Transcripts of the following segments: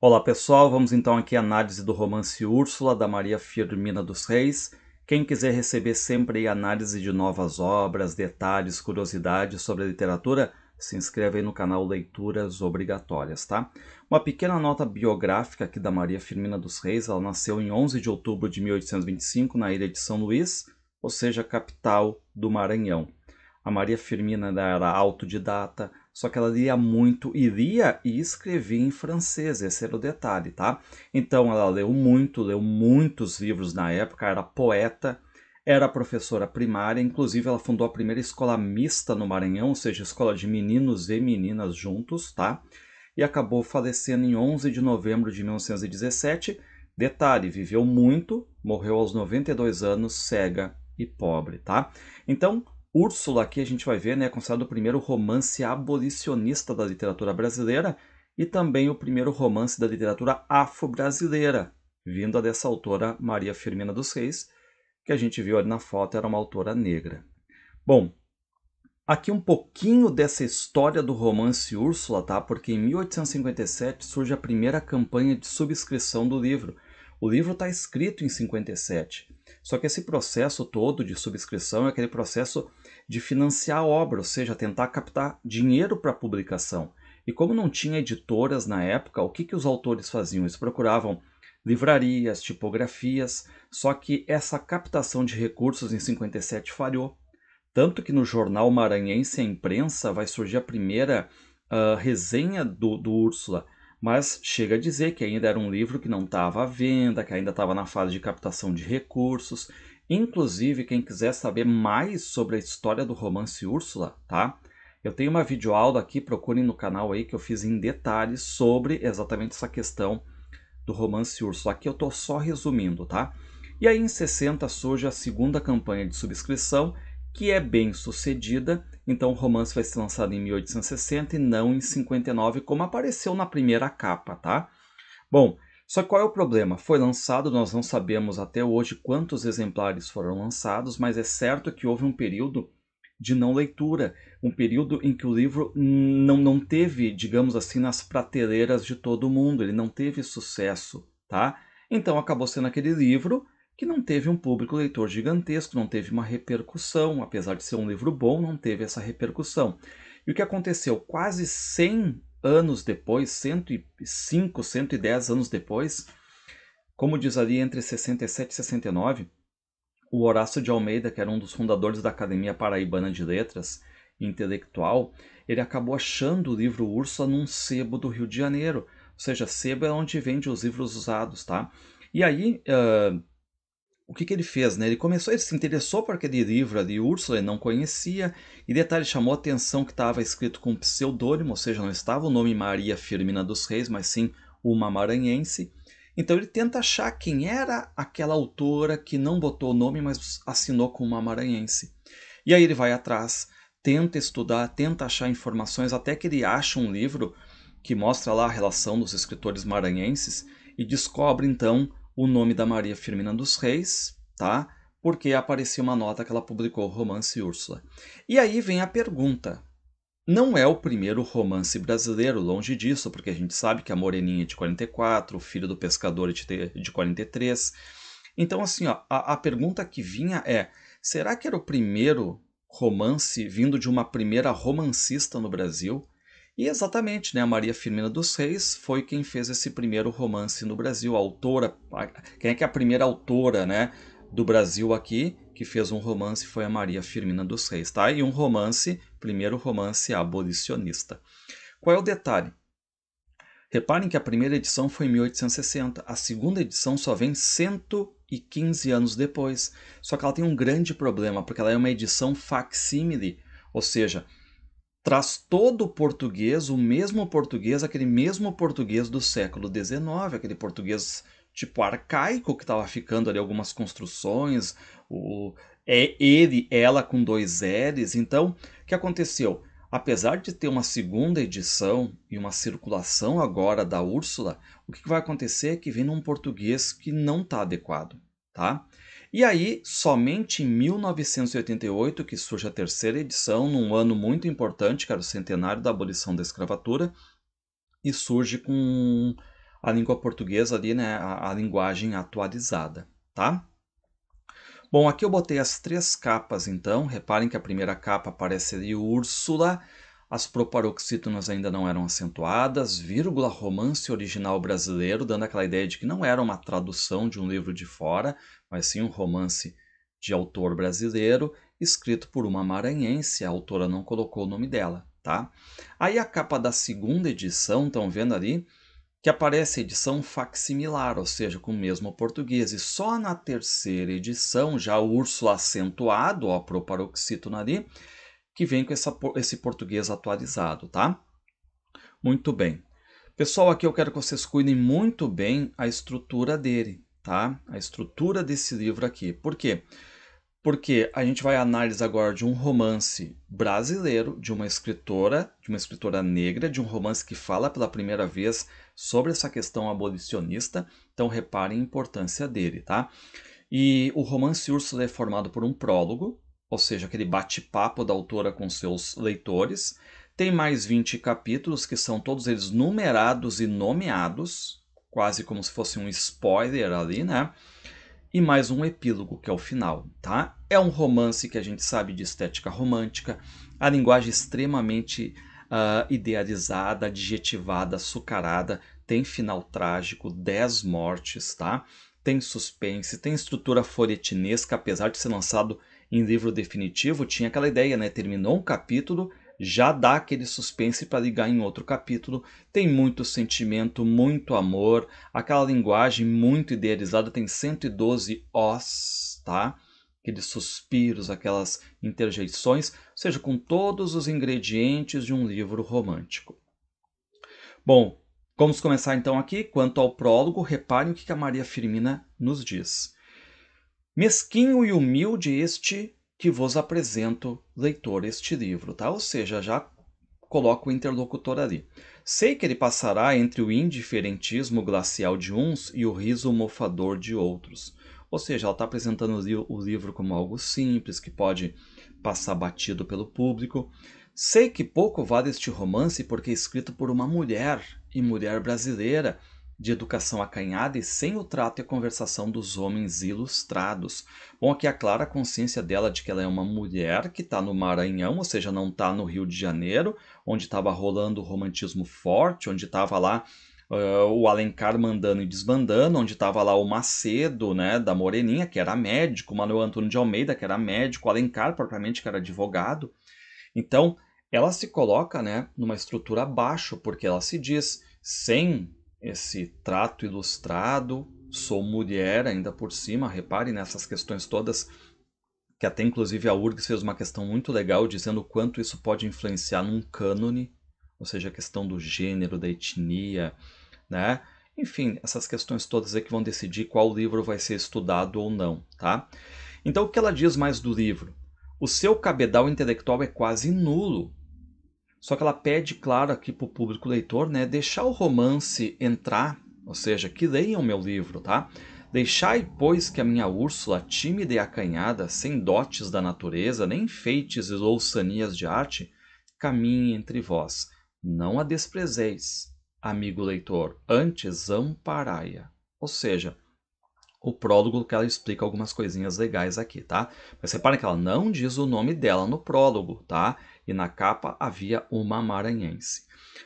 Olá pessoal, vamos então aqui à análise do romance Úrsula, da Maria Firmina dos Reis. Quem quiser receber sempre análise de novas obras, detalhes, curiosidades sobre a literatura, se inscreve aí no canal Leituras Obrigatórias, tá? Uma pequena nota biográfica aqui da Maria Firmina dos Reis, ela nasceu em 11 de outubro de 1825 na ilha de São Luís, ou seja, capital do Maranhão. A Maria Firmina era autodidata, só que ela lia muito e lia e escrevia em francês, esse era o detalhe, tá? Então ela leu muito, leu muitos livros na época, era poeta, era professora primária, inclusive ela fundou a primeira escola mista no Maranhão, ou seja, escola de meninos e meninas juntos, tá? E acabou falecendo em 11 de novembro de 1917. Detalhe, viveu muito, morreu aos 92 anos, cega e pobre, tá? Então, Úrsula, que a gente vai ver, né, é considerado o primeiro romance abolicionista da literatura brasileira e também o primeiro romance da literatura afro-brasileira, vinda dessa autora Maria Firmina dos Reis, que a gente viu ali na foto era uma autora negra. Bom, aqui um pouquinho dessa história do romance Úrsula, tá? Porque em 1857 surge a primeira campanha de subscrição do livro. O livro está escrito em 57. Só que esse processo todo de subscrição é aquele processo de financiar a obra, ou seja, tentar captar dinheiro para a publicação. E como não tinha editoras na época, o que, que os autores faziam? Eles procuravam livrarias, tipografias, só que essa captação de recursos em 57 falhou. Tanto que no jornal maranhense A Imprensa vai surgir a primeira uh, resenha do, do Úrsula, mas chega a dizer que ainda era um livro que não estava à venda, que ainda estava na fase de captação de recursos. Inclusive, quem quiser saber mais sobre a história do romance Úrsula, tá? Eu tenho uma videoaula aqui, procurem no canal aí, que eu fiz em detalhes sobre exatamente essa questão do romance Úrsula. Aqui eu estou só resumindo, tá? E aí, em 60, surge a segunda campanha de subscrição, que é bem sucedida. Então o romance vai ser lançado em 1860 e não em 59, como apareceu na primeira capa, tá? Bom, só qual é o problema? Foi lançado, nós não sabemos até hoje quantos exemplares foram lançados, mas é certo que houve um período de não leitura, um período em que o livro não, não teve, digamos assim, nas prateleiras de todo mundo, ele não teve sucesso, tá? Então acabou sendo aquele livro que não teve um público leitor gigantesco, não teve uma repercussão, apesar de ser um livro bom, não teve essa repercussão. E o que aconteceu? Quase 100 anos depois, 105, 110 anos depois, como diz ali entre 67 e 69, o Horácio de Almeida, que era um dos fundadores da Academia Paraibana de Letras, intelectual, ele acabou achando o livro Úrsula num sebo do Rio de Janeiro. Ou seja, sebo é onde vende os livros usados, tá? E aí, uh, o que, que ele fez? Né? Ele começou, ele se interessou por aquele livro ali, Úrsula, ele não conhecia, e detalhe, chamou a atenção que estava escrito com pseudônimo, ou seja, não estava o nome Maria Firmina dos Reis, mas sim uma maranhense. Então ele tenta achar quem era aquela autora que não botou o nome, mas assinou com uma maranhense. E aí ele vai atrás, tenta estudar, tenta achar informações, até que ele acha um livro que mostra lá a relação dos escritores maranhenses e descobre então o nome da Maria Firmina dos Reis, tá? Porque apareceu uma nota que ela publicou, Romance Úrsula. E aí vem a pergunta. Não é o primeiro romance brasileiro, longe disso, porque a gente sabe que a Moreninha é de 44, o Filho do Pescador é de 43. Então, assim, ó, a, a pergunta que vinha é: será que era o primeiro romance vindo de uma primeira romancista no Brasil? E exatamente, né, a Maria Firmina dos Reis foi quem fez esse primeiro romance no Brasil, a autora, quem é que é a primeira autora, né, do Brasil aqui, que fez um romance foi a Maria Firmina dos Reis, tá? E um romance, primeiro romance abolicionista. Qual é o detalhe? Reparem que a primeira edição foi em 1860, a segunda edição só vem 115 anos depois. Só que ela tem um grande problema, porque ela é uma edição facsímile, ou seja, traz todo o português, o mesmo português, aquele mesmo português do século XIX, aquele português tipo arcaico que estava ficando ali algumas construções, o é ele, ela com dois L's. Então, o que aconteceu? Apesar de ter uma segunda edição e uma circulação agora da Úrsula, o que vai acontecer é que vem num português que não está adequado, tá? E aí, somente em 1988 que surge a terceira edição, num ano muito importante, que era o centenário da abolição da escravatura, e surge com a língua portuguesa ali, né, a, a linguagem atualizada, tá? Bom, aqui eu botei as três capas então, reparem que a primeira capa ali, Úrsula, as proparoxítonas ainda não eram acentuadas, vírgula romance original brasileiro, dando aquela ideia de que não era uma tradução de um livro de fora, mas sim um romance de autor brasileiro, escrito por uma maranhense, a autora não colocou o nome dela, tá? Aí a capa da segunda edição, estão vendo ali, que aparece a edição facsimilar, ou seja, com o mesmo português. E só na terceira edição, já o Úrsula acentuado, ó, proparoxítona ali, que vem com essa, esse português atualizado, tá? Muito bem. Pessoal, aqui eu quero que vocês cuidem muito bem a estrutura dele, tá? A estrutura desse livro aqui. Por quê? Porque a gente vai análise agora de um romance brasileiro, de uma escritora, de uma escritora negra, de um romance que fala pela primeira vez sobre essa questão abolicionista. Então reparem a importância dele, tá? E o romance Úrsula é formado por um prólogo, ou seja, aquele bate-papo da autora com seus leitores. Tem mais 20 capítulos que são todos eles numerados e nomeados, quase como se fosse um spoiler ali, né? E mais um epílogo, que é o final, tá? É um romance que a gente sabe de estética romântica, a linguagem extremamente uh, idealizada, adjetivada, açucarada, tem final trágico, 10 mortes, tá? Tem suspense, tem estrutura folhetinesca, apesar de ser lançado em livro definitivo tinha aquela ideia, né? Terminou um capítulo, já dá aquele suspense para ligar em outro capítulo. Tem muito sentimento, muito amor, aquela linguagem muito idealizada, tem 112 os, tá? Aqueles suspiros, aquelas interjeições, ou seja, com todos os ingredientes de um livro romântico. Bom, vamos começar então aqui. Quanto ao prólogo, reparem o que a Maria Firmina nos diz. Mesquinho e humilde este que vos apresento, leitor, este livro, tá? Ou seja, já coloca o interlocutor ali. Sei que ele passará entre o indiferentismo glacial de uns e o riso mofador de outros. Ou seja, ela está apresentando o livro como algo simples, que pode passar batido pelo público. Sei que pouco vale este romance porque é escrito por uma mulher, e mulher brasileira, de educação acanhada e sem o trato e a conversação dos homens ilustrados. Bom, aqui a a consciência dela de que ela é uma mulher que está no Maranhão, ou seja, não está no Rio de Janeiro, onde estava rolando o romantismo forte, onde estava lá uh, o Alencar mandando e desbandando, onde estava lá o Macedo, né, da Moreninha, que era médico, o Manuel Antônio de Almeida, que era médico, o Alencar, propriamente, que era advogado. Então, ela se coloca né, numa estrutura abaixo, porque ela se diz sem esse trato ilustrado, sou mulher ainda por cima, repare nessas questões todas, que até inclusive a URGS fez uma questão muito legal dizendo o quanto isso pode influenciar num cânone, ou seja, a questão do gênero, da etnia, né? Enfim, essas questões todas é que vão decidir qual livro vai ser estudado ou não, tá? Então, o que ela diz mais do livro? O seu cabedal intelectual é quase nulo, só que ela pede, claro, aqui para o público leitor, né, deixar o romance entrar, ou seja, que leiam meu livro, tá? Deixai, pois, que a minha Úrsula, tímida e acanhada, sem dotes da natureza, nem feites e louçanias de arte, caminhe entre vós. Não a desprezeis, amigo leitor, antes amparai-a. Ou seja, o prólogo que ela explica algumas coisinhas legais aqui, tá? Mas reparem que ela não diz o nome dela no prólogo, tá? e na capa havia uma maranhense.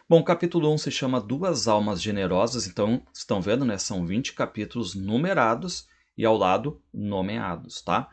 Bom, o capítulo 1 se chama Duas Almas Generosas, então estão vendo, né? São 20 capítulos numerados e ao lado nomeados, tá?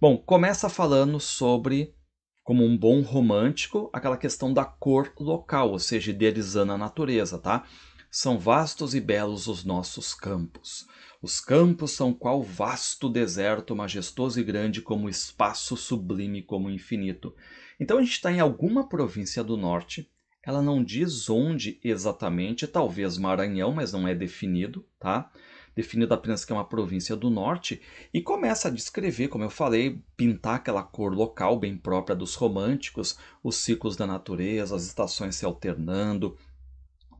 Bom, começa falando sobre, como um bom romântico, aquela questão da cor local, ou seja, idealizando a natureza, tá? São vastos e belos os nossos campos. Os campos são qual vasto deserto, majestoso e grande como espaço, sublime como infinito. Então a gente está em alguma província do norte, ela não diz onde exatamente, talvez Maranhão, mas não é definido, tá? Definido apenas que é uma província do norte, e começa a descrever, como eu falei, pintar aquela cor local bem própria dos românticos, os ciclos da natureza, as estações se alternando,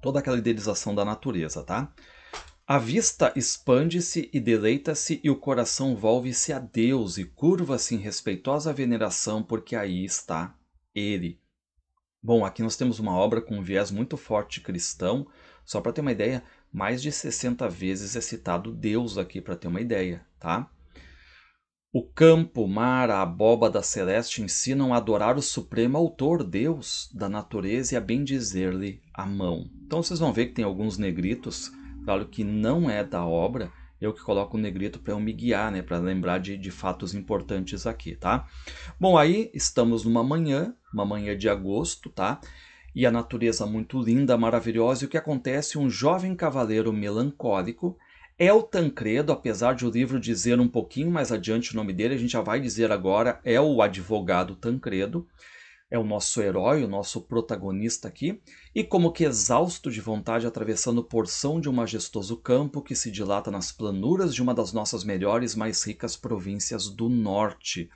toda aquela idealização da natureza, tá? A vista expande-se e deleita-se, e o coração volve-se a Deus e curva-se em respeitosa veneração, porque aí está Ele. Bom, aqui nós temos uma obra com um viés muito forte cristão. Só para ter uma ideia, mais de 60 vezes é citado Deus aqui, para ter uma ideia, tá? O campo, o mar, a abóbada celeste ensinam a adorar o supremo autor, Deus, da natureza e a bendizer-lhe a mão. Então vocês vão ver que tem alguns negritos Claro que não é da obra, eu que coloco o negrito para eu me guiar, né, para lembrar de, de fatos importantes aqui, tá? Bom, aí estamos numa manhã, uma manhã de agosto, tá? E a natureza muito linda, maravilhosa, e o que acontece? Um jovem cavaleiro melancólico é o Tancredo, apesar de o livro dizer um pouquinho mais adiante o nome dele, a gente já vai dizer agora, é o advogado Tancredo é o nosso herói, o nosso protagonista aqui, e como que exausto de vontade atravessando porção de um majestoso campo que se dilata nas planuras de uma das nossas melhores, mais ricas províncias do norte.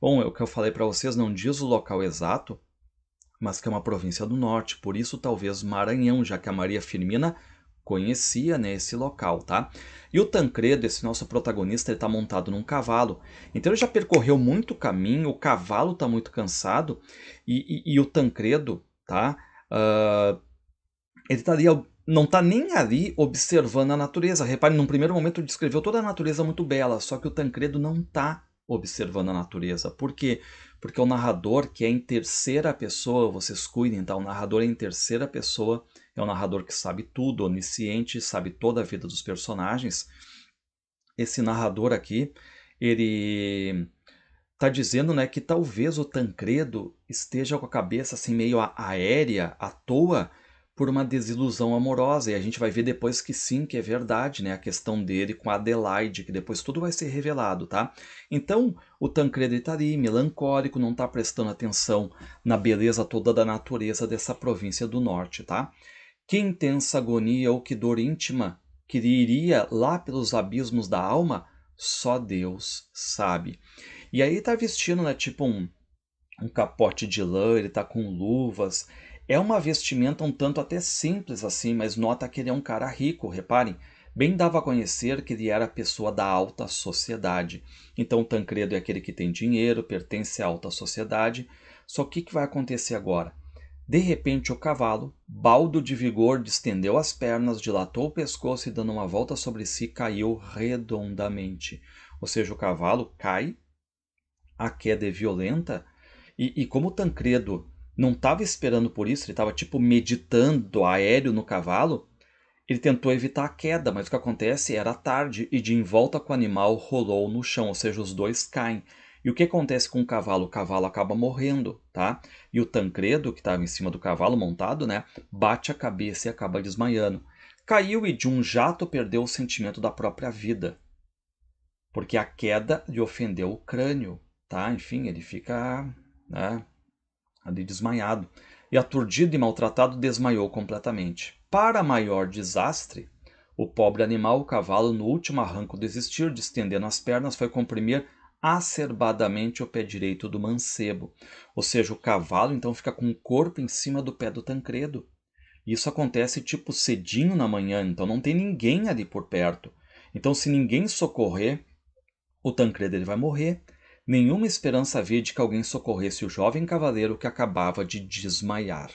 Bom, é o que eu falei para vocês, não diz o local exato, mas que é uma província do norte, por isso talvez Maranhão, já que a Maria Firmina conhecia né, esse local, tá? E o Tancredo, esse nosso protagonista, ele está montado num cavalo. Então ele já percorreu muito caminho, o cavalo está muito cansado e, e, e, o Tancredo, tá? Uh, ele tá ali, não está nem ali observando a natureza. Repare, num primeiro momento descreveu toda a natureza muito bela, só que o Tancredo não está observando a natureza. Por quê? Porque o narrador, que é em terceira pessoa, vocês cuidem, tá? O narrador é em terceira pessoa, é um narrador que sabe tudo, onisciente, sabe toda a vida dos personagens. Esse narrador aqui, ele está dizendo né, que talvez o Tancredo esteja com a cabeça assim meio aérea, à toa, por uma desilusão amorosa. E a gente vai ver depois que sim, que é verdade, né? A questão dele com a Adelaide, que depois tudo vai ser revelado, tá? Então, o Tancredo está ali, melancólico, não está prestando atenção na beleza toda da natureza dessa província do norte, tá? que intensa agonia ou que dor íntima que iria lá pelos abismos da alma, só Deus sabe. E aí tá vestindo, né, tipo um, um capote de lã, ele tá com luvas. É uma vestimenta um tanto até simples assim, mas nota que ele é um cara rico, reparem. Bem dava a conhecer que ele era pessoa da alta sociedade. Então Tancredo é aquele que tem dinheiro, pertence à alta sociedade. Só o que, que vai acontecer agora? De repente o cavalo, baldo de vigor, distendeu as pernas, dilatou o pescoço e, dando uma volta sobre si, caiu redondamente. Ou seja, o cavalo cai, a queda é violenta, e, e como Tancredo não estava esperando por isso, ele estava tipo meditando aéreo no cavalo, ele tentou evitar a queda, mas o que acontece era tarde e de envolta com o animal rolou no chão, ou seja, os dois caem. E o que acontece com o cavalo? O cavalo acaba morrendo, tá? E o Tancredo, que estava tá em cima do cavalo montado, né, bate a cabeça e acaba desmaiando. Caiu e de um jato perdeu o sentimento da própria vida, porque a queda lhe ofendeu o crânio, tá? Enfim, ele fica, né, ali desmaiado. E aturdido e maltratado, desmaiou completamente. Para maior desastre, o pobre animal, o cavalo, no último arranco de existir, distendendo as pernas, foi comprimir acerbadamente o pé direito do mancebo. Ou seja, o cavalo então fica com o corpo em cima do pé do Tancredo. Isso acontece tipo cedinho na manhã, então não tem ninguém ali por perto. Então, se ninguém socorrer, o Tancredo ele vai morrer. Nenhuma esperança havia de que alguém socorresse o jovem cavaleiro que acabava de desmaiar.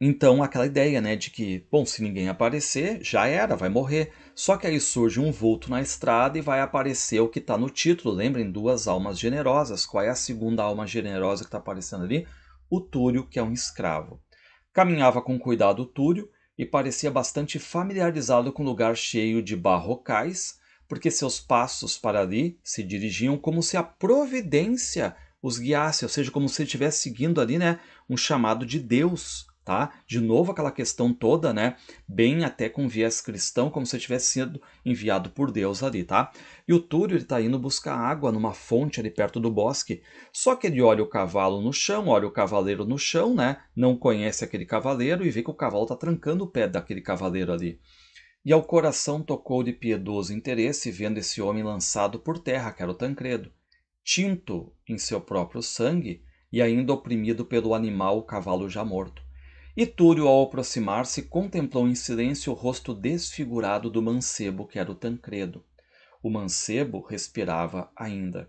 Então, aquela ideia, né, de que, bom, se ninguém aparecer, já era, vai morrer. Só que aí surge um vulto na estrada e vai aparecer o que está no título. Lembrem, duas almas generosas. Qual é a segunda alma generosa que está aparecendo ali? O Túlio, que é um escravo. Caminhava com cuidado o Túlio e parecia bastante familiarizado com o lugar cheio de barrocais, porque seus passos para ali se dirigiam como se a providência os guiasse, ou seja, como se ele estivesse seguindo ali, né, um chamado de Deus tá? De novo aquela questão toda, né? Bem até com viés cristão, como se tivesse sido enviado por Deus ali, tá? E o Túlio ele tá indo buscar água numa fonte ali perto do bosque, só que ele olha o cavalo no chão, olha o cavaleiro no chão, né? Não conhece aquele cavaleiro e vê que o cavalo está trancando o pé daquele cavaleiro ali. E ao coração tocou de piedoso interesse, vendo esse homem lançado por terra, que era o Tancredo, tinto em seu próprio sangue e ainda oprimido pelo animal, o cavalo já morto. E Túlio, ao aproximar-se, contemplou em silêncio o rosto desfigurado do mancebo, que era o Tancredo. O mancebo respirava ainda.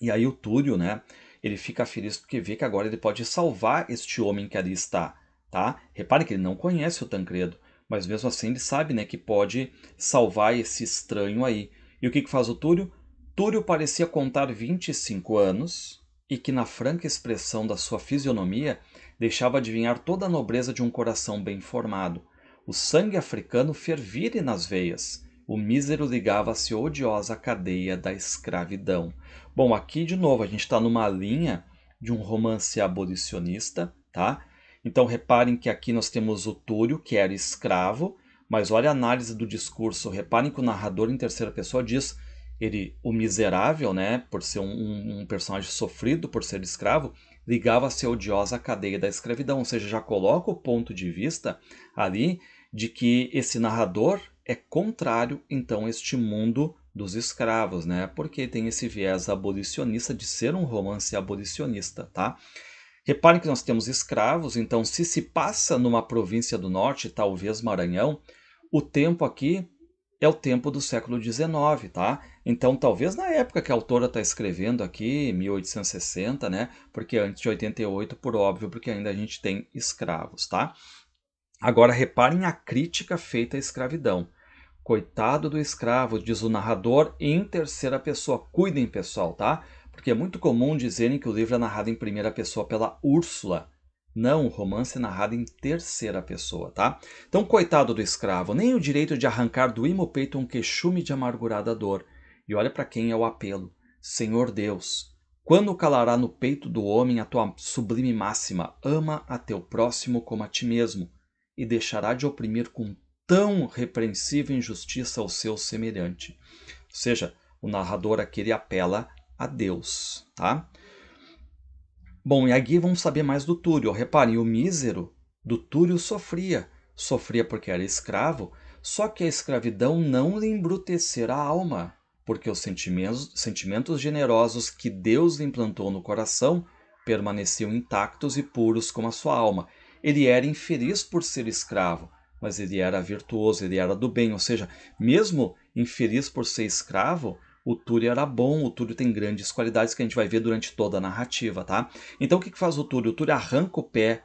E aí o Túlio, né, ele fica feliz porque vê que agora ele pode salvar este homem que ali está, tá? Repare que ele não conhece o Tancredo, mas mesmo assim ele sabe, né, que pode salvar esse estranho aí. E o que, que faz o Túlio? Túlio parecia contar 25 anos, e que na franca expressão da sua fisionomia deixava adivinhar toda a nobreza de um coração bem formado. O sangue africano fervia nas veias. O mísero ligava-se odiosa cadeia da escravidão. Bom, aqui de novo a gente está numa linha de um romance abolicionista, tá? Então reparem que aqui nós temos o Túlio, que era escravo, mas olha a análise do discurso. Reparem que o narrador em terceira pessoa diz ele, o miserável, né, por ser um, um personagem sofrido, por ser escravo, ligava-se à odiosa cadeia da escravidão. Ou seja, já coloca o ponto de vista ali de que esse narrador é contrário, então, a este mundo dos escravos, né? Porque tem esse viés abolicionista de ser um romance abolicionista, tá? Reparem que nós temos escravos, então se se passa numa província do norte, talvez Maranhão, o tempo aqui é o tempo do século XIX, tá? Então, talvez na época que a autora está escrevendo aqui, 1860, né? Porque antes de 88, por óbvio, porque ainda a gente tem escravos, tá? Agora, reparem a crítica feita à escravidão. Coitado do escravo, diz o narrador em terceira pessoa. Cuidem, pessoal, tá? Porque é muito comum dizerem que o livro é narrado em primeira pessoa pela Úrsula. Não, o romance é narrado em terceira pessoa, tá? Então, coitado do escravo, nem o direito de arrancar do imo peito um queixume de amargurada dor. E olha para quem é o apelo. Senhor Deus, quando calará no peito do homem a tua sublime máxima, ama a teu próximo como a ti mesmo, e deixará de oprimir com tão repreensiva injustiça o seu semelhante. Ou seja, o narrador aqui ele apela a Deus, tá? Bom, e aqui vamos saber mais do Túlio. Reparem, o mísero do Túlio sofria. Sofria porque era escravo, só que a escravidão não lhe embrutecera a alma, porque os sentimentos, sentimentos generosos que Deus lhe implantou no coração permaneciam intactos e puros como a sua alma. Ele era infeliz por ser escravo, mas ele era virtuoso, ele era do bem, ou seja, mesmo infeliz por ser escravo, o Túlio era bom, o Túlio tem grandes qualidades que a gente vai ver durante toda a narrativa, tá? Então o que, que faz o Túlio? O Túlio arranca o pé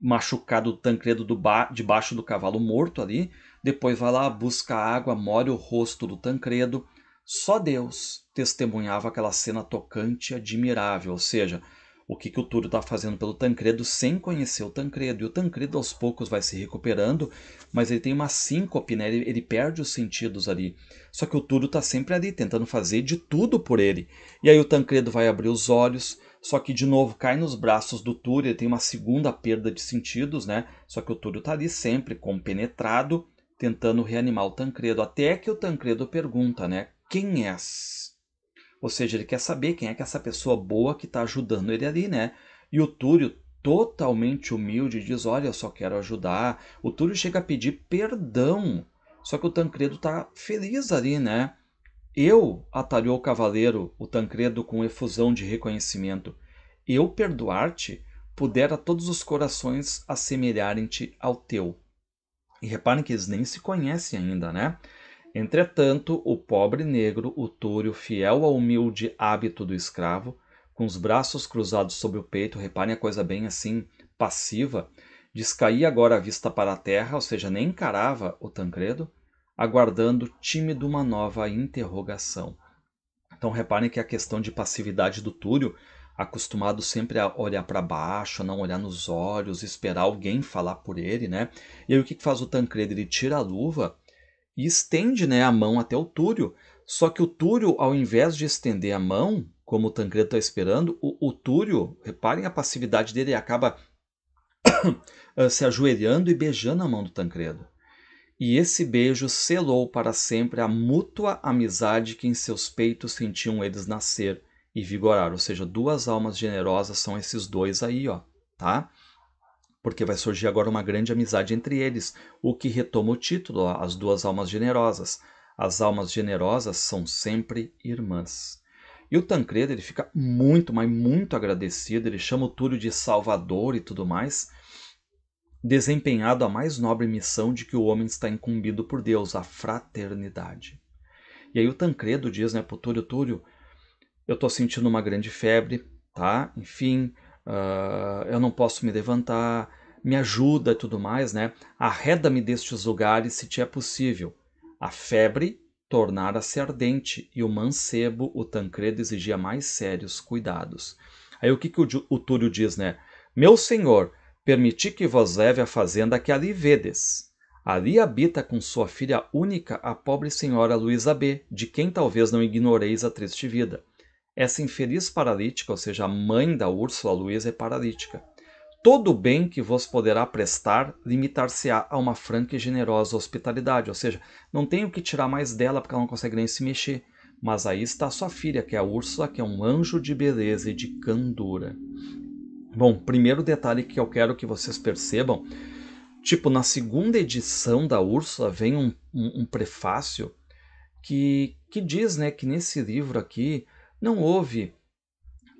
machucado do Tancredo do debaixo do cavalo morto ali, depois vai lá, busca água, molha o rosto do Tancredo. Só Deus testemunhava aquela cena tocante e admirável, ou seja, o que, que o Túlio está fazendo pelo Tancredo sem conhecer o Tancredo. E o Tancredo aos poucos vai se recuperando, mas ele tem uma síncope, né? ele, ele perde os sentidos ali. Só que o Túlio está sempre ali, tentando fazer de tudo por ele. E aí o Tancredo vai abrir os olhos, só que de novo cai nos braços do Túlio, ele tem uma segunda perda de sentidos, né? Só que o Túlio está ali sempre compenetrado, tentando reanimar o Tancredo. Até que o Tancredo pergunta, né? Quem és? Ou seja, ele quer saber quem é que é essa pessoa boa que está ajudando ele ali, né? E o Túlio, totalmente humilde, diz: Olha, eu só quero ajudar. O Túlio chega a pedir perdão. Só que o Tancredo está feliz ali, né? Eu, atalhou o cavaleiro, o Tancredo com efusão de reconhecimento, eu perdoar-te, pudera todos os corações assemelharem-te ao teu. E reparem que eles nem se conhecem ainda, né? Entretanto, o pobre negro, o túrio, fiel ao humilde hábito do escravo, com os braços cruzados sobre o peito, reparem a coisa bem assim, passiva, descaía agora a vista para a terra, ou seja, nem encarava o Tancredo, aguardando tímido uma nova interrogação. Então reparem que a questão de passividade do Túlio, acostumado sempre a olhar para baixo, a não olhar nos olhos, esperar alguém falar por ele, né? E aí o que faz o Tancredo? Ele tira a luva e estende né, a mão até o Túlio. Só que o Túlio, ao invés de estender a mão, como o Tancredo está esperando, o, o Túlio, reparem a passividade dele, acaba se ajoelhando e beijando a mão do Tancredo. E esse beijo selou para sempre a mútua amizade que em seus peitos sentiam eles nascer e vigorar. Ou seja, duas almas generosas são esses dois aí, ó, tá? porque vai surgir agora uma grande amizade entre eles, o que retoma o título, as duas almas generosas. As almas generosas são sempre irmãs. E o Tancredo ele fica muito, mas muito agradecido, ele chama o Túlio de Salvador e tudo mais, desempenhado a mais nobre missão de que o homem está incumbido por Deus, a fraternidade. E aí o Tancredo diz né, para o Túlio, Túlio, eu estou sentindo uma grande febre, tá? Enfim, uh, eu não posso me levantar, me ajuda e tudo mais, né? Arreda-me destes lugares se te é possível. A febre tornara-se ardente e o mancebo, o Tancredo, exigia mais sérios cuidados. Aí o que, que o, o Túlio diz, né? Meu senhor, permiti que vos leve à fazenda que ali vedes. Ali habita com sua filha única a pobre senhora Luísa B., de quem talvez não ignoreis a triste vida. Essa infeliz paralítica, ou seja, a mãe da Úrsula Luísa, é paralítica. Todo o bem que vos poderá prestar limitar-se-á a uma franca e generosa hospitalidade, ou seja, não tenho que tirar mais dela porque ela não consegue nem se mexer. Mas aí está sua filha, que é a Úrsula, que é um anjo de beleza e de candura. Bom, primeiro detalhe que eu quero que vocês percebam: tipo, na segunda edição da Úrsula vem um, um, um prefácio que, que diz né, que nesse livro aqui não houve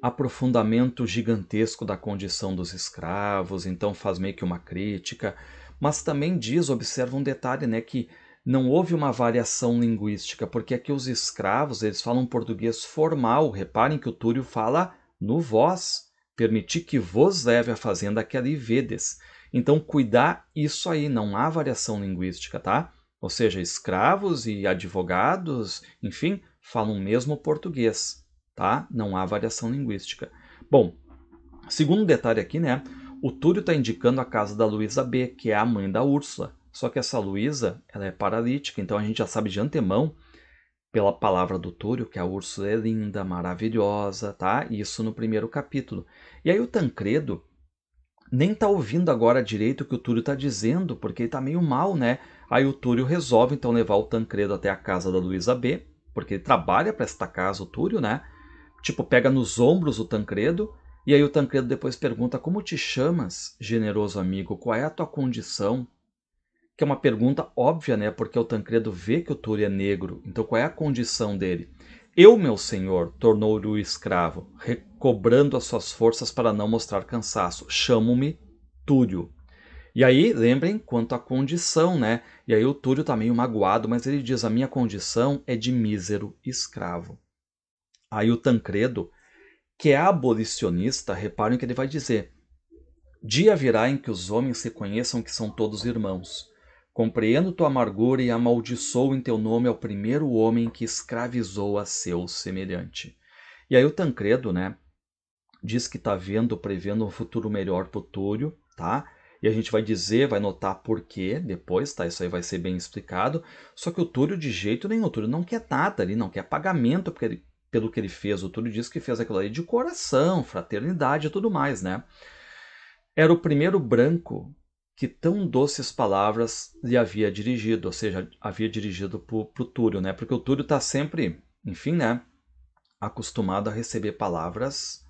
aprofundamento gigantesco da condição dos escravos, então faz meio que uma crítica, mas também diz, observa um detalhe, né, que não houve uma variação linguística, porque aqui os escravos, eles falam português formal, reparem que o Túlio fala no vós, permitir que vos leve à fazenda que ali vedes. Então, cuidar isso aí, não há variação linguística, tá? Ou seja, escravos e advogados, enfim, falam o mesmo português tá? Não há variação linguística. Bom, segundo detalhe aqui, né? O Túlio está indicando a casa da Luísa B, que é a mãe da Úrsula. Só que essa Luísa, ela é paralítica, então a gente já sabe de antemão, pela palavra do Túlio, que a Úrsula é linda, maravilhosa, tá? Isso no primeiro capítulo. E aí o Tancredo nem tá ouvindo agora direito o que o Túlio está dizendo, porque ele está meio mal, né? Aí o Túlio resolve então levar o Tancredo até a casa da Luísa B, porque ele trabalha para esta casa, o Túlio, né? Tipo, pega nos ombros o Tancredo, e aí o Tancredo depois pergunta: Como te chamas, generoso amigo? Qual é a tua condição? Que é uma pergunta óbvia, né? Porque o Tancredo vê que o Túlio é negro, então qual é a condição dele? Eu, meu senhor, tornou-lhe o escravo, recobrando as suas forças para não mostrar cansaço. Chamo-me Túlio. E aí, lembrem quanto à condição, né? E aí o Túlio tá meio magoado, mas ele diz: A minha condição é de mísero escravo. Aí o Tancredo, que é abolicionista, reparem o que ele vai dizer. Dia virá em que os homens reconheçam que são todos irmãos. Compreendo tua amargura e amaldiçoo em teu nome ao primeiro homem que escravizou a seu semelhante. E aí o Tancredo, né, diz que está vendo, prevendo um futuro melhor para o Túlio, tá? E a gente vai dizer, vai notar por quê depois, tá? Isso aí vai ser bem explicado. Só que o Túlio, de jeito nenhum, o Túlio não quer nada, ali, não quer pagamento, porque ele pelo que ele fez, o Túlio disse que fez aquilo ali de coração, fraternidade e tudo mais, né? Era o primeiro branco que tão doces palavras lhe havia dirigido, ou seja, havia dirigido para o Túlio, né? Porque o Túlio está sempre, enfim, né? Acostumado a receber palavras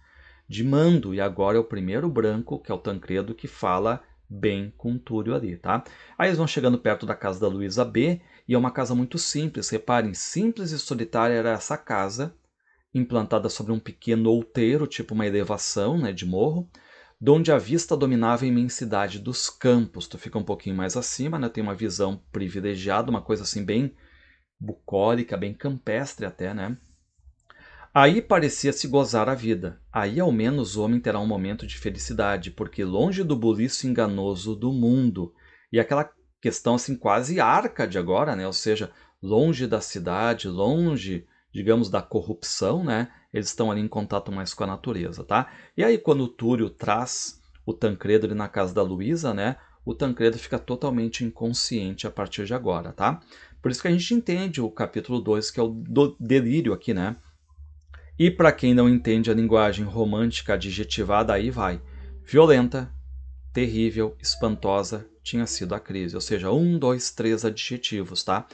de mando, e agora é o primeiro branco, que é o Tancredo, que fala bem com o Túlio ali, tá? Aí eles vão chegando perto da casa da Luísa B, e é uma casa muito simples, reparem, simples e solitária era essa casa, implantada sobre um pequeno outeiro, tipo uma elevação né, de morro, donde a vista dominava a imensidade dos campos. Tu fica um pouquinho mais acima, né, tem uma visão privilegiada, uma coisa assim bem bucólica, bem campestre até, né? Aí parecia-se gozar a vida. Aí ao menos o homem terá um momento de felicidade, porque longe do bulício enganoso do mundo. E aquela questão assim quase arca de agora, né? Ou seja, longe da cidade, longe digamos, da corrupção, né? Eles estão ali em contato mais com a natureza, tá? E aí quando o Túlio traz o Tancredo ali na casa da Luísa, né? O Tancredo fica totalmente inconsciente a partir de agora, tá? Por isso que a gente entende o capítulo 2, que é o do delírio aqui, né? E para quem não entende a linguagem romântica adjetivada, aí vai. Violenta, terrível, espantosa tinha sido a crise. Ou seja, um, dois, três adjetivos, tá?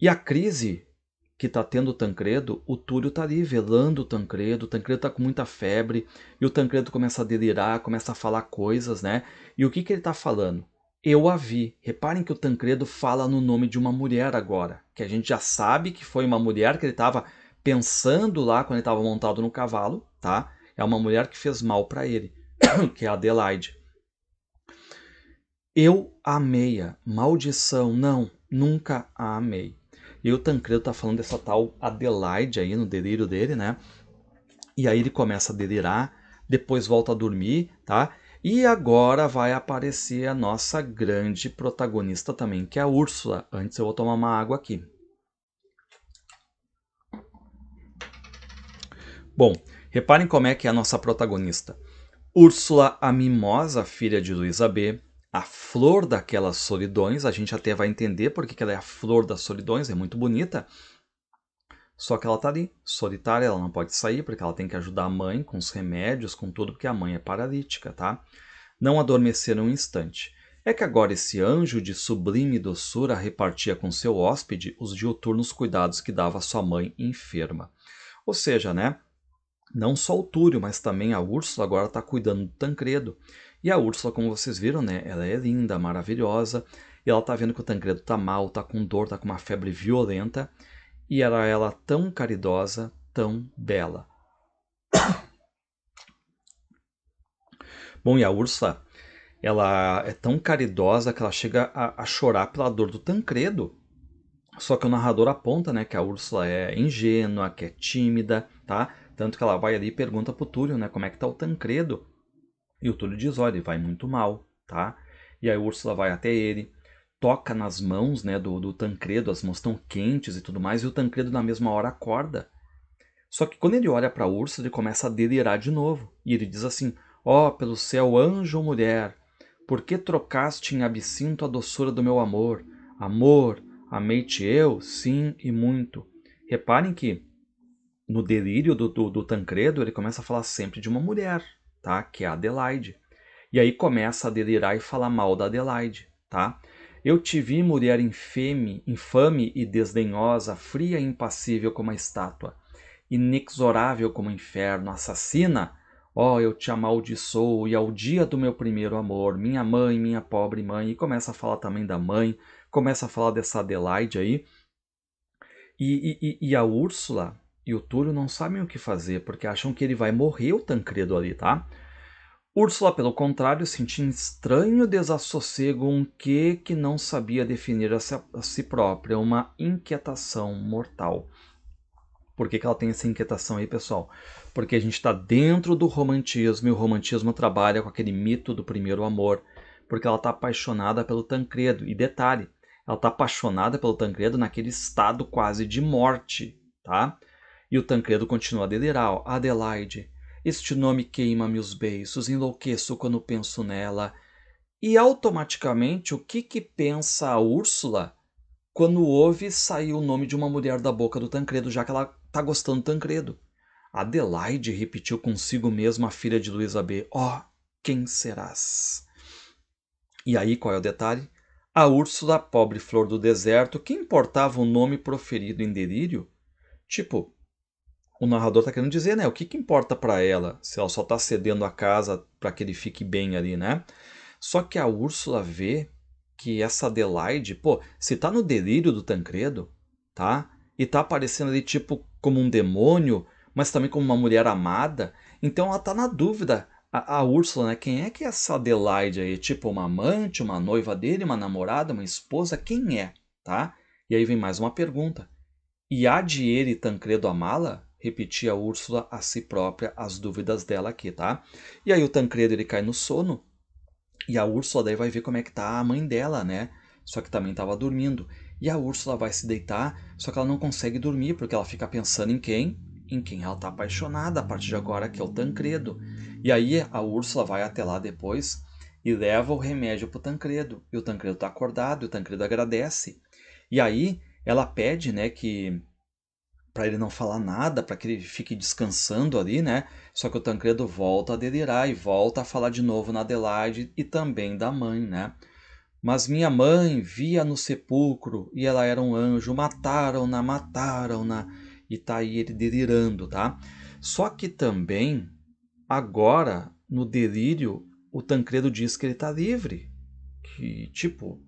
E a crise que tá tendo o Tancredo, o Túlio tá ali velando o Tancredo, o Tancredo tá com muita febre, e o Tancredo começa a delirar, começa a falar coisas, né? E o que que ele tá falando? Eu a vi. Reparem que o Tancredo fala no nome de uma mulher agora, que a gente já sabe que foi uma mulher que ele estava pensando lá quando ele estava montado no cavalo, tá? É uma mulher que fez mal para ele, que é a Adelaide. Eu amei-a. Maldição, não, nunca a amei. E o Tancredo tá falando dessa tal Adelaide aí no delírio dele, né? E aí ele começa a delirar, depois volta a dormir, tá? E agora vai aparecer a nossa grande protagonista também, que é a Úrsula. Antes eu vou tomar uma água aqui. Bom, reparem como é que é a nossa protagonista. Úrsula, a mimosa filha de Luísa B, a flor daquelas solidões, a gente até vai entender porque ela é a flor das solidões, é muito bonita. Só que ela está ali, solitária, ela não pode sair porque ela tem que ajudar a mãe com os remédios, com tudo, porque a mãe é paralítica, tá? Não adormecer um instante. É que agora esse anjo de sublime doçura repartia com seu hóspede os dioturnos cuidados que dava sua mãe enferma. Ou seja, né? Não só o Túlio, mas também a Úrsula agora está cuidando do Tancredo. E a Úrsula, como vocês viram, né? Ela é linda, maravilhosa. E ela tá vendo que o Tancredo tá mal, tá com dor, tá com uma febre violenta. E era ela tão caridosa, tão bela. Bom, e a Úrsula, ela é tão caridosa que ela chega a, a chorar pela dor do Tancredo. Só que o narrador aponta, né, que a Úrsula é ingênua, que é tímida, tá? Tanto que ela vai ali e pergunta pro Túlio, né, como é que tá o Tancredo. E o Túlio diz: olha, ele vai muito mal, tá? E aí Úrsula vai até ele, toca nas mãos né, do, do Tancredo, as mãos estão quentes e tudo mais, e o Tancredo na mesma hora acorda. Só que quando ele olha para Úrsula, ele começa a delirar de novo. E ele diz assim: Ó, oh, pelo céu, anjo ou mulher, por que trocaste em absinto a doçura do meu amor? Amor, amei-te eu, sim e muito. Reparem que no delírio do, do, do Tancredo, ele começa a falar sempre de uma mulher, tá? Que é a Adelaide. E aí começa a delirar e falar mal da Adelaide, tá? Eu te vi, mulher infame, infame e desdenhosa, fria e impassível como a estátua, inexorável como o inferno, assassina. Ó, oh, eu te amaldiçoo, e ao dia do meu primeiro amor, minha mãe, minha pobre mãe, e começa a falar também da mãe, começa a falar dessa Adelaide aí. E, e, e a Úrsula, e o Túlio não sabem o que fazer, porque acham que ele vai morrer o Tancredo ali, tá? Úrsula, pelo contrário, sentia um estranho desassossego, um que que não sabia definir a si, a si própria, uma inquietação mortal. Por que, que ela tem essa inquietação aí, pessoal? Porque a gente está dentro do romantismo e o romantismo trabalha com aquele mito do primeiro amor, porque ela está apaixonada pelo Tancredo. E detalhe, ela está apaixonada pelo Tancredo naquele estado quase de morte, tá? E o Tancredo continua a delirar. Adelaide, este nome queima-me os beiços, enlouqueço quando penso nela. E automaticamente, o que que pensa a Úrsula quando ouve sair o nome de uma mulher da boca do Tancredo, já que ela tá gostando do Tancredo? Adelaide repetiu consigo mesma a filha de Luísa B. Ó, oh, quem serás? E aí, qual é o detalhe? A Úrsula, pobre flor do deserto, que importava o nome proferido em delírio? Tipo, o narrador está querendo dizer, né? O que, que importa para ela se ela só está cedendo a casa para que ele fique bem ali, né? Só que a Úrsula vê que essa Adelaide, pô, se tá no delírio do Tancredo, tá? E tá aparecendo ali tipo como um demônio, mas também como uma mulher amada, então ela tá na dúvida. A, a Úrsula, né? Quem é que é essa Adelaide aí? Tipo uma amante, uma noiva dele, uma namorada, uma esposa? Quem é, tá? E aí vem mais uma pergunta. E há de ele, Tancredo, amá-la? repetia a Úrsula a si própria as dúvidas dela aqui, tá? E aí o Tancredo ele cai no sono e a Úrsula daí vai ver como é que tá a mãe dela, né? Só que também estava dormindo. E a Úrsula vai se deitar, só que ela não consegue dormir porque ela fica pensando em quem? Em quem ela tá apaixonada a partir de agora, que é o Tancredo. E aí a Úrsula vai até lá depois e leva o remédio pro Tancredo. E o Tancredo tá acordado, e o Tancredo agradece. E aí ela pede, né, que para ele não falar nada, para que ele fique descansando ali, né? Só que o Tancredo volta a delirar e volta a falar de novo na Adelaide e também da mãe, né? Mas minha mãe via no sepulcro e ela era um anjo, mataram-na, mataram-na. E tá aí ele delirando, tá? Só que também, agora, no delírio, o Tancredo diz que ele tá livre. Que, tipo,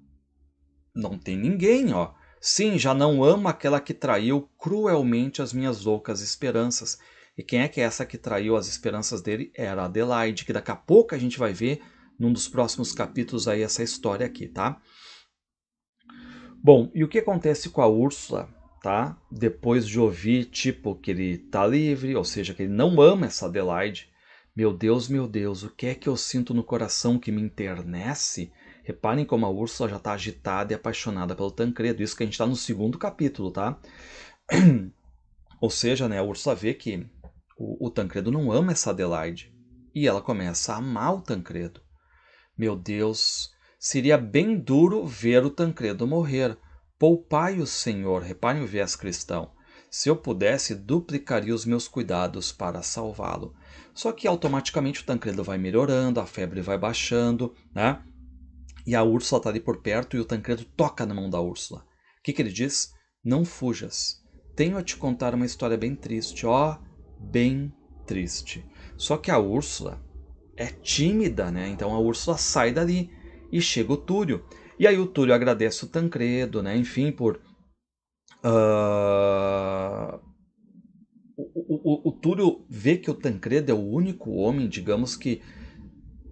não tem ninguém, ó. Sim, já não amo aquela que traiu cruelmente as minhas loucas esperanças. E quem é que é essa que traiu as esperanças dele? Era Adelaide, que daqui a pouco a gente vai ver num dos próximos capítulos aí essa história aqui, tá? Bom, e o que acontece com a Úrsula, tá? Depois de ouvir, tipo, que ele tá livre, ou seja, que ele não ama essa Adelaide. Meu Deus, meu Deus, o que é que eu sinto no coração que me internece? Reparem como a Úrsula já está agitada e apaixonada pelo Tancredo. Isso que a gente está no segundo capítulo, tá? Ou seja, né, a Úrsula vê que o, o Tancredo não ama essa Adelaide. E ela começa a amar o Tancredo. Meu Deus, seria bem duro ver o Tancredo morrer. Poupai o Senhor, reparem o viés cristão. Se eu pudesse, duplicaria os meus cuidados para salvá-lo. Só que automaticamente o Tancredo vai melhorando, a febre vai baixando, né? E a Úrsula está ali por perto e o Tancredo toca na mão da Úrsula. O que, que ele diz? Não fujas. Tenho a te contar uma história bem triste, ó, bem triste. Só que a Úrsula é tímida, né? Então a Úrsula sai dali e chega o Túlio. E aí o Túlio agradece o Tancredo, né? Enfim, por. Uh... O, o, o, o Túlio vê que o Tancredo é o único homem, digamos que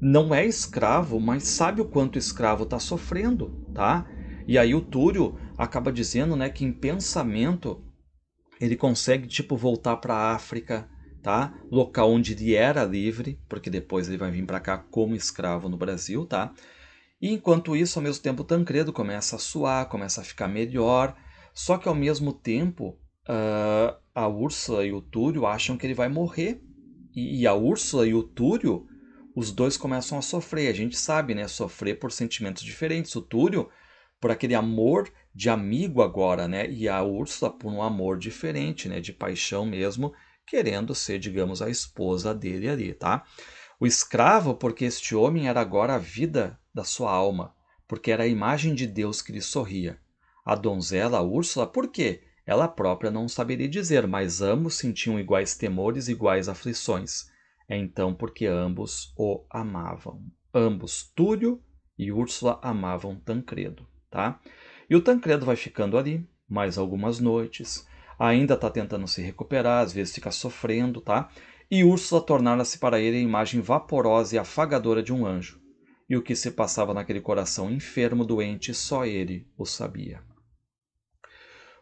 não é escravo, mas sabe o quanto o escravo está sofrendo, tá? E aí o Túlio acaba dizendo, né, que em pensamento ele consegue tipo voltar para a África, tá? Local onde ele era livre, porque depois ele vai vir para cá como escravo no Brasil, tá? E enquanto isso, ao mesmo tempo, Tancredo começa a suar, começa a ficar melhor. Só que ao mesmo tempo, uh, a Úrsula e o Túlio acham que ele vai morrer. E, e a Úrsula e o Túlio os dois começam a sofrer. A gente sabe, né? Sofrer por sentimentos diferentes. O Túlio, por aquele amor de amigo agora, né? E a Úrsula por um amor diferente, né? De paixão mesmo, querendo ser, digamos, a esposa dele ali, tá? O escravo, porque este homem era agora a vida da sua alma, porque era a imagem de Deus que lhe sorria. A donzela, a Úrsula, por quê? Ela própria não saberia dizer, mas ambos sentiam iguais temores, iguais aflições. É Então, porque ambos o amavam. Ambos, Túlio e Úrsula, amavam Tancredo, tá? E o Tancredo vai ficando ali mais algumas noites, ainda está tentando se recuperar, às vezes fica sofrendo, tá? E Úrsula tornara-se para ele a imagem vaporosa e afagadora de um anjo. E o que se passava naquele coração enfermo, doente, só ele o sabia.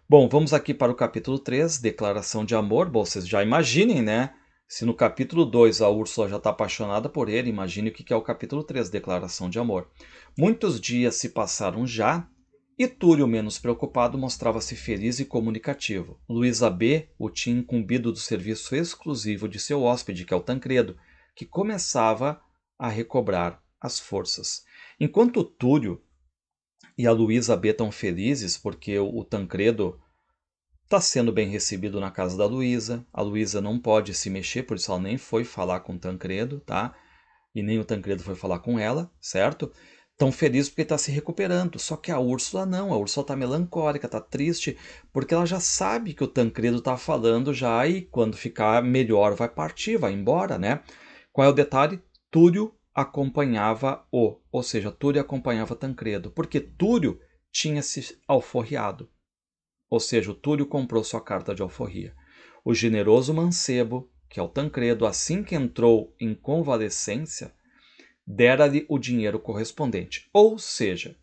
Bom, vamos aqui para o capítulo 3, Declaração de Amor. Bom, vocês já imaginem, né? Se no capítulo 2 a Úrsula já está apaixonada por ele, imagine o que é o capítulo 3, Declaração de Amor. Muitos dias se passaram já, e Túlio, menos preocupado, mostrava-se feliz e comunicativo. Luísa B o tinha incumbido do serviço exclusivo de seu hóspede, que é o Tancredo, que começava a recobrar as forças. Enquanto Túlio e a Luísa B Estão felizes, porque o Tancredo Está sendo bem recebido na casa da Luísa. A Luísa não pode se mexer, por isso ela nem foi falar com o Tancredo, tá? E nem o Tancredo foi falar com ela, certo? Tão feliz porque está se recuperando. Só que a Úrsula não. A Úrsula está melancólica, está triste, porque ela já sabe que o Tancredo está falando já e quando ficar melhor vai partir, vai embora, né? Qual é o detalhe? Túlio acompanhava o, ou seja, Túlio acompanhava Tancredo, porque Túlio tinha se alforriado. Ou seja, o Túlio comprou sua carta de alforria. O generoso mancebo, que é o Tancredo, assim que entrou em convalescência, dera-lhe o dinheiro correspondente. Ou seja,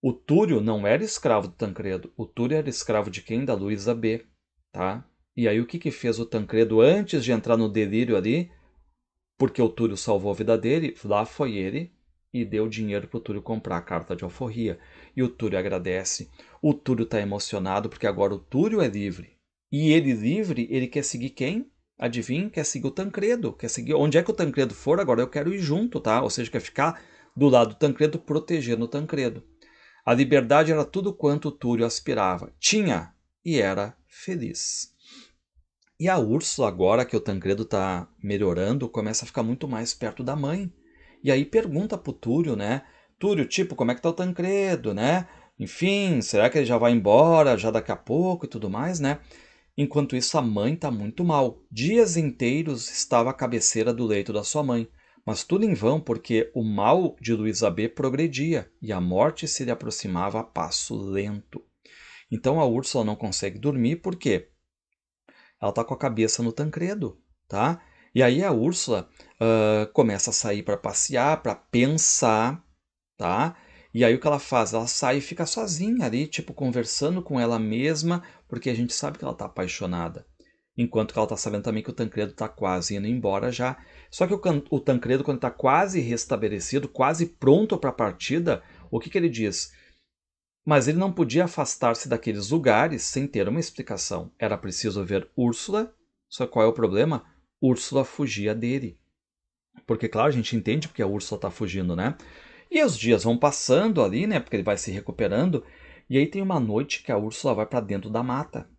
o Túlio não era escravo do Tancredo, o Túlio era escravo de quem? Da Luísa B, tá? E aí o que que fez o Tancredo antes de entrar no delírio ali? Porque o Túlio salvou a vida dele, lá foi ele e deu dinheiro para o Túlio comprar a carta de alforria. E o Túlio agradece. O Túlio está emocionado porque agora o Túlio é livre. E ele livre, ele quer seguir quem? Adivinha? Quer seguir o Tancredo. Quer seguir onde é que o Tancredo for, agora eu quero ir junto, tá? Ou seja, quer ficar do lado do Tancredo, protegendo o Tancredo. A liberdade era tudo quanto o Túlio aspirava. Tinha e era feliz. E a Úrsula, agora que o Tancredo está melhorando, começa a ficar muito mais perto da mãe. E aí pergunta para o Túlio, né? Túlio, tipo, como é que tá o Tancredo, né? enfim, será que ele já vai embora já daqui a pouco e tudo mais, né? Enquanto isso, a mãe está muito mal. Dias inteiros estava à cabeceira do leito da sua mãe, mas tudo em vão porque o mal de Luísa B progredia e a morte se lhe aproximava a passo lento. Então a Úrsula não consegue dormir porque ela está com a cabeça no Tancredo, tá? E aí a Úrsula uh, começa a sair para passear, para pensar, tá? E aí o que ela faz? Ela sai e fica sozinha ali, tipo, conversando com ela mesma, porque a gente sabe que ela tá apaixonada. Enquanto que ela tá sabendo também que o Tancredo tá quase indo embora já. Só que o, o Tancredo, quando tá quase restabelecido, quase pronto para a partida, o que, que ele diz? Mas ele não podia afastar-se daqueles lugares sem ter uma explicação. Era preciso ver Úrsula. Só qual é o problema? Úrsula fugia dele. Porque, claro, a gente entende porque a Úrsula está fugindo, né? E os dias vão passando ali, né? Porque ele vai se recuperando. E aí tem uma noite que a Úrsula vai para dentro da mata.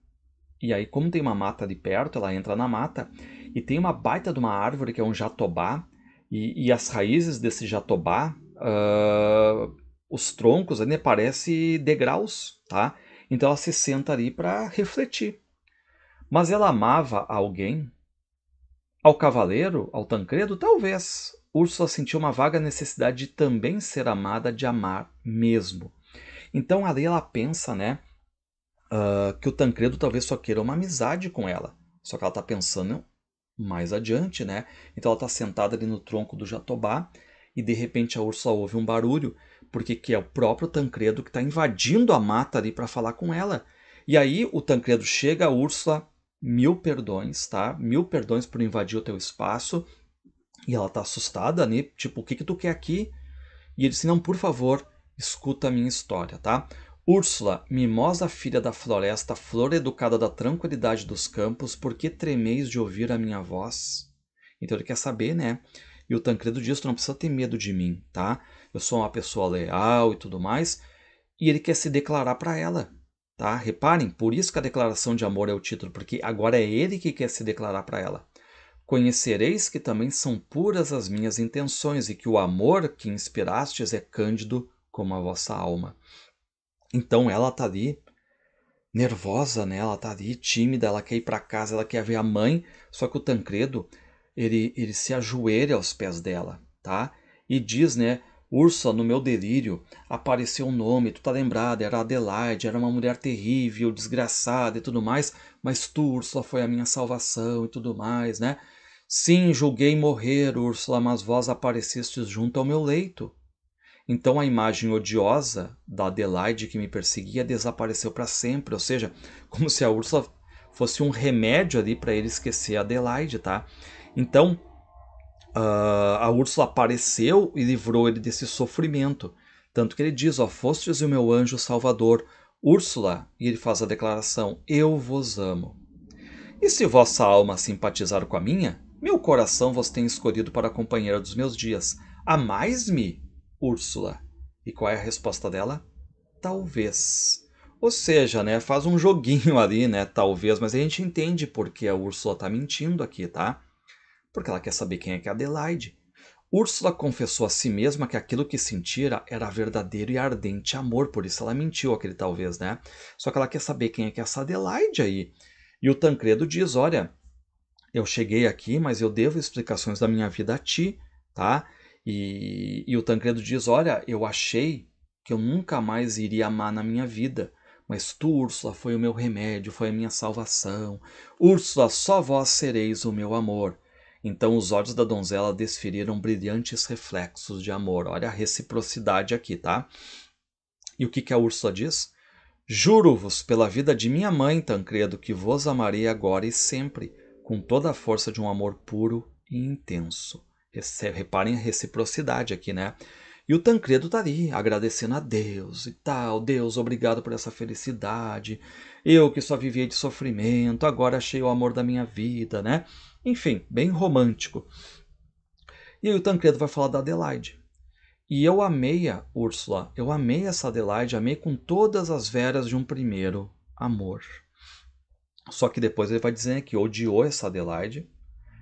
E aí, como tem uma mata ali perto, ela entra na mata e tem uma baita de uma árvore que é um jatobá. E, e as raízes desse jatobá, uh, os troncos, né, parece degraus, tá? Então ela se senta ali para refletir. Mas ela amava alguém? Ao cavaleiro? Ao Tancredo? Talvez. Úrsula sentiu uma vaga necessidade de também ser amada, de amar mesmo. Então ali ela pensa, né, uh, que o Tancredo talvez só queira uma amizade com ela. Só que ela está pensando mais adiante, né? Então ela está sentada ali no tronco do Jatobá e de repente a Úrsula ouve um barulho, porque que é o próprio Tancredo que está invadindo a mata ali para falar com ela. E aí o Tancredo chega, a Úrsula, mil perdões, tá? Mil perdões por invadir o teu espaço. E ela tá assustada, né? Tipo, o que que tu quer aqui? E ele disse, não, por favor, escuta a minha história, tá? Úrsula, mimosa filha da floresta, flor educada da tranquilidade dos campos, por que tremeis de ouvir a minha voz? Então ele quer saber, né? E o Tancredo diz, tu não precisa ter medo de mim, tá? Eu sou uma pessoa leal e tudo mais. E ele quer se declarar para ela, tá? Reparem, por isso que a declaração de amor é o título, porque agora é ele que quer se declarar para ela. Conhecereis que também são puras as minhas intenções e que o amor que inspirastes é cândido como a vossa alma. Então ela está ali nervosa, né? Ela está ali tímida, ela quer ir para casa, ela quer ver a mãe, só que o Tancredo, ele, ele se ajoelha aos pés dela, tá? E diz, né, Ursa, no meu delírio, apareceu um nome, tu tá lembrada, era Adelaide, era uma mulher terrível, desgraçada e tudo mais, mas tu, Úrsula, foi a minha salvação e tudo mais, né? Sim, julguei morrer, Úrsula, mas vós aparecestes junto ao meu leito. Então a imagem odiosa da Adelaide que me perseguia desapareceu para sempre, ou seja, como se a Úrsula fosse um remédio ali para ele esquecer a Adelaide, tá? Então uh, a Úrsula apareceu e livrou ele desse sofrimento. Tanto que ele diz: Ó, fostes o meu anjo salvador, Úrsula, e ele faz a declaração: Eu vos amo. E se vossa alma simpatizar com a minha, meu coração vos tem escolhido para a companheira dos meus dias. Amais-me, Úrsula? E qual é a resposta dela? Talvez. Ou seja, né, faz um joguinho ali, né, talvez, mas a gente entende porque a Úrsula está mentindo aqui, tá? Porque ela quer saber quem é que é Adelaide. Úrsula confessou a si mesma que aquilo que sentira era verdadeiro e ardente amor, por isso ela mentiu aquele talvez, né? Só que ela quer saber quem é que é essa Adelaide aí. E o Tancredo diz, olha, eu cheguei aqui, mas eu devo explicações da minha vida a ti, tá? E, e o Tancredo diz: Olha, eu achei que eu nunca mais iria amar na minha vida, mas tu, Úrsula, foi o meu remédio, foi a minha salvação. Úrsula, só vós sereis o meu amor. Então os olhos da donzela desferiram brilhantes reflexos de amor. Olha a reciprocidade aqui, tá? E o que, que a Úrsula diz? Juro-vos pela vida de minha mãe, Tancredo, que vos amarei agora e sempre com toda a força de um amor puro e intenso. Reparem a reciprocidade aqui, né? E o Tancredo está ali agradecendo a Deus e tal. Deus, obrigado por essa felicidade. Eu que só vivia de sofrimento, agora achei o amor da minha vida, né? Enfim, bem romântico. E aí o Tancredo vai falar da Adelaide. E eu amei a Úrsula, eu amei essa Adelaide, amei com todas as veras de um primeiro amor. Só que depois ele vai dizer que odiou essa Adelaide,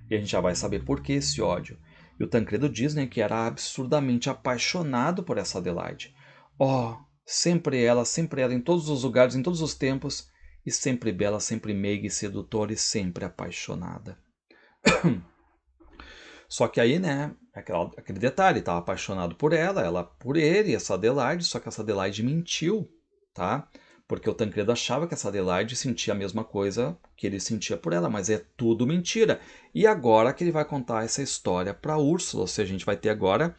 e a gente já vai saber por que esse ódio. E o Tancredo diz né, que era absurdamente apaixonado por essa Adelaide. Oh, sempre ela, sempre ela, em todos os lugares, em todos os tempos, e sempre bela, sempre meiga e sedutora e sempre apaixonada. Só que aí, né, aquela, aquele detalhe, estava apaixonado por ela, ela por ele, essa Adelaide, só que essa Adelaide mentiu, tá? Porque o Tancredo achava que essa Adelaide sentia a mesma coisa que ele sentia por ela, mas é tudo mentira. E agora que ele vai contar essa história para Úrsula, ou seja, a gente vai ter agora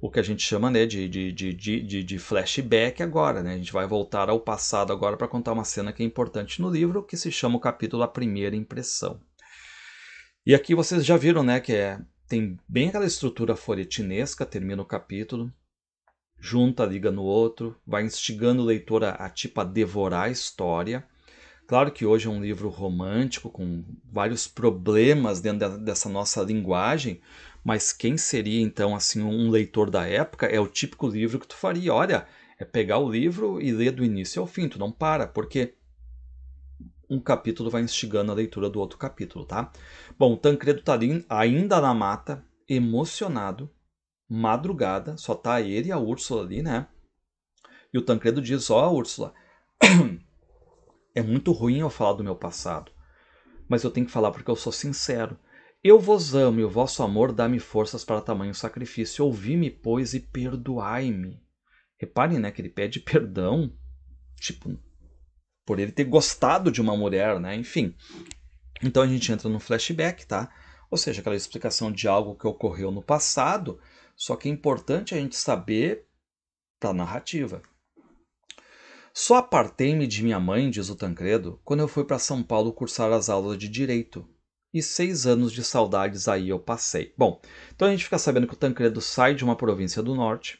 o que a gente chama né, de, de, de, de, de flashback agora. Né? A gente vai voltar ao passado agora para contar uma cena que é importante no livro, que se chama o capítulo A Primeira Impressão. E aqui vocês já viram né, que é, tem bem aquela estrutura folhetinesca, termina o capítulo, junta, liga no outro, vai instigando o leitor a, a tipo a devorar a história. Claro que hoje é um livro romântico, com vários problemas dentro da, dessa nossa linguagem, mas quem seria então assim um leitor da época é o típico livro que tu faria. Olha, é pegar o livro e ler do início ao fim, tu não para, porque um capítulo vai instigando a leitura do outro capítulo, tá? Bom, Tancredo Tarim tá ainda na mata, emocionado, madrugada, só tá ele e a Úrsula ali, né? E o Tancredo diz: Ó, oh, Úrsula, é muito ruim eu falar do meu passado, mas eu tenho que falar porque eu sou sincero. Eu vos amo e o vosso amor dá-me forças para tamanho sacrifício. Ouvi-me, pois, e perdoai-me. Reparem, né, que ele pede perdão, tipo, por ele ter gostado de uma mulher, né? Enfim. Então a gente entra no flashback, tá? Ou seja, aquela explicação de algo que ocorreu no passado só que é importante a gente saber da narrativa. Só apartei-me de minha mãe, diz o Tancredo, quando eu fui para São Paulo cursar as aulas de Direito. E seis anos de saudades aí eu passei. Bom, então a gente fica sabendo que o Tancredo sai de uma província do norte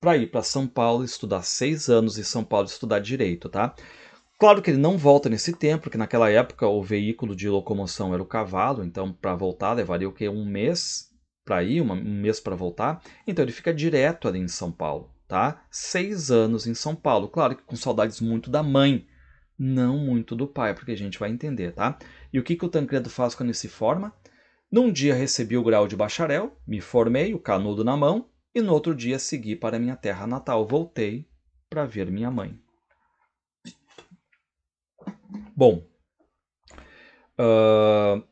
para ir para São Paulo estudar seis anos em São Paulo estudar Direito, tá? Claro que ele não volta nesse tempo, porque naquela época o veículo de locomoção era o cavalo, então para voltar levaria o que? Um mês para ir, uma, um mês para voltar. Então ele fica direto ali em São Paulo, tá? Seis anos em São Paulo. Claro que com saudades muito da mãe, não muito do pai, porque a gente vai entender, tá? E o que, que o Tancredo faz quando ele se forma? Num dia recebi o grau de bacharel, me formei, o canudo na mão, e no outro dia segui para minha terra natal. Voltei para ver minha mãe. Bom, uh,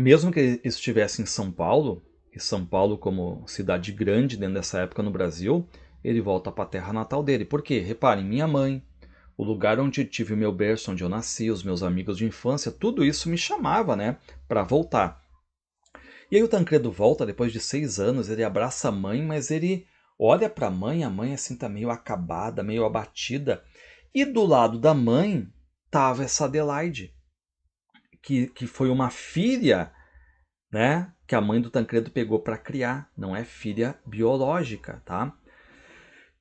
mesmo que estivesse em São Paulo, e São Paulo como cidade grande dentro dessa época no Brasil, ele volta para a terra natal dele. Por quê? Reparem, minha mãe, o lugar onde tive o meu berço, onde eu nasci, os meus amigos de infância, tudo isso me chamava, né, para voltar. E aí o Tancredo volta depois de seis anos, ele abraça a mãe, mas ele olha para a mãe, a mãe assim está meio acabada, meio abatida. E do lado da mãe tava essa Adelaide que, que foi uma filha, né? Que a mãe do Tancredo pegou para criar, não é filha biológica, tá?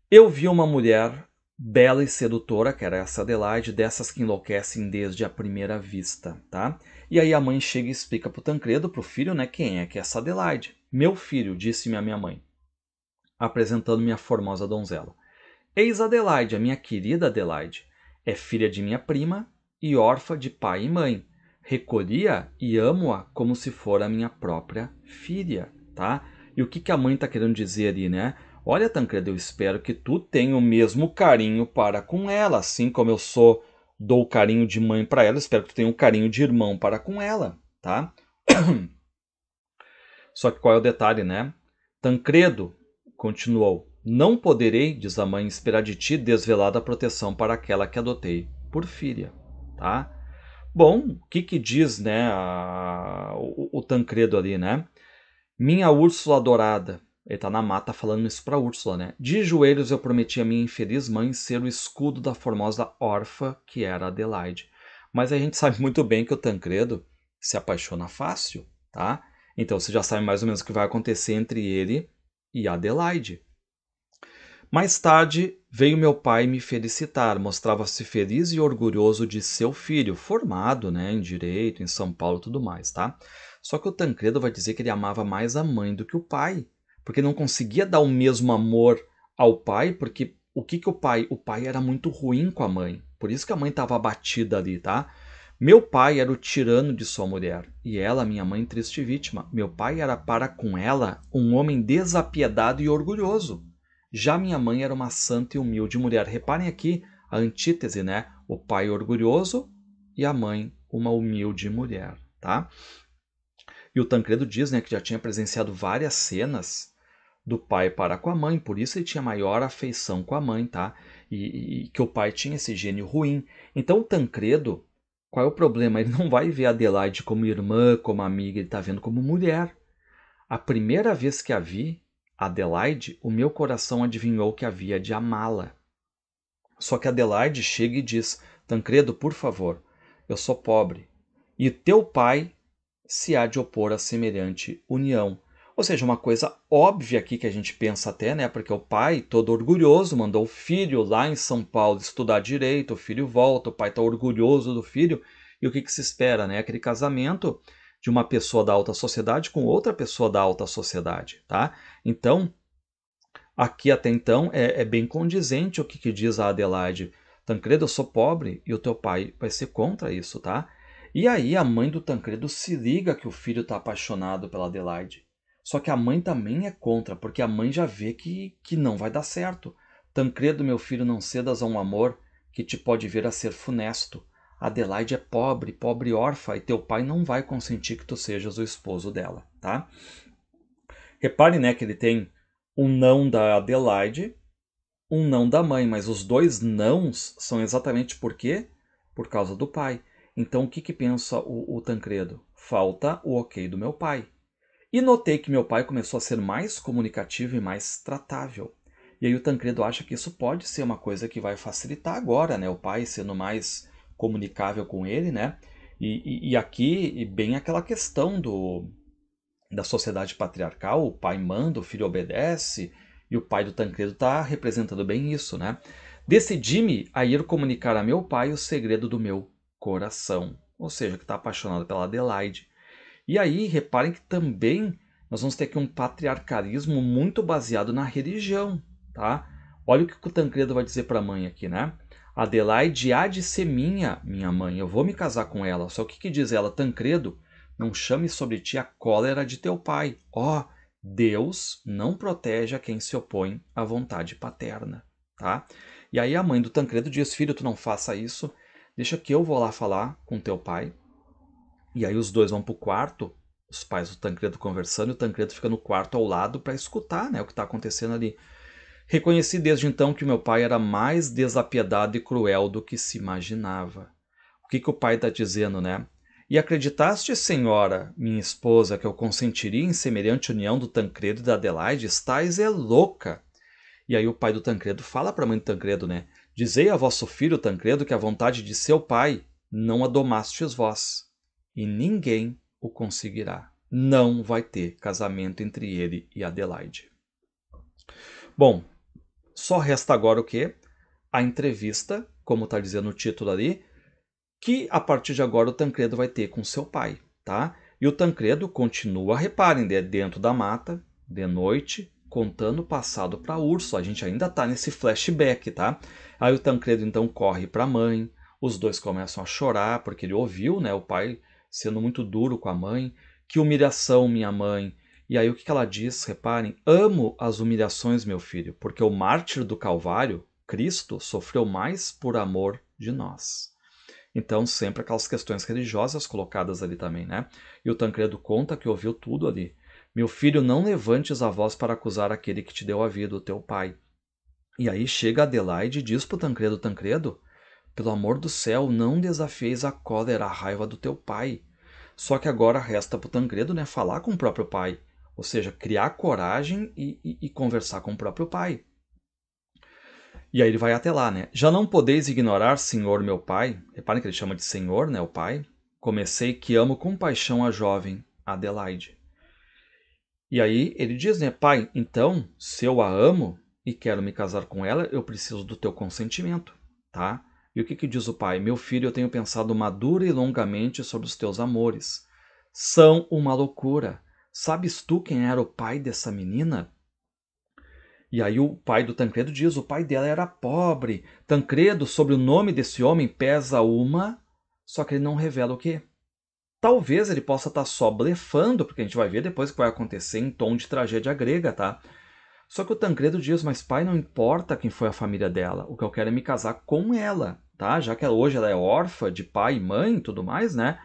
Eu vi uma mulher bela e sedutora, que era essa Adelaide, dessas que enlouquecem desde a primeira vista, tá? E aí a mãe chega e explica pro Tancredo, pro filho, né, quem é que é essa Adelaide. Meu filho, disse-me a minha mãe, apresentando minha formosa donzela. Eis Adelaide, a minha querida Adelaide, é filha de minha prima e órfã de pai e mãe recolhi-a e amo-a como se fora minha própria filha, tá? E o que, que a mãe está querendo dizer ali, né? Olha, Tancredo, eu espero que tu tenha o mesmo carinho para com ela, assim como eu sou dou carinho de mãe para ela, espero que tu tenha um carinho de irmão para com ela, tá? Só que qual é o detalhe, né? Tancredo continuou: Não poderei, diz a mãe, esperar de ti desvelada proteção para aquela que adotei por filha, tá? Bom, o que que diz, né, a, o, o, Tancredo ali, né? Minha Úrsula dourada. Ele tá na mata falando isso pra Úrsula, né? De joelhos eu prometi a minha infeliz mãe ser o escudo da formosa órfã que era Adelaide. Mas a gente sabe muito bem que o Tancredo se apaixona fácil, tá? Então você já sabe mais ou menos o que vai acontecer entre ele e Adelaide. Mais tarde, veio meu pai me felicitar, mostrava-se feliz e orgulhoso de seu filho, formado, né, em direito, em São Paulo e tudo mais, tá? Só que o Tancredo vai dizer que ele amava mais a mãe do que o pai, porque não conseguia dar o mesmo amor ao pai, porque o que que o pai? O pai era muito ruim com a mãe, por isso que a mãe estava abatida ali, tá? Meu pai era o tirano de sua mulher, e ela, minha mãe, triste vítima. Meu pai era para com ela um homem desapiedado e orgulhoso. Já minha mãe era uma santa e humilde mulher. Reparem aqui a antítese, né? O pai orgulhoso e a mãe uma humilde mulher, tá? E o Tancredo diz, né, que já tinha presenciado várias cenas do pai para com a mãe, por isso ele tinha maior afeição com a mãe, tá? E, e que o pai tinha esse gênio ruim. Então o Tancredo, qual é o problema? Ele não vai ver a Adelaide como irmã, como amiga, ele está vendo como mulher. A primeira vez que a vi, Adelaide, o meu coração adivinhou que havia de amá-la. Só que Adelaide chega e diz: Tancredo, por favor, eu sou pobre. E teu pai se há de opor a semelhante união. Ou seja, uma coisa óbvia aqui que a gente pensa até, né? Porque o pai, todo orgulhoso, mandou o filho lá em São Paulo estudar direito, o filho volta, o pai está orgulhoso do filho. E o que, que se espera, né? Aquele casamento de uma pessoa da alta sociedade com outra pessoa da alta sociedade, tá? Então, aqui até então é, é bem condizente o que, que diz a Adelaide. Tancredo, eu sou pobre e o teu pai vai ser contra isso, tá? E aí a mãe do Tancredo se liga que o filho está apaixonado pela Adelaide. Só que a mãe também é contra, porque a mãe já vê que, que não vai dar certo. Tancredo, meu filho, não cedas a um amor que te pode vir a ser funesto. Adelaide é pobre, pobre órfã, e teu pai não vai consentir que tu sejas o esposo dela, tá? Repare, né, que ele tem um não da Adelaide, um não da mãe, mas os dois nãos são exatamente por quê? Por causa do pai. Então, o que, que pensa o, o Tancredo? Falta o ok do meu pai. E notei que meu pai começou a ser mais comunicativo e mais tratável. E aí o Tancredo acha que isso pode ser uma coisa que vai facilitar agora, né? O pai sendo mais comunicável com ele, né? E, e, e aqui, e bem aquela questão do, da sociedade patriarcal, o pai manda, o filho obedece, e o pai do Tancredo está representando bem isso, né? Decidi-me a ir comunicar a meu pai o segredo do meu coração, ou seja, que está apaixonado pela Adelaide. E aí, reparem que também nós vamos ter aqui um patriarcalismo muito baseado na religião, tá? Olha o que o Tancredo vai dizer para a mãe aqui, né? Adelaide há de ser minha, minha mãe, eu vou me casar com ela. Só o que, que diz ela? Tancredo, não chame sobre ti a cólera de teu pai. Ó, oh, Deus não protege a quem se opõe à vontade paterna, tá? E aí a mãe do Tancredo diz, filho, tu não faça isso, deixa que eu vou lá falar com teu pai. E aí os dois vão pro quarto, os pais do Tancredo conversando, e o Tancredo fica no quarto ao lado para escutar né, o que está acontecendo ali. Reconheci desde então que meu pai era mais desapiedado e cruel do que se imaginava. O que, que o pai está dizendo, né? E acreditaste, senhora, minha esposa, que eu consentiria em semelhante união do Tancredo e da Adelaide? Estais é louca. E aí o pai do Tancredo fala para a mãe do Tancredo, né? Dizei a vosso filho Tancredo que a vontade de seu pai não a domastes vós, e ninguém o conseguirá. Não vai ter casamento entre ele e Adelaide. Bom, só resta agora o quê? A entrevista, como está dizendo o título ali, que a partir de agora o Tancredo vai ter com seu pai, tá? E o Tancredo continua, reparem, é dentro da mata, de noite, contando o passado para Urso. A gente ainda tá nesse flashback, tá? Aí o Tancredo então corre para a mãe, os dois começam a chorar porque ele ouviu, né, o pai sendo muito duro com a mãe, que humilhação minha mãe, e aí o que, ela diz? Reparem, amo as humilhações, meu filho, porque o mártir do Calvário, Cristo, sofreu mais por amor de nós. Então, sempre aquelas questões religiosas colocadas ali também, né? E o Tancredo conta que ouviu tudo ali. Meu filho, não levantes a voz para acusar aquele que te deu a vida, o teu pai. E aí chega Adelaide e diz para o Tancredo: Tancredo, pelo amor do céu, não desafieis a cólera, a raiva do teu pai. Só que agora resta para o Tancredo né, falar com o próprio pai. Ou seja, criar coragem e, e, e conversar com o próprio pai. E aí ele vai até lá, né? Já não podeis ignorar, Senhor meu Pai. Reparem que ele chama de Senhor, né? O Pai. Comecei que amo com paixão a jovem Adelaide. E aí ele diz, né? Pai, então, se eu a amo e quero me casar com ela, eu preciso do teu consentimento, tá? E o que, que diz o pai? Meu filho, eu tenho pensado madura e longamente sobre os teus amores. São uma loucura. Sabes tu quem era o pai dessa menina? E aí o pai do Tancredo diz: O pai dela era pobre. Tancredo, sobre o nome desse homem, pesa uma, só que ele não revela o quê? Talvez ele possa estar tá só blefando, porque a gente vai ver depois o que vai acontecer em tom de tragédia grega, tá? Só que o Tancredo diz: Mas pai, não importa quem foi a família dela, o que eu quero é me casar com ela, tá? Já que hoje ela é órfã de pai e mãe e tudo mais, né?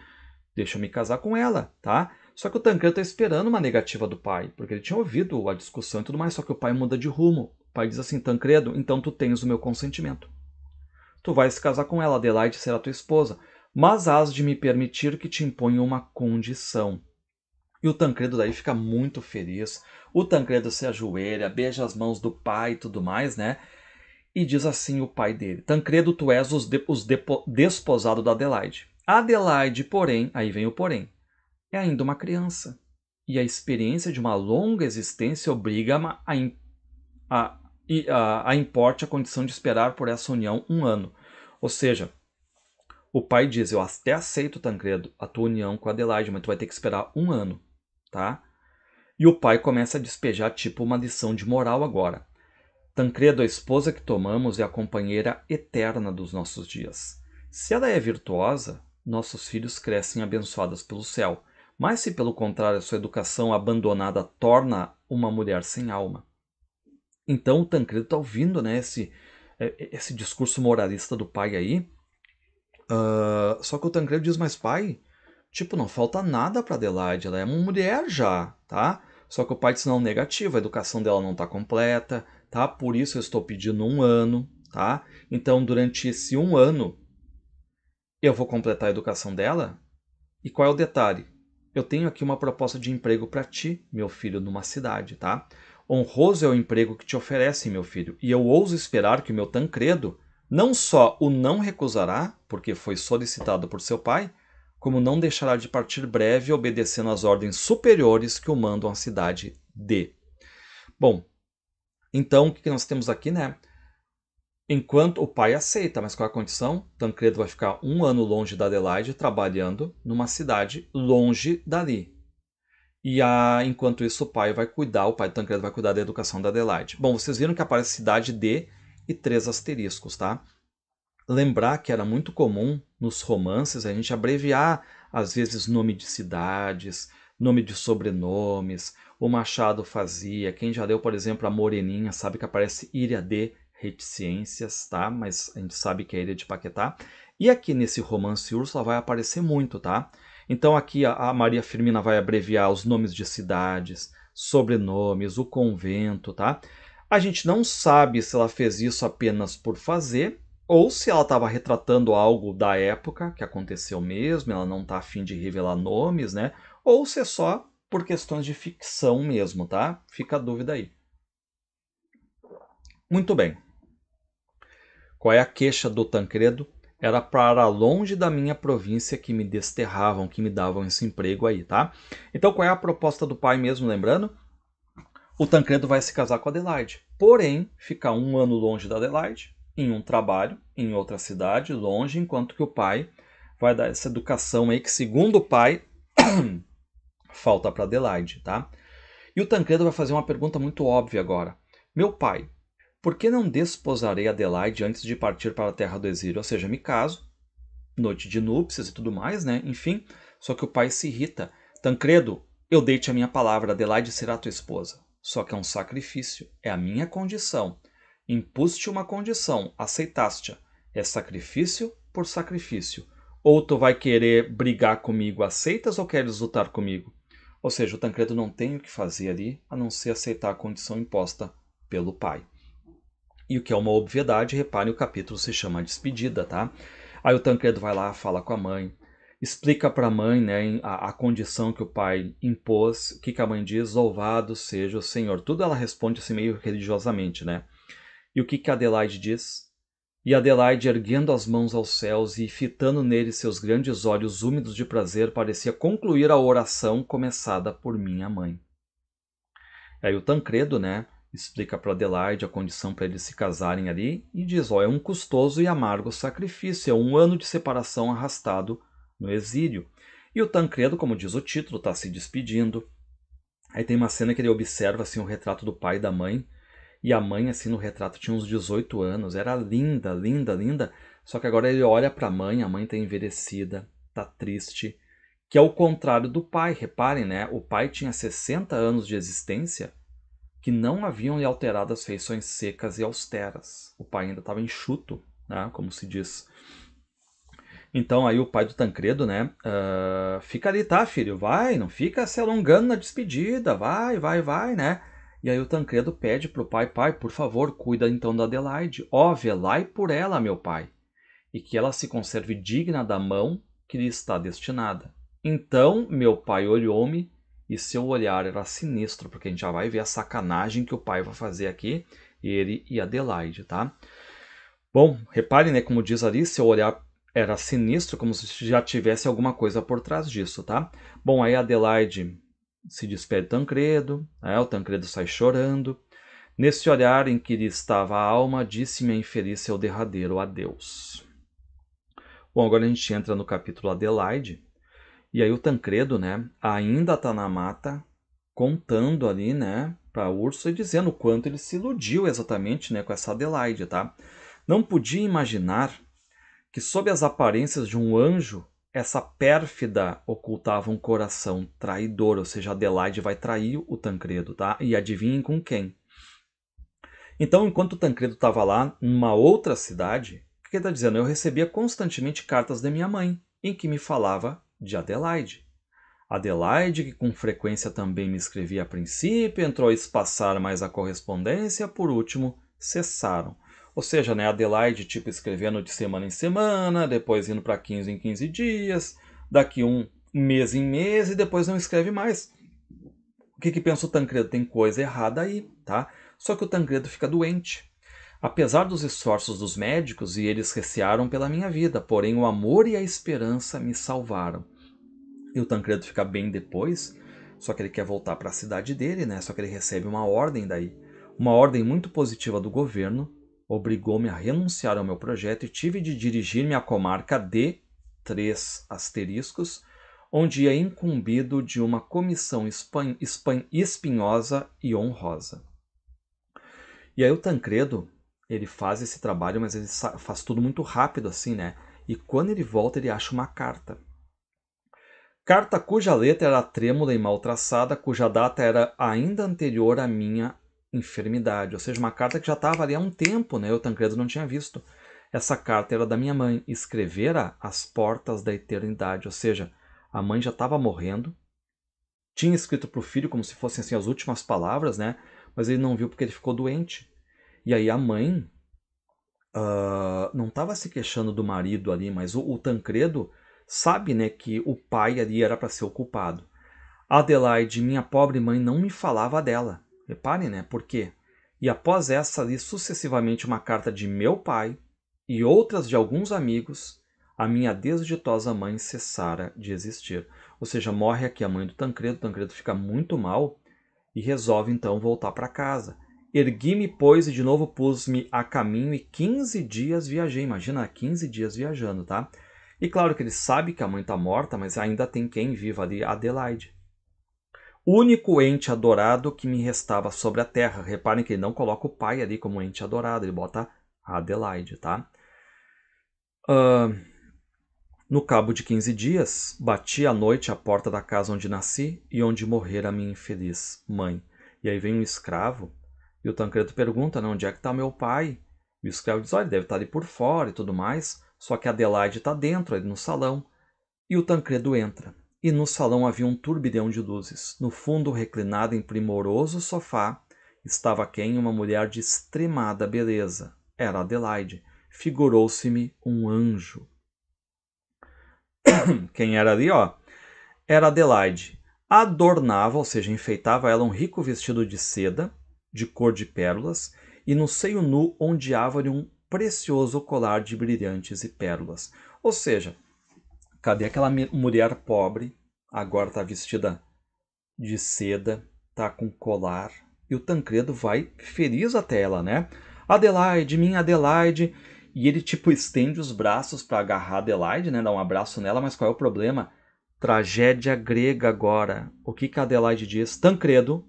Deixa eu me casar com ela, tá? Só que o Tancredo está esperando uma negativa do pai, porque ele tinha ouvido a discussão e tudo mais, só que o pai muda de rumo. O pai diz assim: Tancredo, então tu tens o meu consentimento. Tu vais se casar com ela, Adelaide será tua esposa, mas has de me permitir que te imponha uma condição. E o Tancredo daí fica muito feliz. O Tancredo se ajoelha, beija as mãos do pai e tudo mais, né? E diz assim o pai dele: Tancredo, tu és os, de, os desposado da Adelaide. Adelaide, porém, aí vem o porém é ainda uma criança. E a experiência de uma longa existência obriga-a a, a, a, a importe a condição de esperar por essa união um ano. Ou seja, o pai diz: Eu até aceito, Tancredo, a tua união com Adelaide, mas tu vai ter que esperar um ano, tá? E o pai começa a despejar, tipo, uma lição de moral agora. Tancredo, a esposa que tomamos é a companheira eterna dos nossos dias. Se ela é virtuosa, nossos filhos crescem abençoados pelo céu. Mas se pelo contrário a sua educação abandonada torna uma mulher sem alma, então o Tancredo está ouvindo né, esse, é, é, esse discurso moralista do pai aí. Uh, só que o Tancredo diz, mas pai, tipo, não falta nada para Adelaide, ela é uma mulher já, tá? Só que o pai diz: não, negativo, a educação dela não está completa, tá? Por isso eu estou pedindo um ano, tá? Então, durante esse um ano, eu vou completar a educação dela. E qual é o detalhe? eu tenho aqui uma proposta de emprego para ti, meu filho, numa cidade, tá? Honroso é o emprego que te oferecem, meu filho, e eu ouso esperar que o meu Tancredo não só o não recusará, porque foi solicitado por seu pai, como não deixará de partir breve obedecendo às ordens superiores que o mandam à cidade de. Bom, então o que nós temos aqui, né? Enquanto o pai aceita, mas com é a condição, Tancredo vai ficar um ano longe da Adelaide, trabalhando numa cidade longe dali. E a, enquanto isso, o pai vai cuidar, o pai do Tancredo vai cuidar da educação da Adelaide. Bom, vocês viram que aparece cidade D e três asteriscos, tá? Lembrar que era muito comum nos romances a gente abreviar, às vezes, nome de cidades, nome de sobrenomes. O Machado fazia. Quem já leu, por exemplo, a Moreninha sabe que aparece Ilha D reticências, tá? Mas a gente sabe que é a ilha de Paquetá. E aqui nesse romance Úrsula vai aparecer muito, tá? Então aqui a Maria Firmina vai abreviar os nomes de cidades, sobrenomes, o convento, tá? A gente não sabe se ela fez isso apenas por fazer ou se ela estava retratando algo da época que aconteceu mesmo, ela não está afim de revelar nomes, né? Ou se é só por questões de ficção mesmo, tá? Fica a dúvida aí. Muito bem. Qual é a queixa do Tancredo? Era para longe da minha província que me desterravam, que me davam esse emprego aí, tá? Então qual é a proposta do pai mesmo, lembrando? O Tancredo vai se casar com Adelaide, porém ficar um ano longe da Adelaide, em um trabalho, em outra cidade, longe, enquanto que o pai vai dar essa educação aí que, segundo o pai, falta para Adelaide, tá? E o Tancredo vai fazer uma pergunta muito óbvia agora. Meu pai, por que não desposarei Adelaide antes de partir para a terra do exílio? Ou seja, me caso, noite de núpcias e tudo mais, né? Enfim, só que o pai se irrita. Tancredo, eu dei-te a minha palavra, Adelaide será tua esposa. Só que é um sacrifício, é a minha condição. Impus-te uma condição, aceitaste-a. É sacrifício por sacrifício. Ou tu vai querer brigar comigo, aceitas ou queres lutar comigo? Ou seja, o Tancredo não tem o que fazer ali a não ser aceitar a condição imposta pelo pai. E o que é uma obviedade, repare, o capítulo se chama Despedida, tá? Aí o Tancredo vai lá, fala com a mãe, explica para a mãe né, a, a, condição que o pai impôs, o que, que a mãe diz, louvado seja o Senhor. Tudo ela responde assim meio religiosamente, né? E o que, que Adelaide diz? E Adelaide, erguendo as mãos aos céus e fitando nele seus grandes olhos úmidos de prazer, parecia concluir a oração começada por minha mãe. Aí o Tancredo, né, explica para Adelaide a condição para eles se casarem ali e diz: ó, é um custoso e amargo sacrifício, é um ano de separação arrastado no exílio. E o Tancredo, como diz o título, está se despedindo. Aí tem uma cena que ele observa assim o retrato do pai e da mãe, e a mãe assim no retrato tinha uns 18 anos, era linda, linda, linda. Só que agora ele olha para a mãe, a mãe está envelhecida, está triste, que é o contrário do pai. Reparem, né? O pai tinha 60 anos de existência que não haviam lhe alterado as feições secas e austeras. O pai ainda estava enxuto, né, como se diz. Então aí o pai do Tancredo, né, uh, fica ali, tá, filho, vai, não fica se alongando na despedida, vai, vai, vai, né? E aí o Tancredo pede pro pai, pai, por favor, cuida então da Adelaide, ó, velai por ela, meu pai, e que ela se conserve digna da mão que lhe está destinada. Então meu pai olhou-me e seu olhar era sinistro, porque a gente já vai ver a sacanagem que o pai vai fazer aqui, ele e Adelaide, tá? Bom, repare, né, como diz ali, seu olhar era sinistro, como se já tivesse alguma coisa por trás disso, tá? Bom, aí Adelaide se despede do Tancredo, né, o Tancredo sai chorando. Nesse olhar em que lhe estava a alma, disse-me a infeliz seu derradeiro adeus. Bom, agora a gente entra no capítulo Adelaide, e aí o Tancredo, né, ainda tá na mata, contando ali, né, para Urso e dizendo o quanto ele se iludiu exatamente, né, com essa Adelaide, tá? Não podia imaginar que sob as aparências de um anjo, essa pérfida ocultava um coração traidor, ou seja, Adelaide vai trair o Tancredo, tá? E adivinhem com quem? Então, enquanto o Tancredo estava lá, numa outra cidade, o que ele está dizendo? Eu recebia constantemente cartas de minha mãe, em que me falava de Adelaide. Adelaide, que com frequência também me escrevia a princípio, entrou a espaçar mais a correspondência, por último, cessaram. Ou seja, né, Adelaide, tipo, escrevendo de semana em semana, depois indo para 15 em 15 dias, daqui um mês em mês e depois não escreve mais. O que, que pensa o Tancredo? Tem coisa errada aí, tá? Só que o Tancredo fica doente. Apesar dos esforços dos médicos, e eles recearam pela minha vida, porém o amor e a esperança me salvaram. E o Tancredo fica bem depois, só que ele quer voltar para a cidade dele, né? Só que ele recebe uma ordem daí, uma ordem muito positiva do governo, obrigou-me a renunciar ao meu projeto e tive de dirigir-me à comarca de três asteriscos, onde é incumbido de uma comissão espan... Espan... espinhosa e honrosa. E aí o Tancredo, ele faz esse trabalho, mas ele faz tudo muito rápido assim, né? E quando ele volta, ele acha uma carta. Carta cuja letra era trêmula e mal traçada, cuja data era ainda anterior à minha enfermidade. Ou seja, uma carta que já estava ali há um tempo, né? Eu, Tancredo, não tinha visto. Essa carta era da minha mãe. Escrevera às portas da eternidade. Ou seja, a mãe já estava morrendo. Tinha escrito para o filho como se fossem assim, as últimas palavras, né? Mas ele não viu porque ele ficou doente. E aí a mãe uh, não estava se queixando do marido ali, mas o, o Tancredo sabe né, que o pai ali era para ser o culpado. Adelaide, minha pobre mãe, não me falava dela. Reparem, né? Por quê? E após essa li sucessivamente uma carta de meu pai e outras de alguns amigos, a minha desditosa mãe cessara de existir. Ou seja, morre aqui a mãe do Tancredo, Tancredo fica muito mal e resolve então voltar para casa. Ergui-me, pois, e de novo pus-me a caminho e 15 dias viajei. Imagina, 15 dias viajando, tá? E claro que ele sabe que a mãe está morta, mas ainda tem quem viva ali, Adelaide. O único ente adorado que me restava sobre a terra. Reparem que ele não coloca o pai ali como ente adorado, ele bota Adelaide, tá? Uh, no cabo de 15 dias, bati à noite à porta da casa onde nasci e onde morrera minha infeliz mãe. E aí vem um escravo e o Tancredo pergunta, né, onde é que está meu pai? E o escravo diz, olha, ele deve estar tá ali por fora e tudo mais. Só que Adelaide está dentro, no salão, e o Tancredo entra. E no salão havia um turbilhão de luzes. No fundo, reclinada em primoroso sofá, estava quem? Uma mulher de extremada beleza. Era Adelaide. Figurou-se-me um anjo. quem era ali, ó? Era Adelaide. Adornava, ou seja, enfeitava ela um rico vestido de seda, de cor de pérolas, e no seio nu ondeava-lhe um precioso colar de brilhantes e pérolas. Ou seja, cadê aquela mulher pobre, agora está vestida de seda, está com colar, e o Tancredo vai feliz até ela, né? Adelaide, minha Adelaide. E ele, tipo, estende os braços para agarrar Adelaide, né? Dá um abraço nela, mas qual é o problema? Tragédia grega agora. O que que Adelaide diz? Tancredo,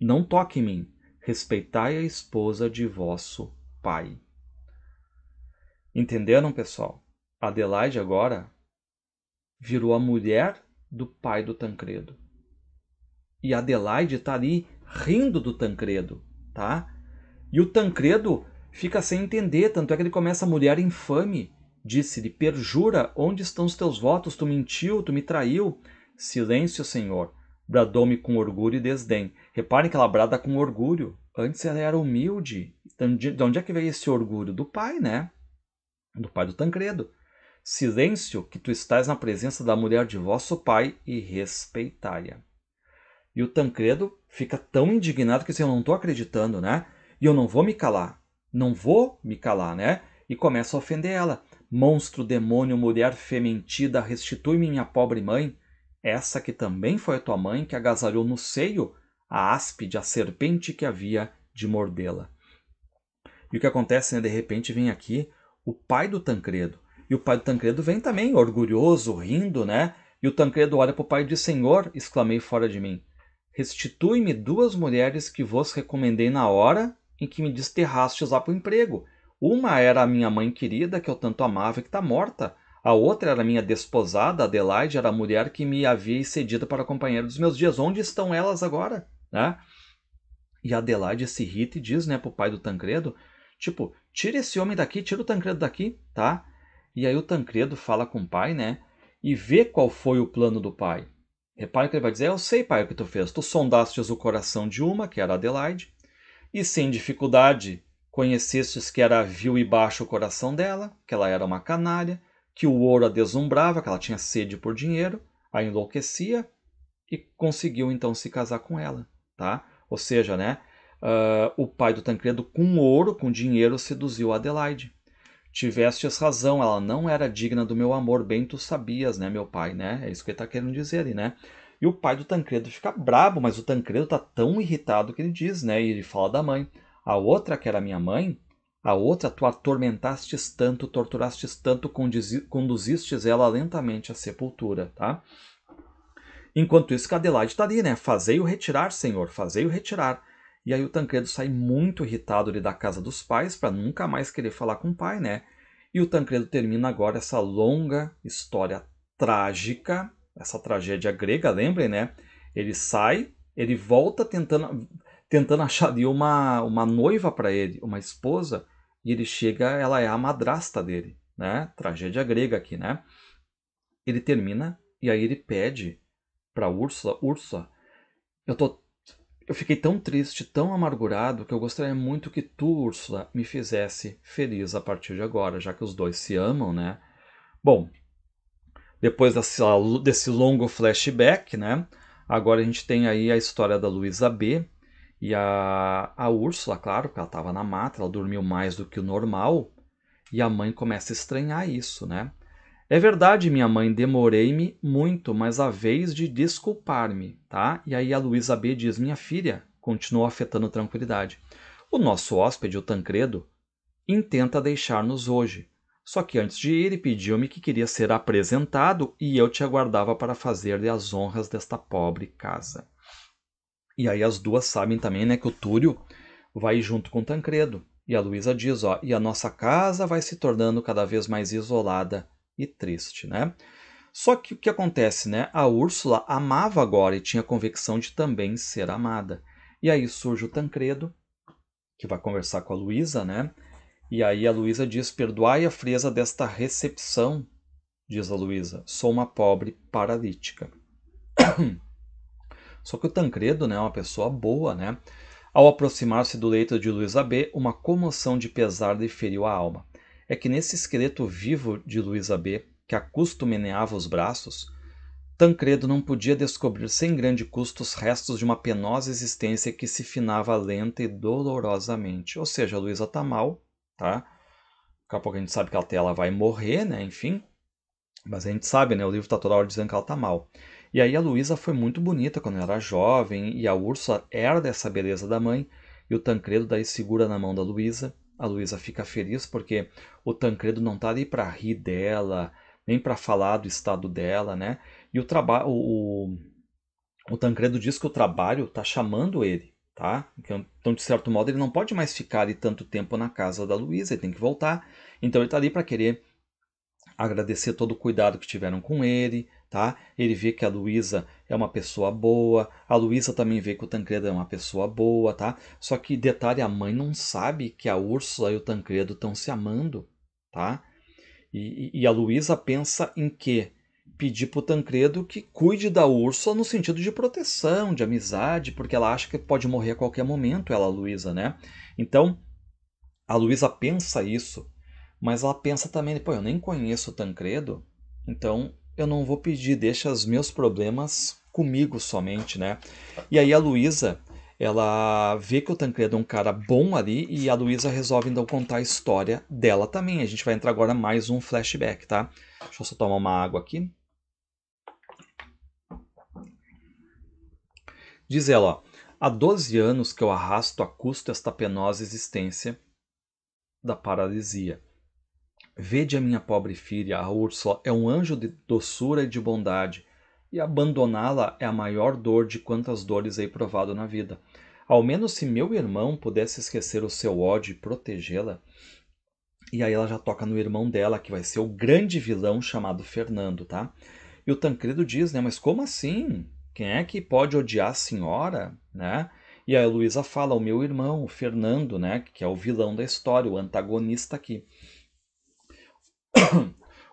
não toque em mim. Respeitai a esposa de vosso pai. Entenderam, pessoal? Adelaide agora virou a mulher do pai do Tancredo. E Adelaide está ali rindo do Tancredo, tá? E o Tancredo fica sem entender, tanto é que ele começa a mulher infame. Disse-lhe, perjura, onde estão os teus votos? Tu mentiu, tu me traiu. Silêncio, senhor. Bradou-me com orgulho e desdém. Reparem que ela brada com orgulho. Antes ela era humilde. Então, de onde é que veio esse orgulho? Do pai, né? do pai do Tancredo. Silêncio, que tu estás na presença da mulher de vosso pai, e respeitai-a. E o Tancredo fica tão indignado que diz: Eu não estou acreditando, né? E eu não vou me calar. Não vou me calar, né? E começa a ofender ela. Monstro, demônio, mulher fementida, restitui-me minha pobre mãe. Essa que também foi a tua mãe, que agasalhou no seio a áspide, a serpente que havia de mordê-la. E o que acontece, né? De repente vem aqui o pai do Tancredo. E o pai do Tancredo vem também, orgulhoso, rindo, né? E o Tancredo olha para o pai e diz: Senhor, exclamei fora de mim, restitui-me duas mulheres que vos recomendei na hora em que me desterrastes lá para o emprego. Uma era a minha mãe querida, que eu tanto amava e que está morta. A outra era minha desposada, Adelaide, era a mulher que me havia cedido para a companheira dos meus dias. Onde estão elas agora? Né? E Adelaide se irrita e diz né, para o pai do Tancredo, tipo, tira esse homem daqui, tira o Tancredo daqui, tá? E aí o Tancredo fala com o pai, né? E vê qual foi o plano do pai. Repare que ele vai dizer: Eu sei, pai, o que tu fez. Tu sondastes o coração de uma, que era Adelaide, e sem dificuldade conhecestes que era vil e baixo o coração dela, que ela era uma canalha, que o ouro a deslumbrava, que ela tinha sede por dinheiro, a enlouquecia e conseguiu então se casar com ela, tá? Ou seja, né? Uh, o pai do Tancredo, com ouro, com dinheiro, seduziu Adelaide. Tivestes razão, ela não era digna do meu amor, bem tu sabias, né, meu pai, né? É isso que ele está querendo dizer ali, né? E o pai do Tancredo fica brabo, mas o Tancredo está tão irritado que ele diz, né? E ele fala da mãe. A outra, que era minha mãe, a outra tu atormentastes tanto, torturastes tanto, conduzistes ela lentamente à sepultura, tá? Enquanto isso, Adelaide está ali, né? Fazei-o retirar, senhor, fazei-o retirar. E aí o Tancredo sai muito irritado ali da casa dos pais para nunca mais querer falar com o pai, né? E o Tancredo termina agora essa longa história trágica, essa tragédia grega, lembrem, né? Ele sai, ele volta tentando tentando achar ali uma, uma noiva para ele, uma esposa, e ele chega, ela é a madrasta dele, né? Tragédia grega aqui, né? Ele termina e aí ele pede para Úrsula, Úrsula, eu tô eu fiquei tão triste, tão amargurado, que eu gostaria muito que tu, Úrsula, me fizesse feliz a partir de agora, já que os dois se amam, né? Bom, depois desse longo flashback, né? Agora a gente tem aí a história da Luísa B. E a, a Úrsula, claro, porque ela estava na mata, ela dormiu mais do que o normal. E a mãe começa a estranhar isso, né? É verdade, minha mãe, demorei-me muito, mas a vez de desculpar-me, tá? E aí a Luísa B diz: Minha filha, continuou afetando tranquilidade. O nosso hóspede, o Tancredo, intenta deixar-nos hoje. Só que antes de ir, ele pediu-me que queria ser apresentado e eu te aguardava para fazer-lhe as honras desta pobre casa. E aí as duas sabem também, né, que o Túlio vai junto com o Tancredo. E a Luísa diz, ó, e a nossa casa vai se tornando cada vez mais isolada e triste, né? Só que o que acontece, né? A Úrsula amava agora e tinha convicção de também ser amada. E aí surge o Tancredo, que vai conversar com a Luísa, né? E aí a Luísa diz: Perdoai a fresa desta recepção, diz a Luísa, sou uma pobre paralítica. Só que o Tancredo, né, é uma pessoa boa, né? Ao aproximar-se do leito de Luísa B, uma comoção de pesar lhe feriu a alma é que nesse esqueleto vivo de Luísa B, que a custo meneava os braços, Tancredo não podia descobrir sem grande custo os restos de uma penosa existência que se finava lenta e dolorosamente. Ou seja, a Luísa está mal, tá? Daqui a pouco a gente sabe que até ela vai morrer, né? Enfim. Mas a gente sabe, né? O livro está toda hora dizendo que ela está mal. E aí a Luísa foi muito bonita quando era jovem, e a Ursa herda essa beleza da mãe, e o Tancredo daí segura na mão da Luísa a Luísa fica feliz porque o Tancredo não tá ali para rir dela, nem para falar do estado dela, né? E o trabalho, o, o Tancredo diz que o trabalho tá chamando ele, tá? Então, de certo modo, ele não pode mais ficar ali tanto tempo na casa da Luísa, ele tem que voltar. Então, ele tá ali para querer agradecer todo o cuidado que tiveram com ele, tá? Ele vê que a Luísa é uma pessoa boa. A Luísa também vê que o Tancredo é uma pessoa boa, tá? Só que detalhe, a mãe não sabe que a Úrsula e o Tancredo estão se amando, tá? E, e a Luísa pensa em quê? Pedir pro Tancredo que cuide da Úrsula no sentido de proteção, de amizade, porque ela acha que pode morrer a qualquer momento, ela, Luísa, né? Então, a Luísa pensa isso, mas ela pensa também, pô, eu nem conheço o Tancredo, então eu não vou pedir, deixa os meus problemas comigo somente, né? E aí a Luísa, ela vê que o Tancredo é um cara bom ali e a Luísa resolve então contar a história dela também. A gente vai entrar agora mais um flashback, tá? Deixa eu só tomar uma água aqui. Diz ela, ó, há 12 anos que eu arrasto a custo esta penosa existência da paralisia. Vede a minha pobre filha, a Úrsula, é um anjo de doçura e de bondade, e abandoná-la é a maior dor de quantas dores hei provado na vida. Ao menos se meu irmão pudesse esquecer o seu ódio e protegê-la. E aí ela já toca no irmão dela, que vai ser o grande vilão chamado Fernando, tá? E o Tancredo diz, né? Mas como assim? Quem é que pode odiar a senhora, né? E aí a Luísa fala, o meu irmão, o Fernando, né? Que é o vilão da história, o antagonista aqui.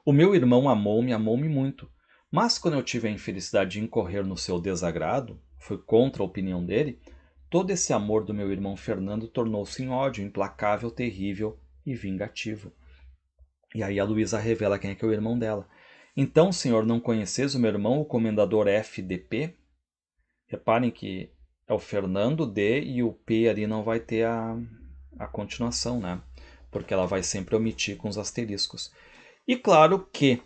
O meu irmão amou-me, amou-me muito. Mas quando eu tive a infelicidade de incorrer no seu desagrado, foi contra a opinião dele, todo esse amor do meu irmão Fernando tornou-se em ódio implacável, terrível e vingativo. E aí a Luísa revela quem é que é o irmão dela. Então, senhor, não conheces o meu irmão, o comendador FDP? Reparem que é o Fernando D e o P ali não vai ter a, a continuação, né? Porque ela vai sempre omitir com os asteriscos. E claro que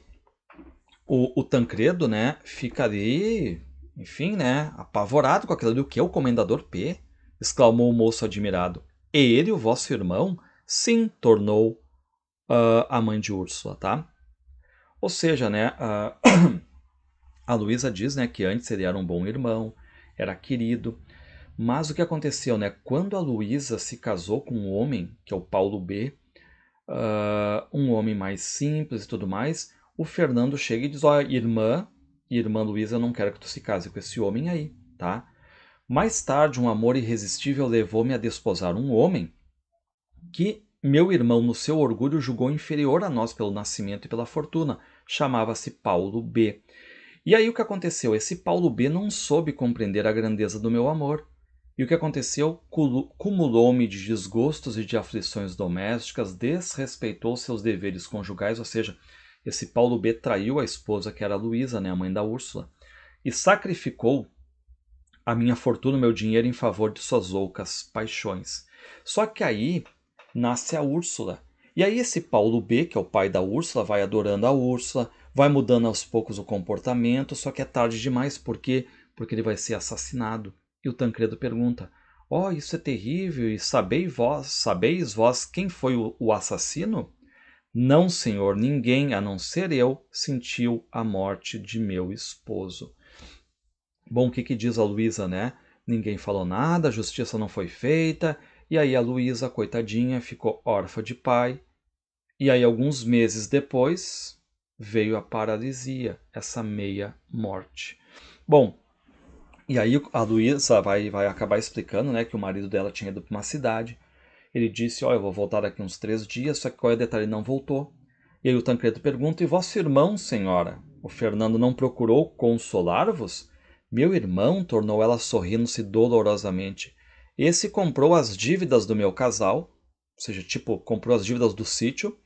o, o Tancredo, né, fica ali, enfim, né, apavorado com aquilo do que é o Comendador P? exclamou o moço admirado. Ele, o vosso irmão, sim, tornou uh, a mãe de Úrsula, tá? Ou seja, né, uh, a Luísa diz, né, que antes ele era um bom irmão, era querido. Mas o que aconteceu, né? Quando a Luísa se casou com um homem, que é o Paulo B, uh, um homem mais simples e tudo mais, o Fernando chega e diz: Olha, irmã, irmã Luísa, eu não quero que tu se case com esse homem aí, tá? Mais tarde, um amor irresistível levou-me a desposar um homem que meu irmão, no seu orgulho, julgou inferior a nós pelo nascimento e pela fortuna. Chamava-se Paulo B. E aí o que aconteceu? Esse Paulo B não soube compreender a grandeza do meu amor. E o que aconteceu? Cumulou-me de desgostos e de aflições domésticas, desrespeitou seus deveres conjugais, ou seja, esse Paulo B traiu a esposa, que era a Luísa, né, a mãe da Úrsula, e sacrificou a minha fortuna, o meu dinheiro em favor de suas loucas paixões. Só que aí nasce a Úrsula. E aí esse Paulo B, que é o pai da Úrsula, vai adorando a Úrsula, vai mudando aos poucos o comportamento, só que é tarde demais, por quê? Porque ele vai ser assassinado. E o Tancredo pergunta: Ó, oh, isso é terrível, e sabeis vós, sabeis vós quem foi o, o assassino? Não, senhor, ninguém, a não ser eu, sentiu a morte de meu esposo. Bom, o que, que diz a Luísa, né? Ninguém falou nada, a justiça não foi feita, e aí a Luísa, coitadinha, ficou órfã de pai. E aí, alguns meses depois, veio a paralisia, essa meia morte. Bom, e aí a Luísa vai, vai acabar explicando né, que o marido dela tinha ido para uma cidade. Ele disse, ó, oh, eu vou voltar daqui uns três dias, só que qual é o detalhe, ele não voltou. E aí o Tancredo pergunta, e vosso irmão, senhora? O Fernando não procurou consolar-vos? Meu irmão, tornou ela sorrindo-se dolorosamente, esse comprou as dívidas do meu casal, ou seja, tipo, comprou as dívidas do sítio,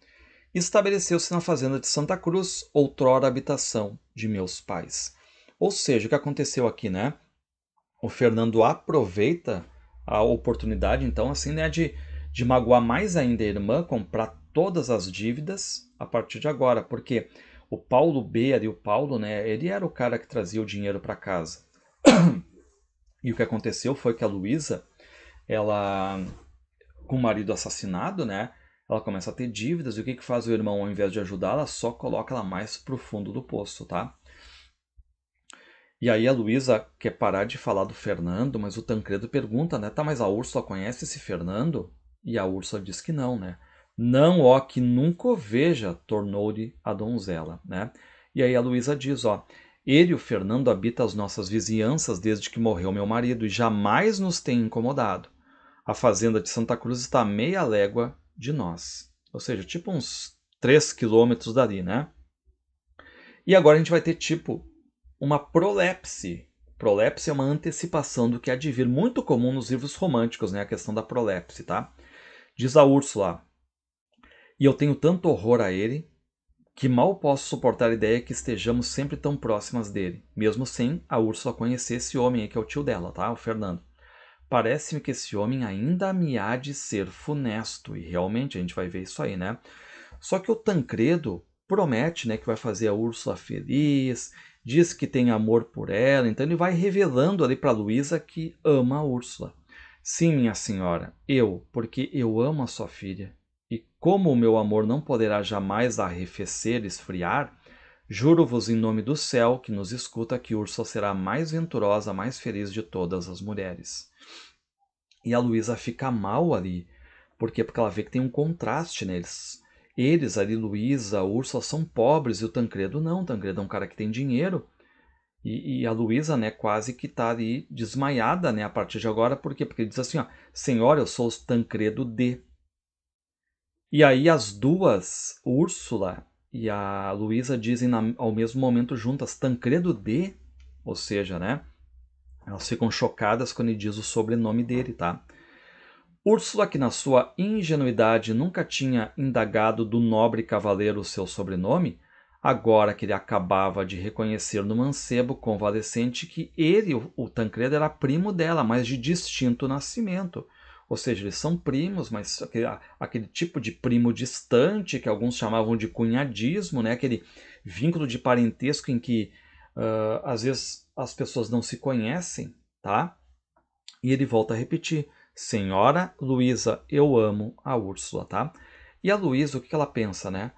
e estabeleceu-se na fazenda de Santa Cruz, outrora habitação de meus pais. Ou seja, o que aconteceu aqui, né? o Fernando aproveita a oportunidade, então, assim, né, de, de magoar mais ainda a irmã, comprar todas as dívidas a partir de agora, porque o Paulo B ali, o Paulo, né, ele era o cara que trazia o dinheiro para casa. E o que aconteceu foi que a Luísa, ela, com o marido assassinado, né, ela começa a ter dívidas, e o que, que faz o irmão, ao invés de ajudá-la, só coloca ela mais pro fundo do poço, tá? E aí a Luísa quer parar de falar do Fernando, mas o Tancredo pergunta, né? Tá, mas a Úrsula conhece esse Fernando? E a Úrsula diz que não, né? Não, ó, que nunca o veja, tornou-lhe a donzela, né? E aí a Luísa diz, ó, ele, o Fernando, habita as nossas vizinhanças desde que morreu meu marido e jamais nos tem incomodado. A fazenda de Santa Cruz está a meia légua de nós. Ou seja, tipo uns 3 quilômetros dali, né? E agora a gente vai ter tipo uma prolepse. Prolepse é uma antecipação do que há de vir, muito comum nos livros românticos, né? A questão da prolepse, tá? Diz a Úrsula, e eu tenho tanto horror a ele que mal posso suportar a ideia que estejamos sempre tão próximas dele, mesmo sem a Úrsula conhecer esse homem que é o tio dela, tá? O Fernando. Parece-me que esse homem ainda me há de ser funesto, e realmente a gente vai ver isso aí, né? Só que o Tancredo promete, né, que vai fazer a Úrsula feliz, diz que tem amor por ela, então ele vai revelando ali para Luísa que ama a Úrsula. Sim, minha senhora, eu, porque eu amo a sua filha. E como o meu amor não poderá jamais arrefecer, esfriar, juro-vos em nome do céu que nos escuta que Úrsula será a mais venturosa, a mais feliz de todas as mulheres. E a Luísa fica mal ali, porque porque ela vê que tem um contraste neles. Eles ali, Luísa, a Úrsula, são pobres e o Tancredo não. O Tancredo é um cara que tem dinheiro. E, e a Luísa, né, quase que tá ali desmaiada, né, a partir de agora. Por quê? Porque ele diz assim, ó, Senhora, eu sou o Tancredo D. E aí as duas, Úrsula e a Luísa, dizem na, ao mesmo momento juntas, Tancredo D. Ou seja, né, elas ficam chocadas quando ele diz o sobrenome dele, tá? Úrsula, que na sua ingenuidade nunca tinha indagado do nobre cavaleiro seu sobrenome, agora que ele acabava de reconhecer no mancebo convalescente que ele, o Tancredo, era primo dela, mas de distinto nascimento. Ou seja, eles são primos, mas aquele, aquele, tipo de primo distante, que alguns chamavam de cunhadismo, né? aquele vínculo de parentesco em que uh, às vezes as pessoas não se conhecem, tá? E ele volta a repetir: Senhora Luísa, eu amo a Úrsula, tá? E a Luísa, o que ela pensa, né?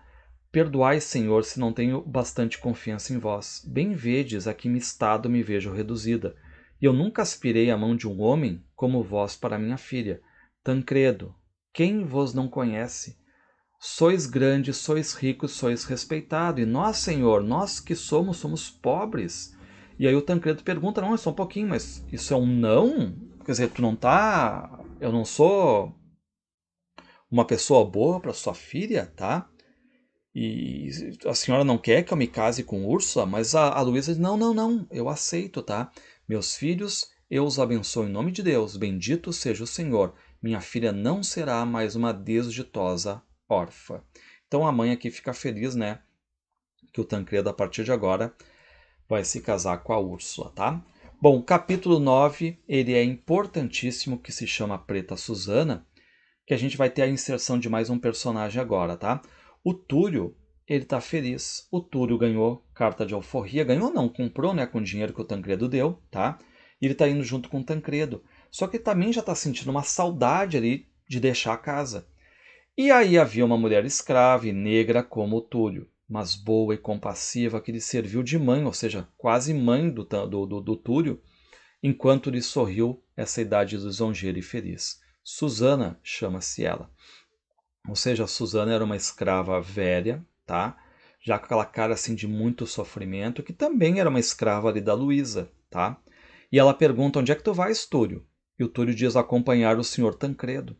Perdoai, Senhor, se não tenho bastante confiança em vós. Bem vedes a que me estado me vejo reduzida. E eu nunca aspirei a mão de um homem como vós para minha filha. Tancredo, quem vos não conhece? Sois grande, sois rico, sois respeitado. E nós, Senhor, nós que somos, somos pobres. E aí o Tancredo pergunta, não, é só um pouquinho, mas isso é um não? Quer dizer, tu não tá. Eu não sou uma pessoa boa para sua filha, tá? E a senhora não quer que eu me case com Úrsula, mas a, a Luísa diz: não, não, não, eu aceito, tá? Meus filhos, eu os abençoo em nome de Deus, bendito seja o Senhor. Minha filha não será mais uma desditosa órfã. Então a mãe aqui fica feliz, né? Que o Tancredo, a partir de agora, vai se casar com a Úrsula, tá? Bom, capítulo 9, ele é importantíssimo, que se chama Preta Susana, que a gente vai ter a inserção de mais um personagem agora, tá? O Túlio, ele tá feliz. O Túlio ganhou carta de alforria, ganhou não, comprou, né, com o dinheiro que o Tancredo deu, tá? ele tá indo junto com o Tancredo. Só que também já tá sentindo uma saudade ali de deixar a casa. E aí havia uma mulher escrava e negra como o Túlio mas boa e compassiva, que lhe serviu de mãe, ou seja, quase mãe do, do, do, do Túlio, enquanto lhe sorriu essa idade lisonjeira e feliz. Susana chama-se ela. Ou seja, Susana era uma escrava velha, tá? Já com aquela cara assim de muito sofrimento, que também era uma escrava ali da Luísa, tá? E ela pergunta: "Onde é que tu vais, Túlio?" E o Túlio diz: "Acompanhar o senhor Tancredo".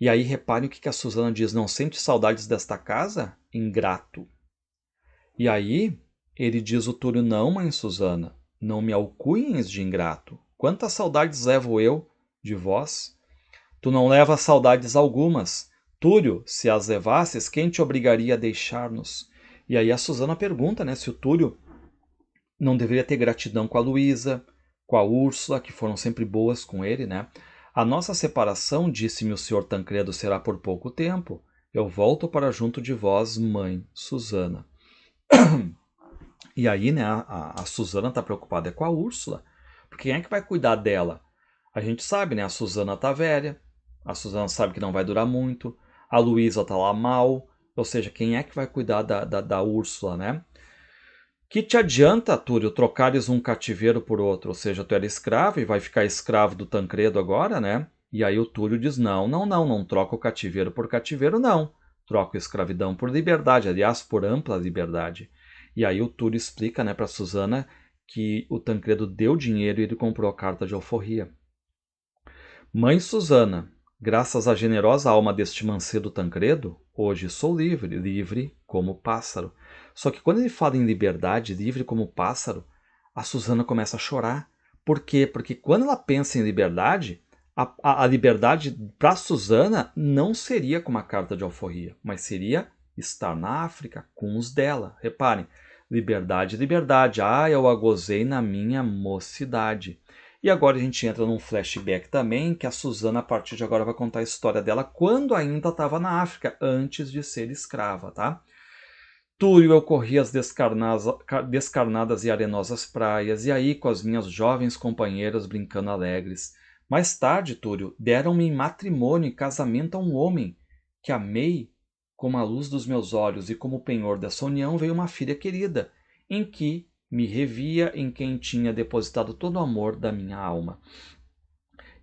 E aí repare o que, que a Susana diz: "Não sente saudades desta casa? Ingrato". E aí ele diz o Túlio: Não, mãe Susana, não me alcunhes de ingrato. Quantas saudades levo eu de vós? Tu não levas saudades algumas. Túlio, se as levasses, quem te obrigaria a deixar-nos? E aí a Susana pergunta, né, se o Túlio não deveria ter gratidão com a Luísa, com a Úrsula, que foram sempre boas com ele, né? A nossa separação, disse-me o senhor Tancredo, será por pouco tempo. Eu volto para junto de vós, mãe Susana. E aí, né, a, a Suzana tá preocupada é com a Úrsula, porque quem é que vai cuidar dela? A gente sabe, né, a Suzana tá velha, a Suzana sabe que não vai durar muito, a Luísa tá lá mal, ou seja, quem é que vai cuidar da, da, da Úrsula, né? Que te adianta, Túlio, trocares um cativeiro por outro? Ou seja, tu era escravo e vai ficar escravo do Tancredo agora, né? E aí o Túlio diz: não, não, não, não troca o cativeiro por cativeiro, não troca a escravidão por liberdade, aliás, por ampla liberdade. E aí o Túlio explica né, para Suzana que o Tancredo deu dinheiro e ele comprou a carta de alforria. Mãe Suzana, graças à generosa alma deste mancedo Tancredo, hoje sou livre, livre como pássaro. Só que quando ele fala em liberdade, livre como pássaro, a Suzana começa a chorar. Por quê? Porque quando ela pensa em liberdade, a, a, a liberdade para Susana não seria com uma carta de alforria, mas seria estar na África com os dela. Reparem, liberdade, liberdade. Ah, eu a gozei na minha mocidade. E agora a gente entra num flashback também, que a Suzana, a partir de agora, vai contar a história dela quando ainda estava na África, antes de ser escrava, tá? Túlio, eu corri as descarnadas e arenosas praias, e aí com as minhas jovens companheiras brincando alegres. Mais tarde, Túlio, deram-me em matrimônio e casamento a um homem que amei como a luz dos meus olhos e como o penhor dessa união veio uma filha querida, em que me revia em quem tinha depositado todo o amor da minha alma.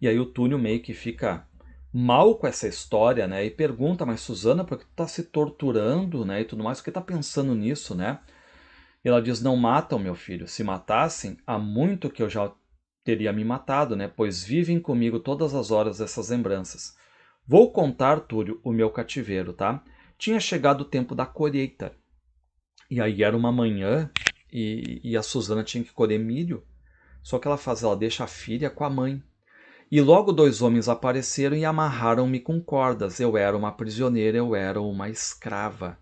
E aí o Túlio meio que fica mal com essa história, né? E pergunta, mas Suzana, por que tu tá se torturando, né? E tudo mais, por que tá pensando nisso, né? E ela diz, não matam, meu filho. Se matassem, há muito que eu já teria me matado, né? Pois vivem comigo todas as horas essas lembranças. Vou contar, Túlio, o meu cativeiro, tá? Tinha chegado o tempo da colheita. E aí era uma manhã e, e a Suzana tinha que colher milho. Só que ela faz, ela deixa a filha com a mãe. E logo dois homens apareceram e amarraram-me com cordas. Eu era uma prisioneira, eu era uma escrava.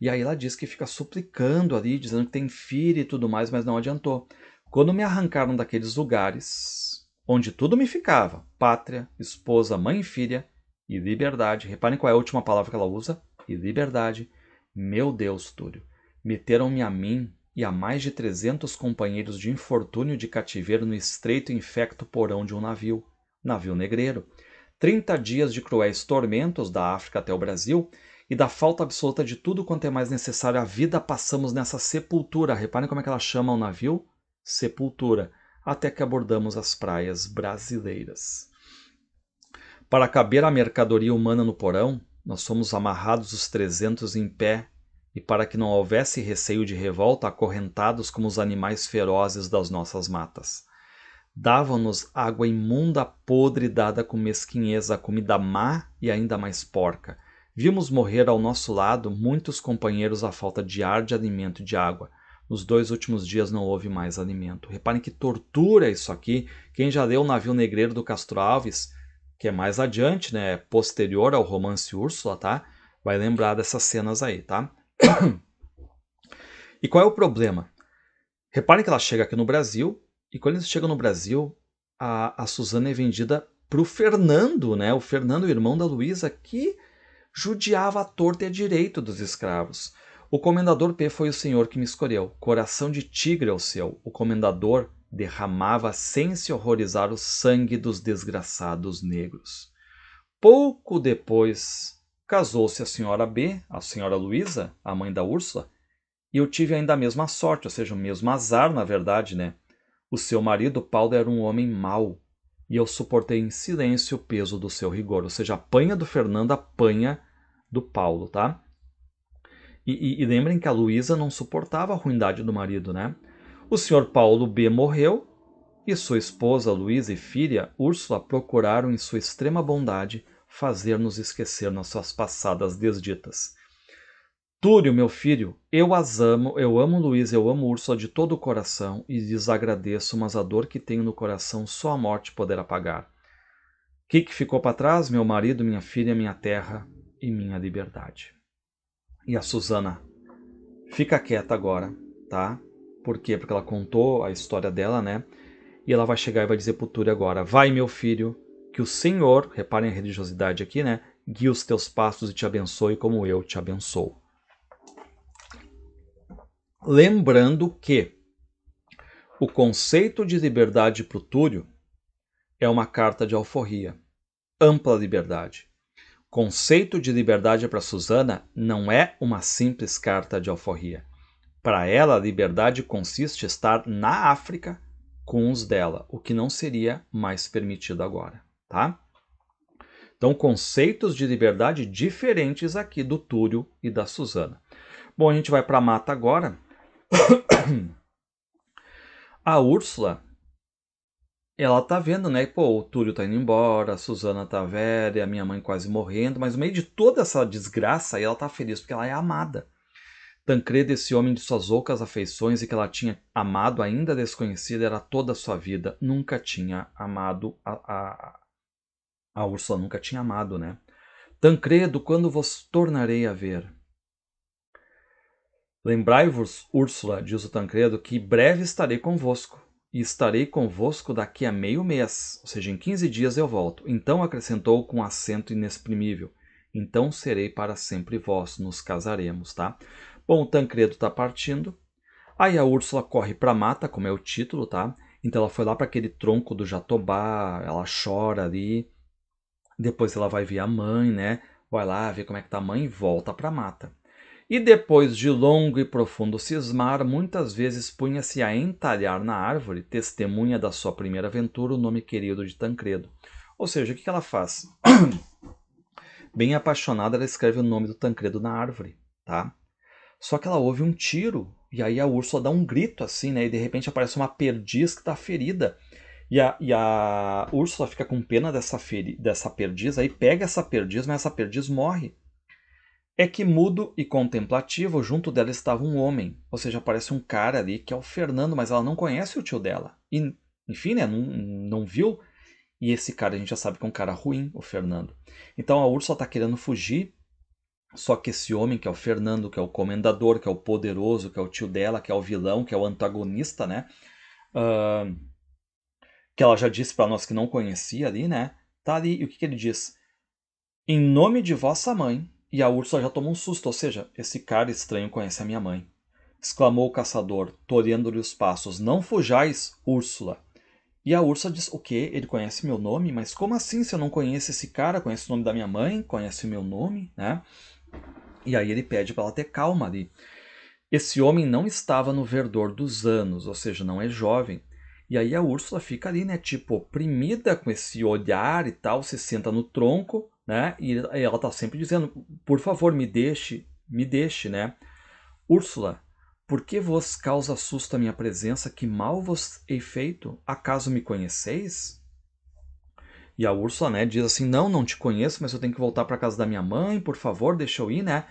E aí ela diz que fica suplicando ali, dizendo que tem filho e tudo mais, mas não adiantou. Quando me arrancaram daqueles lugares onde tudo me ficava, pátria, esposa, mãe e filha, e liberdade, reparem qual é a última palavra que ela usa, e liberdade, meu Deus, Túlio, meteram-me a mim e a mais de 300 companheiros de infortúnio de cativeiro no estreito e infecto porão de um navio, navio negreiro. Trinta dias de cruéis tormentos da África até o Brasil e da falta absoluta de tudo quanto é mais necessário à vida passamos nessa sepultura. Reparem como é que ela chama o navio? sepultura, até que abordamos as praias brasileiras. Para caber a mercadoria humana no porão, nós fomos amarrados os trezentos em pé, e para que não houvesse receio de revolta, acorrentados como os animais ferozes das nossas matas. Davam-nos água imunda, podre, dada com mesquinheza, comida má e ainda mais porca. Vimos morrer ao nosso lado muitos companheiros à falta de ar, de alimento e de água. Nos dois últimos dias não houve mais alimento. Reparem que tortura isso aqui. Quem já leu O Navio Negreiro do Castro Alves, que é mais adiante, né, é posterior ao romance Úrsula, tá? Vai lembrar dessas cenas aí, tá? e qual é o problema? Reparem que ela chega aqui no Brasil, e quando eles chegam no Brasil, a, a Suzana é vendida pro Fernando, né? O Fernando, irmão da Luísa, que judiava a torta e a direito dos escravos. O comendador P foi o senhor que me escolheu. Coração de tigre é o seu. O comendador derramava sem se horrorizar o sangue dos desgraçados negros. Pouco depois, casou-se a senhora B, a senhora Luísa, a mãe da Úrsula, e eu tive ainda a mesma sorte, ou seja, o mesmo azar, na verdade, né? O seu marido, Paulo, era um homem mau, e eu suportei em silêncio o peso do seu rigor, ou seja, apanha do Fernando, apanha do Paulo, tá? E, e, e lembrem que a Luísa não suportava a ruindade do marido, né? O senhor Paulo B. morreu e sua esposa Luísa e filha Úrsula procuraram, em sua extrema bondade, fazer-nos esquecer nossas passadas desditas. Túlio, meu filho, eu as amo, eu amo Luísa, eu amo Úrsula de todo o coração e lhes agradeço, mas a dor que tenho no coração só a morte poderá apagar. Que que ficou para trás, meu marido, minha filha, minha terra e minha liberdade? E a Susana fica quieta agora, tá? Por quê? Porque ela contou a história dela, né? E ela vai chegar e vai dizer pro Túlio agora: Vai, meu filho, que o Senhor, reparem a religiosidade aqui, né? Guie os teus passos e te abençoe como eu te abençoo. Lembrando que o conceito de liberdade para Túlio é uma carta de alforria, ampla liberdade. Conceito de liberdade para Susana não é uma simples carta de alforria. Para ela, a liberdade consiste em estar na África com os dela, o que não seria mais permitido agora, tá? Então, conceitos de liberdade diferentes aqui do Túlio e da Susana. Bom, a gente vai para a mata agora. a Úrsula ela tá vendo, né? Pô, o Túlio tá indo embora, a Suzana tá velha, a minha mãe quase morrendo, mas no meio de toda essa desgraça, ela tá feliz porque ela é amada. Tancredo, esse homem de suas ocas afeições e que ela tinha amado ainda desconhecida, era toda a sua vida. Nunca tinha amado a, a, a Úrsula, nunca tinha amado, né? Tancredo, quando vos tornarei a ver? Lembrai-vos, Úrsula, diz o Tancredo, que breve estarei convosco e estarei convosco daqui a meio mês, ou seja, em quinze dias eu volto. Então acrescentou com acento inexprimível: Então serei para sempre vós, nos casaremos, tá? Bom, o Tancredo está partindo. Aí a Úrsula corre para a mata, como é o título, tá? Então ela foi lá para aquele tronco do Jatobá, ela chora ali. Depois ela vai ver a mãe, né? Vai lá ver como é que tá a mãe e volta para a mata. E depois de longo e profundo cismar, muitas vezes punha-se a entalhar na árvore, testemunha da sua primeira aventura, o nome querido de Tancredo. Ou seja, o que ela faz? Bem apaixonada, ela escreve o nome do Tancredo na árvore, tá? Só que ela ouve um tiro, e aí a Úrsula dá um grito assim, né? E de repente aparece uma perdiz que está ferida. E a, e a Úrsula fica com pena dessa, feri dessa perdiz, aí pega essa perdiz, mas essa perdiz morre. É que mudo e contemplativo, junto dela estava um homem. Ou seja, aparece um cara ali que é o Fernando, mas ela não conhece o tio dela. E, enfim, né? Não, não viu. E esse cara a gente já sabe que é um cara ruim, o Fernando. Então a Ursula está querendo fugir. Só que esse homem, que é o Fernando, que é o comendador, que é o poderoso, que é o tio dela, que é o vilão, que é o antagonista, né? Uh, que ela já disse para nós que não conhecia ali, né? Tá ali. E o que, que ele diz? Em nome de vossa mãe, e a Úrsula já tomou um susto, ou seja, esse cara estranho conhece a minha mãe. Exclamou o caçador, tolhendo lhe os passos. Não fujais, Úrsula. E a Úrsula diz: O quê? Ele conhece meu nome? Mas como assim se eu não conheço esse cara? Conhece o nome da minha mãe? Conhece o meu nome? Né? E aí ele pede para ela ter calma ali. Esse homem não estava no verdor dos anos, ou seja, não é jovem. E aí a Úrsula fica ali, né, tipo, oprimida com esse olhar e tal, se senta no tronco né? E ela está sempre dizendo, por favor, me deixe, me deixe, né? Úrsula, por que vos causa susto a minha presença? Que mal vos hei feito? Acaso me conheceis? E a Úrsula, né, diz assim: "Não, não te conheço, mas eu tenho que voltar para casa da minha mãe, por favor, deixa eu ir, né?"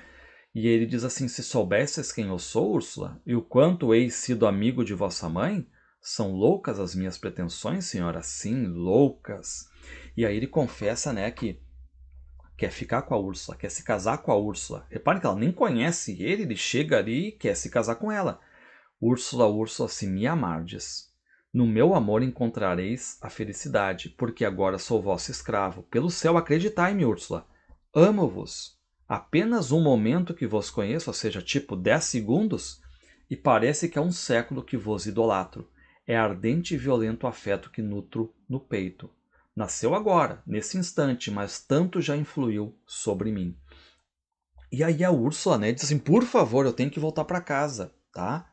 E ele diz assim: "Se soubesses quem eu sou, Úrsula, e o quanto hei sido amigo de vossa mãe, são loucas as minhas pretensões, senhora, sim, loucas." E aí ele confessa, né, que quer ficar com a Úrsula, quer se casar com a Úrsula. Repare que ela nem conhece ele, ele chega ali e quer se casar com ela. Úrsula, Úrsula, se me amardes, no meu amor encontrareis a felicidade, porque agora sou vosso escravo. Pelo céu acreditai-me, Úrsula. Amo-vos. Apenas um momento que vos conheço, ou seja, tipo dez segundos, e parece que é um século que vos idolatro. É ardente e violento afeto que nutro no peito. Nasceu agora, nesse instante, mas tanto já influiu sobre mim. E aí a Úrsula, né, diz assim: "Por favor, eu tenho que voltar para casa", tá?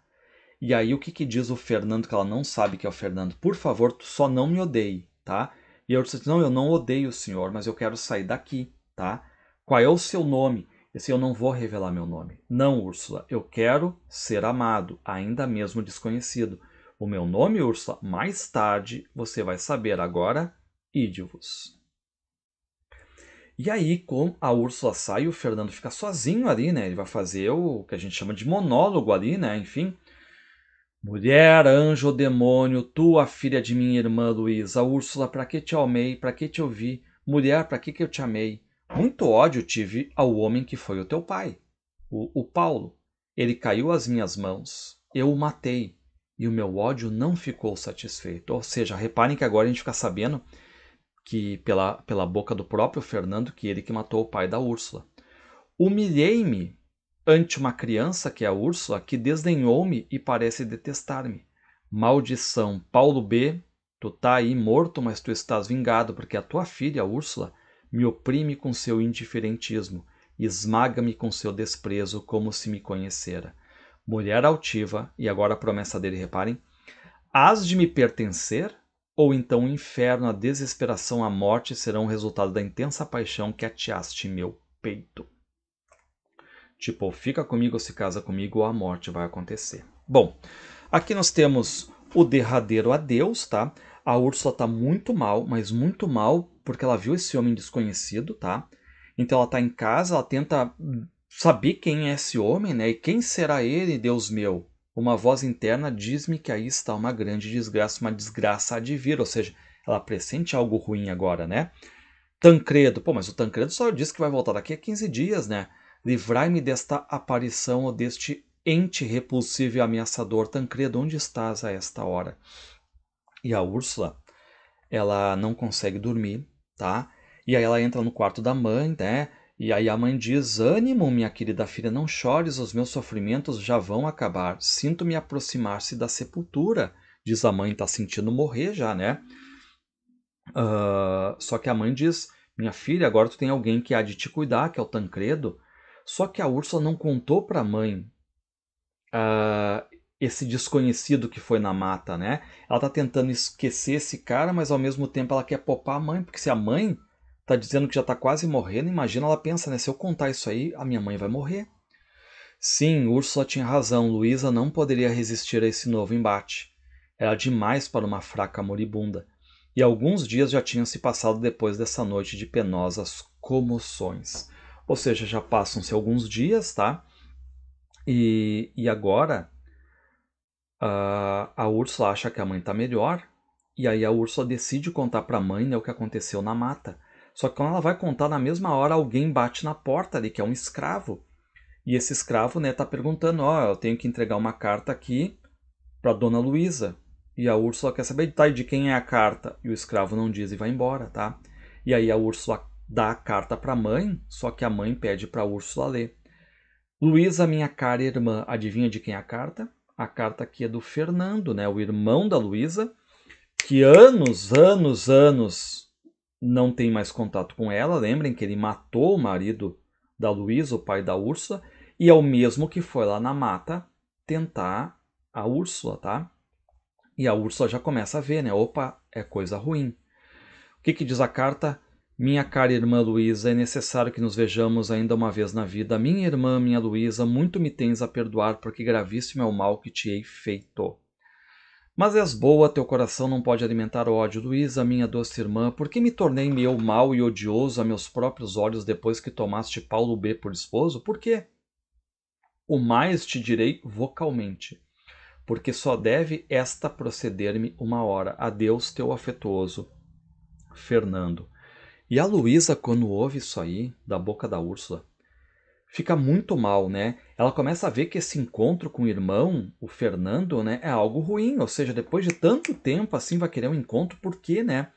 E aí o que que diz o Fernando que ela não sabe que é o Fernando? "Por favor, só não me odeie", tá? E a Úrsula diz: "Não, eu não odeio o senhor, mas eu quero sair daqui", tá? "Qual é o seu nome?" Esse eu não vou revelar meu nome. Não, Úrsula, eu quero ser amado, ainda mesmo desconhecido. O meu nome, Úrsula, mais tarde você vai saber. Agora Ide-vos. E aí, com a Úrsula sai, o Fernando fica sozinho ali, né? Ele vai fazer o que a gente chama de monólogo ali, né? Enfim. Mulher, anjo, demônio, tua filha de minha irmã Luísa, Úrsula, para que te amei, para que te ouvi? Mulher, para que, que eu te amei? Muito ódio tive ao homem que foi o teu pai, o, o Paulo. Ele caiu às minhas mãos, eu o matei, e o meu ódio não ficou satisfeito. Ou seja, reparem que agora a gente fica sabendo que pela, pela boca do próprio Fernando, que ele que matou o pai da Úrsula. Humilhei-me ante uma criança que é a Úrsula, que desdenhou-me e parece detestar-me. Maldição, Paulo B, tu tá aí morto, mas tu estás vingado, porque a tua filha, a Úrsula, me oprime com seu indiferentismo, esmaga-me com seu desprezo, como se me conhecera. Mulher altiva, e agora a promessa dele, reparem, has de me pertencer? ou então o inferno, a desesperação, a morte serão resultado da intensa paixão que ateaste em meu peito. Tipo, fica comigo ou se casa comigo ou a morte vai acontecer. Bom, aqui nós temos o derradeiro adeus, tá? A Úrsula tá muito mal, mas muito mal, porque ela viu esse homem desconhecido, tá? Então ela tá em casa, ela tenta saber quem é esse homem, né? E quem será ele, Deus meu? uma voz interna diz-me que aí está uma grande desgraça, uma desgraça a de vir, ou seja, ela pressente algo ruim agora, né? Tancredo, pô, mas o Tancredo só disse que vai voltar daqui a 15 dias, né? Livrai-me desta aparição ou deste ente repulsivo e ameaçador. Tancredo, onde estás a esta hora? E a Úrsula, ela não consegue dormir, tá? E aí ela entra no quarto da mãe, né? E aí a mãe diz: Ânimo, minha querida filha, não chores, os meus sofrimentos já vão acabar. Sinto-me aproximar-se da sepultura. Diz a mãe, está sentindo morrer já, né? Uh, só que a mãe diz: Minha filha, agora tu tem alguém que há de te cuidar, que é o Tancredo. Só que a Ursula não contou para a mãe uh, esse desconhecido que foi na mata, né? Ela tá tentando esquecer esse cara, mas ao mesmo tempo ela quer popar a mãe, porque se a mãe está dizendo que já está quase morrendo. Imagina, ela pensa, né? Se eu contar isso aí, a minha mãe vai morrer. Sim, Úrsula tinha razão. Luísa não poderia resistir a esse novo embate. Era demais para uma fraca moribunda. E alguns dias já tinham se passado depois dessa noite de penosas comoções. Ou seja, já passam-se alguns dias, tá? E, e agora uh, a Úrsula acha que a mãe está melhor. E aí a Úrsula decide contar para a mãe né, o que aconteceu na mata. Só que quando ela vai contar na mesma hora, alguém bate na porta ali, que é um escravo. E esse escravo, né, tá perguntando, ó, oh, eu tenho que entregar uma carta aqui para Dona Luísa. E a Úrsula quer saber, tá, de quem é a carta? E o escravo não diz e vai embora, tá? E aí a Úrsula dá a carta para a mãe, só que a mãe pede para a Úrsula ler. Luísa, minha cara irmã, adivinha de quem é a carta? A carta aqui é do Fernando, né, o irmão da Luísa, que anos, anos, anos não tem mais contato com ela. Lembrem que ele matou o marido da Luísa, o pai da Úrsula, e é o mesmo que foi lá na mata tentar a Úrsula, tá? E a Úrsula já começa a ver, né? Opa, é coisa ruim. O que, que diz a carta? Minha cara irmã Luísa, é necessário que nos vejamos ainda uma vez na vida. Minha irmã, minha Luísa, muito me tens a perdoar, porque gravíssimo é o mal que te hei feito. Mas és boa, teu coração não pode alimentar ódio. Luísa, minha doce irmã, por que me tornei-me eu mau e odioso a meus próprios olhos depois que tomaste Paulo B por esposo? Por quê? O mais te direi vocalmente, porque só deve esta proceder-me uma hora. Adeus, teu afetuoso Fernando. E a Luísa, quando ouve isso aí, da boca da Úrsula, fica muito mal, né? Ela começa a ver que esse encontro com o irmão, o Fernando, né, é algo ruim, ou seja, depois de tanto tempo assim vai querer um encontro, por quê, né?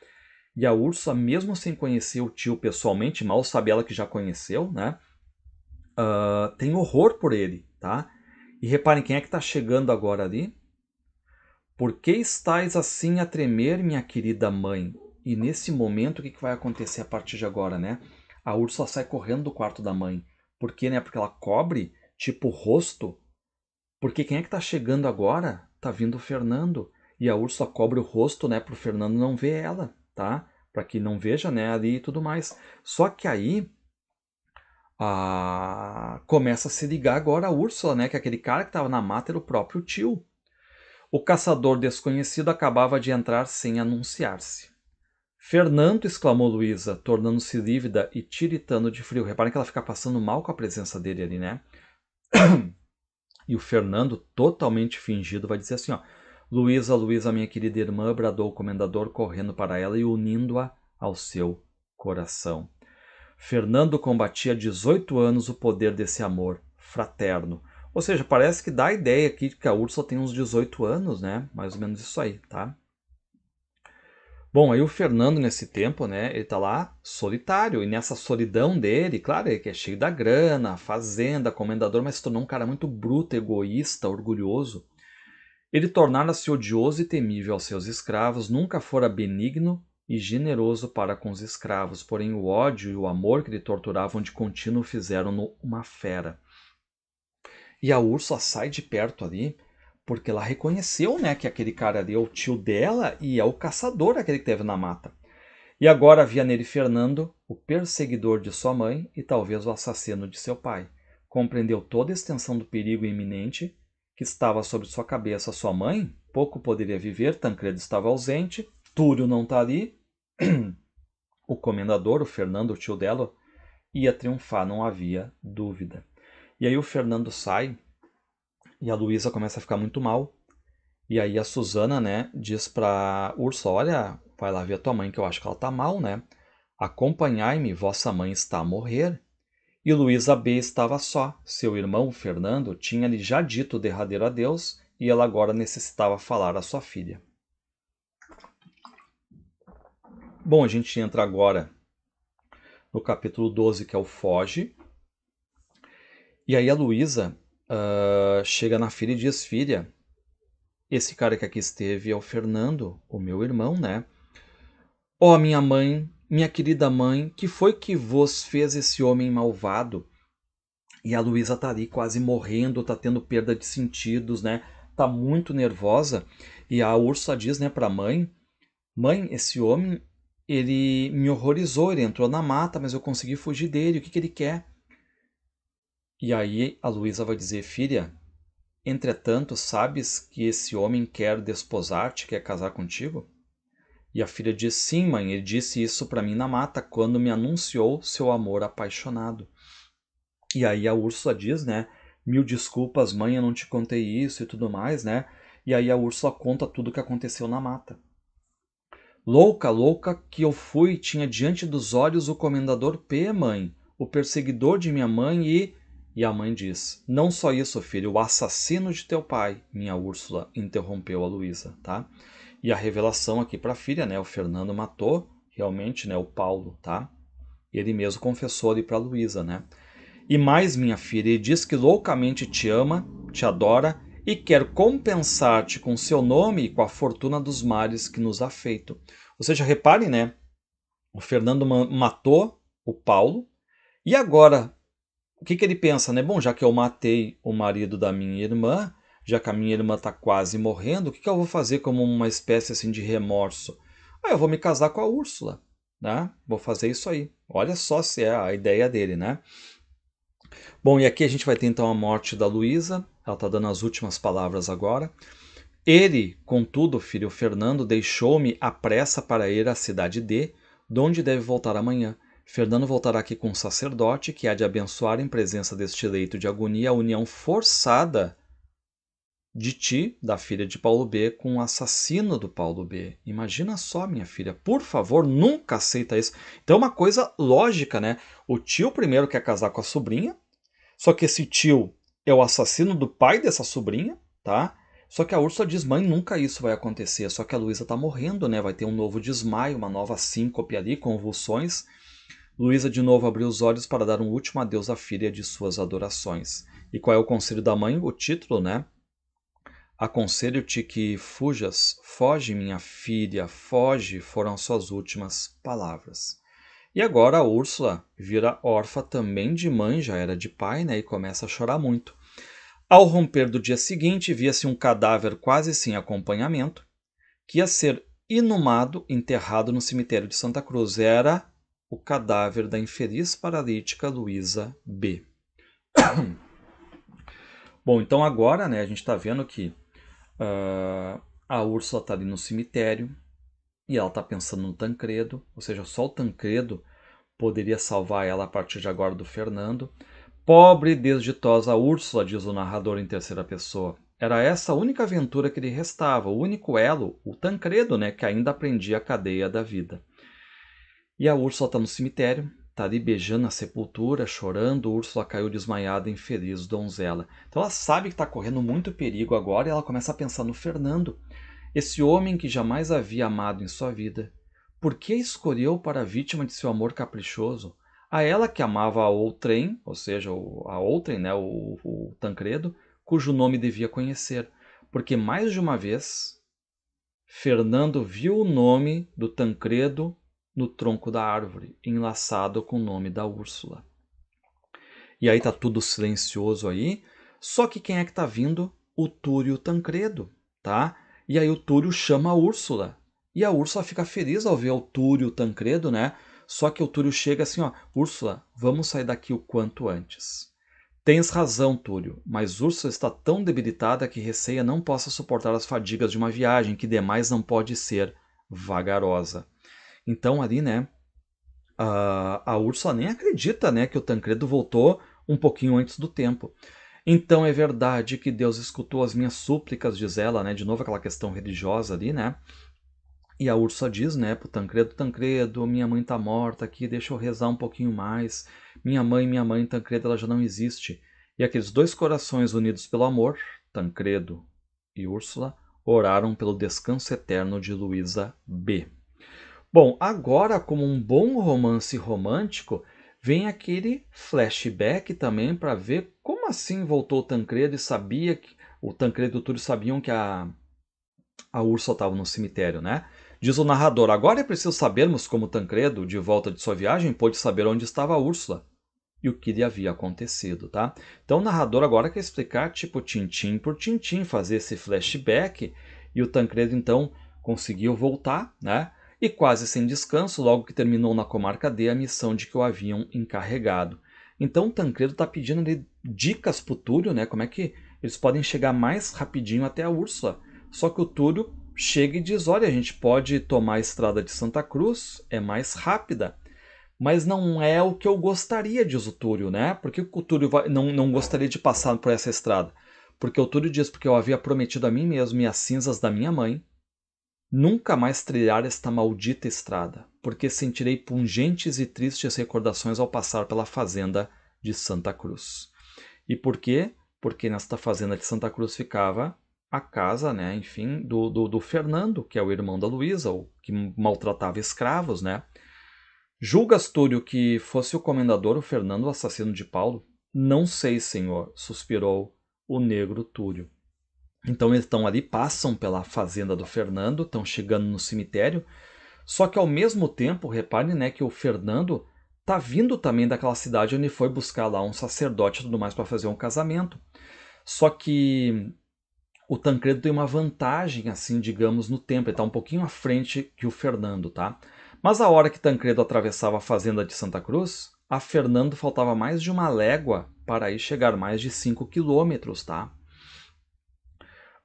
E a Ursa, mesmo sem conhecer o tio pessoalmente, mal sabe ela que já conheceu, né? Uh, tem horror por ele, tá? E reparem quem é que está chegando agora ali. Por que estás assim a tremer, minha querida mãe? E nesse momento, o que, que vai acontecer a partir de agora, né? A Ursa sai correndo do quarto da mãe. Por quê, né? Porque ela cobre, tipo, o rosto. Porque quem é que tá chegando agora? Tá vindo o Fernando. E a Úrsula cobre o rosto, né? Pro Fernando não ver ela, tá? Para que não veja, né? Ali e tudo mais. Só que aí... A... Começa a se ligar agora a Úrsula, né? Que é aquele cara que tava na mata era o próprio tio. O caçador desconhecido acabava de entrar sem anunciar-se. Fernando, exclamou Luísa, tornando-se lívida e tiritando de frio. Reparem que ela fica passando mal com a presença dele ali, né? E o Fernando, totalmente fingido, vai dizer assim, ó. Luísa, Luísa, minha querida irmã, bradou o comendador, correndo para ela e unindo-a ao seu coração. Fernando combatia há 18 anos o poder desse amor fraterno. Ou seja, parece que dá a ideia aqui que a Ursula tem uns 18 anos, né? Mais ou menos isso aí, tá? Bom, aí o Fernando, nesse tempo, né, ele tá lá solitário, e nessa solidão dele, claro, ele é cheio da grana, fazenda, comendador, mas se tornou um cara muito bruto, egoísta, orgulhoso. Ele tornara-se odioso e temível aos seus escravos, nunca fora benigno e generoso para com os escravos, porém o ódio e o amor que lhe torturavam de contínuo fizeram-no uma fera. E a ursa sai de perto ali, porque ela reconheceu né, que aquele cara ali é o tio dela e é o caçador aquele que teve na mata. E agora havia nele Fernando, o perseguidor de sua mãe e talvez o assassino de seu pai. Compreendeu toda a extensão do perigo iminente que estava sobre sua cabeça. Sua mãe pouco poderia viver, Tancredo estava ausente, Túlio não está ali. o comendador, o Fernando, o tio dela, ia triunfar, não havia dúvida. E aí o Fernando sai e a Luísa começa a ficar muito mal. E aí a Susana, né, diz pra Ursa, olha, vai lá ver a tua mãe que eu acho que ela tá mal, né? Acompanhai-me, vossa mãe está a morrer. E Luísa B estava só. Seu irmão, Fernando, tinha-lhe já dito o derradeiro adeus e ela agora necessitava falar à sua filha. Bom, a gente entra agora no capítulo 12, que é o Foge. E aí a Luísa, uh, chega na filha e diz: Filha, esse cara que aqui esteve é o Fernando, o meu irmão, né? Ó oh, minha mãe, minha querida mãe, que foi que vos fez esse homem malvado? E a Luísa tá ali quase morrendo, tá tendo perda de sentidos, né? Tá muito nervosa. E a Ursa diz, né, pra mãe: Mãe, esse homem, ele me horrorizou, ele entrou na mata, mas eu consegui fugir dele, o que, que ele quer? E aí a Luísa vai dizer: Filha, entretanto, sabes que esse homem quer desposar-te, quer casar contigo? E a filha diz: Sim, mãe, ele disse isso para mim na mata quando me anunciou seu amor apaixonado. E aí a Úrsula diz, né? Mil desculpas, mãe, eu não te contei isso e tudo mais, né? E aí a Úrsula conta tudo o que aconteceu na mata. Louca, louca que eu fui, tinha diante dos olhos o comendador P, mãe, o perseguidor de minha mãe e e a mãe diz: Não só isso, filho, o assassino de teu pai, minha Úrsula, interrompeu a Luísa, tá? E a revelação aqui para a filha, né? O Fernando matou realmente, né? O Paulo, tá? Ele mesmo confessou ali para Luísa, né? E mais, minha filha, ele diz que loucamente te ama, te adora e quer compensar-te com seu nome e com a fortuna dos males que nos ha feito. Ou seja, reparem, né? O Fernando matou o Paulo e agora o que, que ele pensa, né? Bom, já que eu matei o marido da minha irmã, já que a minha irmã está quase morrendo, o que, que eu vou fazer como uma espécie assim de remorso? Ah, eu vou me casar com a Úrsula, né? Vou fazer isso aí. Olha só se é a ideia dele, né? Bom, e aqui a gente vai ter então a morte da Luísa. Ela está dando as últimas palavras agora. Ele, contudo, filho Fernando, deixou-me à pressa para ir à cidade D, donde deve voltar amanhã. Fernando voltará aqui com um sacerdote que há de abençoar em presença deste leito de agonia a união forçada de ti, da filha de Paulo B, com o assassino do Paulo B. Imagina só, minha filha, por favor, nunca aceita isso. Então é uma coisa lógica, né? O tio primeiro quer casar com a sobrinha, só que esse tio é o assassino do pai dessa sobrinha, tá? Só que a Úrsula diz, mãe, nunca isso vai acontecer. Só que a Luísa tá morrendo, né? Vai ter um novo desmaio, uma nova síncope ali, convulsões. Luísa de novo abriu os olhos para dar um último adeus à filha de suas adorações. E qual é o conselho da mãe? O título, né? Aconselho-te que fujas, foge, minha filha, foge, foram suas últimas palavras. E agora a Úrsula vira órfã também de mãe, já era de pai, né? E começa a chorar muito. Ao romper do dia seguinte, via-se um cadáver quase sem acompanhamento, que ia ser inumado, enterrado no cemitério de Santa Cruz. Era o cadáver da infeliz paralítica Luísa B. Bom, então agora né, a gente está vendo que uh, a Úrsula está ali no cemitério e ela está pensando no Tancredo, ou seja, só o Tancredo poderia salvar ela a partir de agora do Fernando. Pobre e desditosa Úrsula, diz o narrador em terceira pessoa. Era essa a única aventura que lhe restava, o único elo, o Tancredo, né, que ainda aprendia a cadeia da vida. E a Úrsula está no cemitério, está ali beijando a sepultura, chorando. A Úrsula caiu desmaiada, infeliz, donzela. Então ela sabe que está correndo muito perigo agora e ela começa a pensar no Fernando, esse homem que jamais havia amado em sua vida. Por que escolheu para a vítima de seu amor caprichoso? A ela que amava a outrem, ou seja, a outrem, né, o, o Tancredo, cujo nome devia conhecer, porque mais de uma vez Fernando viu o nome do Tancredo no tronco da árvore, enlaçado com o nome da Úrsula. E aí tá tudo silencioso aí. Só que quem é que tá vindo? O Túlio Tancredo, tá? E aí o Túlio chama a Úrsula. E a Úrsula fica feliz ao ver o Túlio Tancredo, né? Só que o Túlio chega assim, ó, Úrsula, vamos sair daqui o quanto antes. Tens razão, Túlio, mas Úrsula está tão debilitada que receia não possa suportar as fadigas de uma viagem que demais não pode ser vagarosa. Então ali, né, a, a Úrsula nem acredita, né, que o Tancredo voltou um pouquinho antes do tempo. Então é verdade que Deus escutou as minhas súplicas, diz ela, né, de novo aquela questão religiosa ali, né, e a Úrsula diz, né, pro Tancredo, Tancredo, minha mãe tá morta aqui, deixa eu rezar um pouquinho mais. Minha mãe, minha mãe, Tancredo, ela já não existe. E aqueles dois corações unidos pelo amor, Tancredo e Úrsula, oraram pelo descanso eterno de Luísa B. Bom, agora, como um bom romance romântico, vem aquele flashback também para ver como assim voltou o Tancredo e sabia que. O Tancredo e o Túlio sabiam que a, a Ursa estava no cemitério, né? Diz o narrador: Agora é preciso sabermos como Tancredo, de volta de sua viagem, pôde saber onde estava a Úrsula e o que lhe havia acontecido, tá? Então o narrador agora quer explicar, tipo, tintim por tintim, fazer esse flashback e o Tancredo então conseguiu voltar, né? e quase sem descanso, logo que terminou na comarca D a missão de que o haviam encarregado. Então Tancredo está pedindo ali dicas para o Túlio, né? Como é que eles podem chegar mais rapidinho até a Úrsula. Só que o Túlio chega e diz: olha, a gente pode tomar a estrada de Santa Cruz, é mais rápida. Mas não é o que eu gostaria, diz o Túlio, né? Por que o Túlio vai, não, não gostaria de passar por essa estrada? Porque o Túlio diz: porque eu havia prometido a mim mesmo e as cinzas da minha mãe Nunca mais trilhar esta maldita estrada, porque sentirei pungentes e tristes recordações ao passar pela fazenda de Santa Cruz. E por quê? Porque nesta fazenda de Santa Cruz ficava a casa, né, enfim, do, do, do Fernando, que é o irmão da Luísa, o que maltratava escravos, né? Julgas, Túlio, que fosse o comendador o Fernando o assassino de Paulo? Não sei, senhor, suspirou o negro Túlio. Então eles estão ali, passam pela fazenda do Fernando, estão chegando no cemitério. Só que ao mesmo tempo, reparem né, que o Fernando está vindo também daquela cidade onde foi buscar lá um sacerdote e tudo mais para fazer um casamento. Só que o Tancredo tem uma vantagem, assim, digamos, no tempo. Ele está um pouquinho à frente que o Fernando, tá? Mas a hora que Tancredo atravessava a fazenda de Santa Cruz, a Fernando faltava mais de uma légua para aí chegar mais de 5 quilômetros, tá?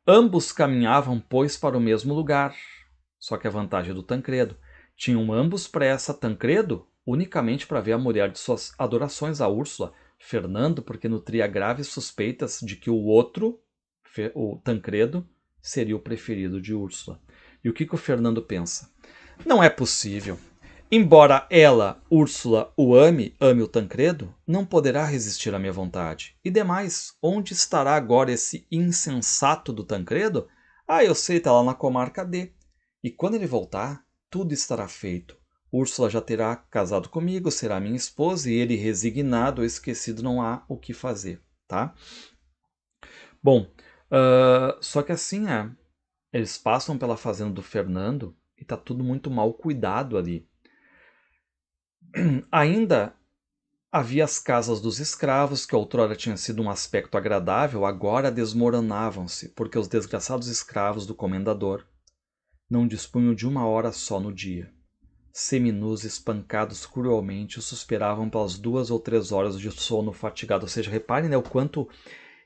Ambos caminhavam, pois, para o mesmo lugar. Só que a vantagem do Tancredo. Tinham ambos pressa, Tancredo, unicamente para ver a mulher de suas adorações, a Úrsula, Fernando, porque nutria graves suspeitas de que o outro, o Tancredo, seria o preferido de Úrsula. E o que, que o Fernando pensa? Não é possível. Embora ela, Úrsula, o ame, ame o Tancredo, não poderá resistir à minha vontade. E demais, onde estará agora esse insensato do Tancredo? Ah, eu sei, está lá na comarca D. E quando ele voltar, tudo estará feito. Úrsula já terá casado comigo, será minha esposa, e ele, resignado, esquecido, não há o que fazer, tá? Bom, uh, só que assim é. Eles passam pela fazenda do Fernando e está tudo muito mal cuidado ali. Ainda havia as casas dos escravos, que outrora tinham sido um aspecto agradável, agora desmoronavam-se, porque os desgraçados escravos do comendador não dispunham de uma hora só no dia. Seminus, espancados cruelmente, suspiravam pelas duas ou três horas de sono fatigado. Ou seja, reparem né, o quanto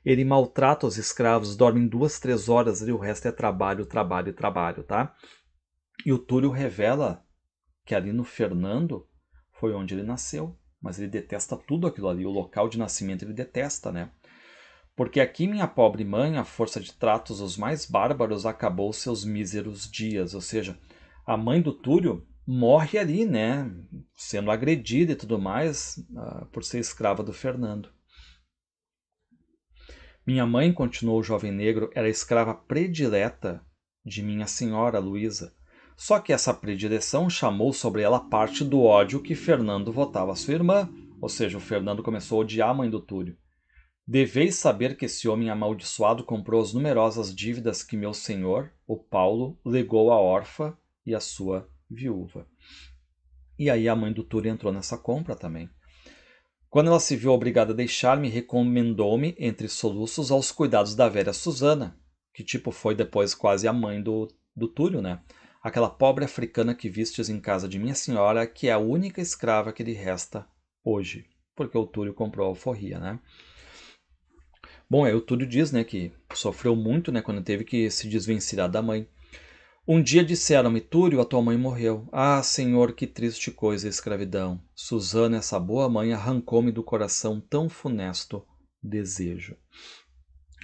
ele maltrata os escravos, dormem duas, três horas e o resto é trabalho, trabalho, trabalho, tá? E o Túlio revela que ali no Fernando foi onde ele nasceu, mas ele detesta tudo aquilo ali, o local de nascimento ele detesta, né? Porque aqui minha pobre mãe, a força de tratos os mais bárbaros, acabou seus míseros dias, ou seja, a mãe do Túlio morre ali, né, sendo agredida e tudo mais, uh, por ser escrava do Fernando. Minha mãe, continuou o jovem negro, era escrava predileta de minha senhora Luísa, só que essa predileção chamou sobre ela parte do ódio que Fernando votava a sua irmã, ou seja, o Fernando começou a odiar a mãe do Túlio. Deveis saber que esse homem amaldiçoado comprou as numerosas dívidas que meu senhor, o Paulo, legou à órfã e à sua viúva. E aí a mãe do Túlio entrou nessa compra também. Quando ela se viu obrigada a deixar-me, recomendou-me, entre soluços, aos cuidados da velha Susana, que tipo foi depois quase a mãe do, do Túlio, né? aquela pobre africana que vistes em casa de minha senhora, que é a única escrava que lhe resta hoje, porque o Túlio comprou a alforria, né? Bom, aí o Túlio diz, né, que sofreu muito, né, quando teve que se desvencilhar da mãe. Um dia disseram-me, Túlio, a tua mãe morreu. Ah, senhor, que triste coisa a escravidão. Susana, essa boa mãe, arrancou-me do coração tão funesto desejo.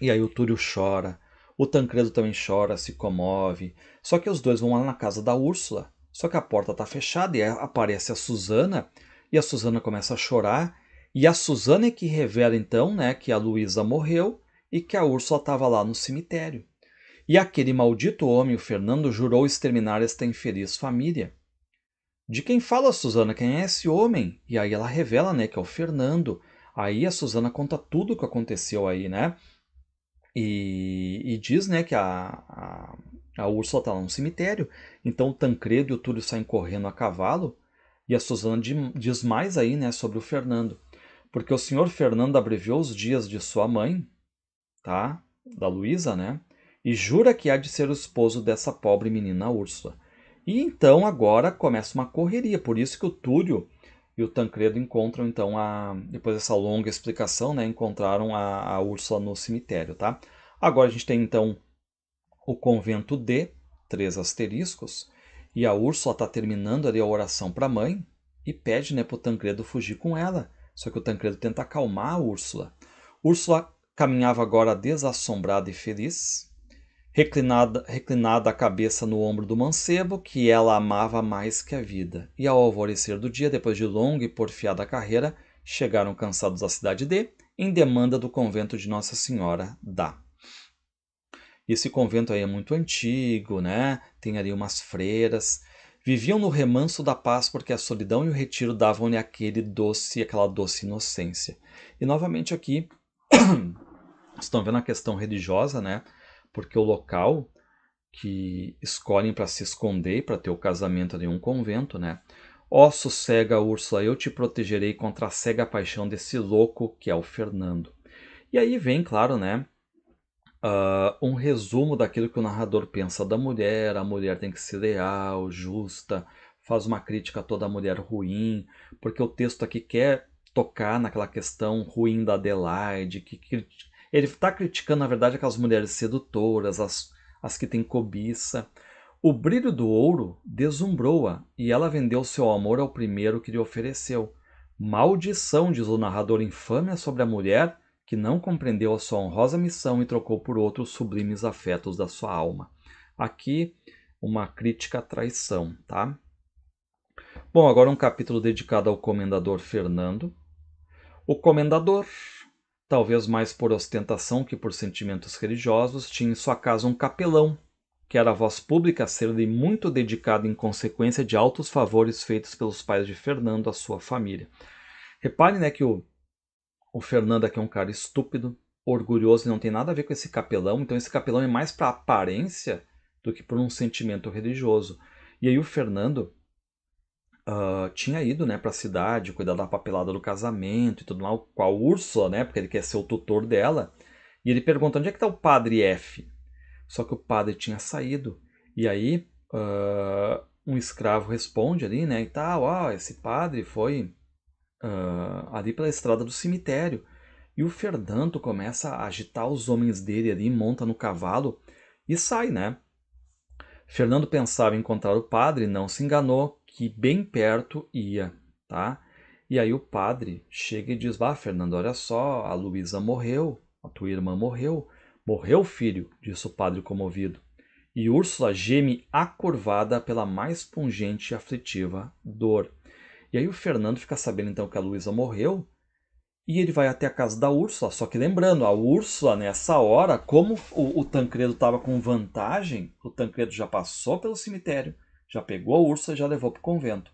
E aí o Túlio chora, o Tancredo também chora, se comove. Só que os dois vão lá na casa da Úrsula. Só que a porta está fechada e aparece a Susana. E a Susana começa a chorar. E a Susana é que revela então né, que a Luísa morreu e que a Úrsula estava lá no cemitério. E aquele maldito homem, o Fernando, jurou exterminar esta infeliz família. De quem fala a Susana? Quem é esse homem? E aí ela revela né, que é o Fernando. Aí a Susana conta tudo o que aconteceu aí, né? E, e diz né, que a, a, a Úrsula está lá no cemitério, então o Tancredo e o Túlio saem correndo a cavalo, e a Suzana diz mais aí né, sobre o Fernando. Porque o senhor Fernando abreviou os dias de sua mãe, tá? Da Luísa, né? E jura que há de ser o esposo dessa pobre menina Úrsula. E então agora começa uma correria, por isso que o Túlio e o Tancredo encontram então a depois dessa longa explicação, né, encontraram a, a Úrsula no cemitério, tá? Agora a gente tem então o convento D, três asteriscos, e a Úrsula está terminando ali a oração para a mãe e pede, né, o Tancredo fugir com ela. Só que o Tancredo tenta acalmar a Úrsula. Úrsula caminhava agora desassombrada e feliz, reclinada, reclinada a cabeça no ombro do mancebo, que ela amava mais que a vida. E ao alvorecer do dia, depois de longa e porfiada carreira, chegaram cansados à cidade de, em demanda do convento de Nossa Senhora da. Esse convento aí é muito antigo, né? Tem ali umas freiras. Viviam no remanso da paz porque a solidão e o retiro davam-lhe aquele doce, aquela doce inocência. E novamente aqui estão vendo a questão religiosa, né? porque o local que escolhem para se esconder, para ter o casamento de um convento, né? Ó sossega, Úrsula, eu te protegerei contra a cega paixão desse louco que é o Fernando. E aí vem, claro, né? Uh, um resumo daquilo que o narrador pensa da mulher. A mulher tem que ser leal, justa, faz uma crítica a toda mulher ruim, porque o texto aqui quer tocar naquela questão ruim da Adelaide, que ele está criticando, na verdade, aquelas mulheres sedutoras, as, as que têm cobiça. O brilho do ouro deslumbrou-a e ela vendeu seu amor ao primeiro que lhe ofereceu. Maldição, diz o narrador infame sobre a mulher que não compreendeu a sua honrosa missão e trocou por outros sublimes afetos da sua alma. Aqui, uma crítica à traição, tá? Bom, agora um capítulo dedicado ao comendador Fernando. O comendador talvez mais por ostentação que por sentimentos religiosos, tinha em sua casa um capelão, que era a voz pública a ser-lhe muito dedicado em consequência de altos favores feitos pelos pais de Fernando à sua família. Repare né, que o, o Fernando aqui é um cara estúpido, orgulhoso e não tem nada a ver com esse capelão, então esse capelão é mais para aparência do que por um sentimento religioso. E aí o Fernando uh, tinha ido né, para a cidade cuidar da papelada do casamento e tudo lá com a Úrsula, né, porque ele quer ser o tutor dela. E ele pergunta: onde é que está o padre F? Só que o padre tinha saído. E aí uh, um escravo responde ali, né? E tal, ó, esse padre foi uh, ali pela estrada do cemitério. E o Fernando começa a agitar os homens dele ali, monta no cavalo e sai, né? Fernando pensava em encontrar o padre, não se enganou que bem perto ia, tá? E aí o padre chega e diz: "Vá, Fernando, olha só, a Luísa morreu, a tua irmã morreu. Morreu, filho", disse o padre comovido. E Úrsula geme acurvada pela mais pungente e aflitiva dor. E aí o Fernando fica sabendo então que a Luísa morreu, e ele vai até a casa da Úrsula, só que lembrando, a Úrsula nessa hora, como o, o Tancredo estava com vantagem, o Tancredo já passou pelo cemitério, já pegou a Ursa e já levou para o convento.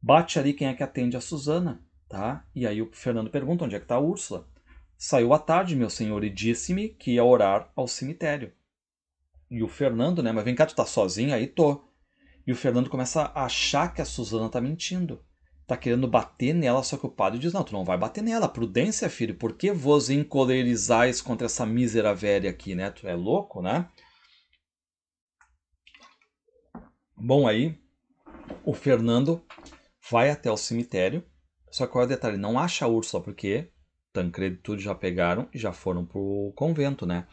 Bate ali quem é que atende a Suzana, tá? E aí o Fernando pergunta onde é que está a Úrsula. Saiu à tarde, meu senhor, e disse-me que ia orar ao cemitério. E o Fernando, né? Mas vem cá, tu tá sozinho? Aí tô. E o Fernando começa a achar que a Suzana tá mentindo. Tá querendo bater nela, só que o padre diz: Não, tu não vai bater nela. Prudência, filho. Por que vos encolerizais contra essa mísera velha aqui, né? Tu é louco, né? Bom, aí o Fernando vai até o cemitério. Só que qual é o detalhe? Não acha a Úrsula, porque Tancredo e tudo já pegaram e já foram pro convento, né?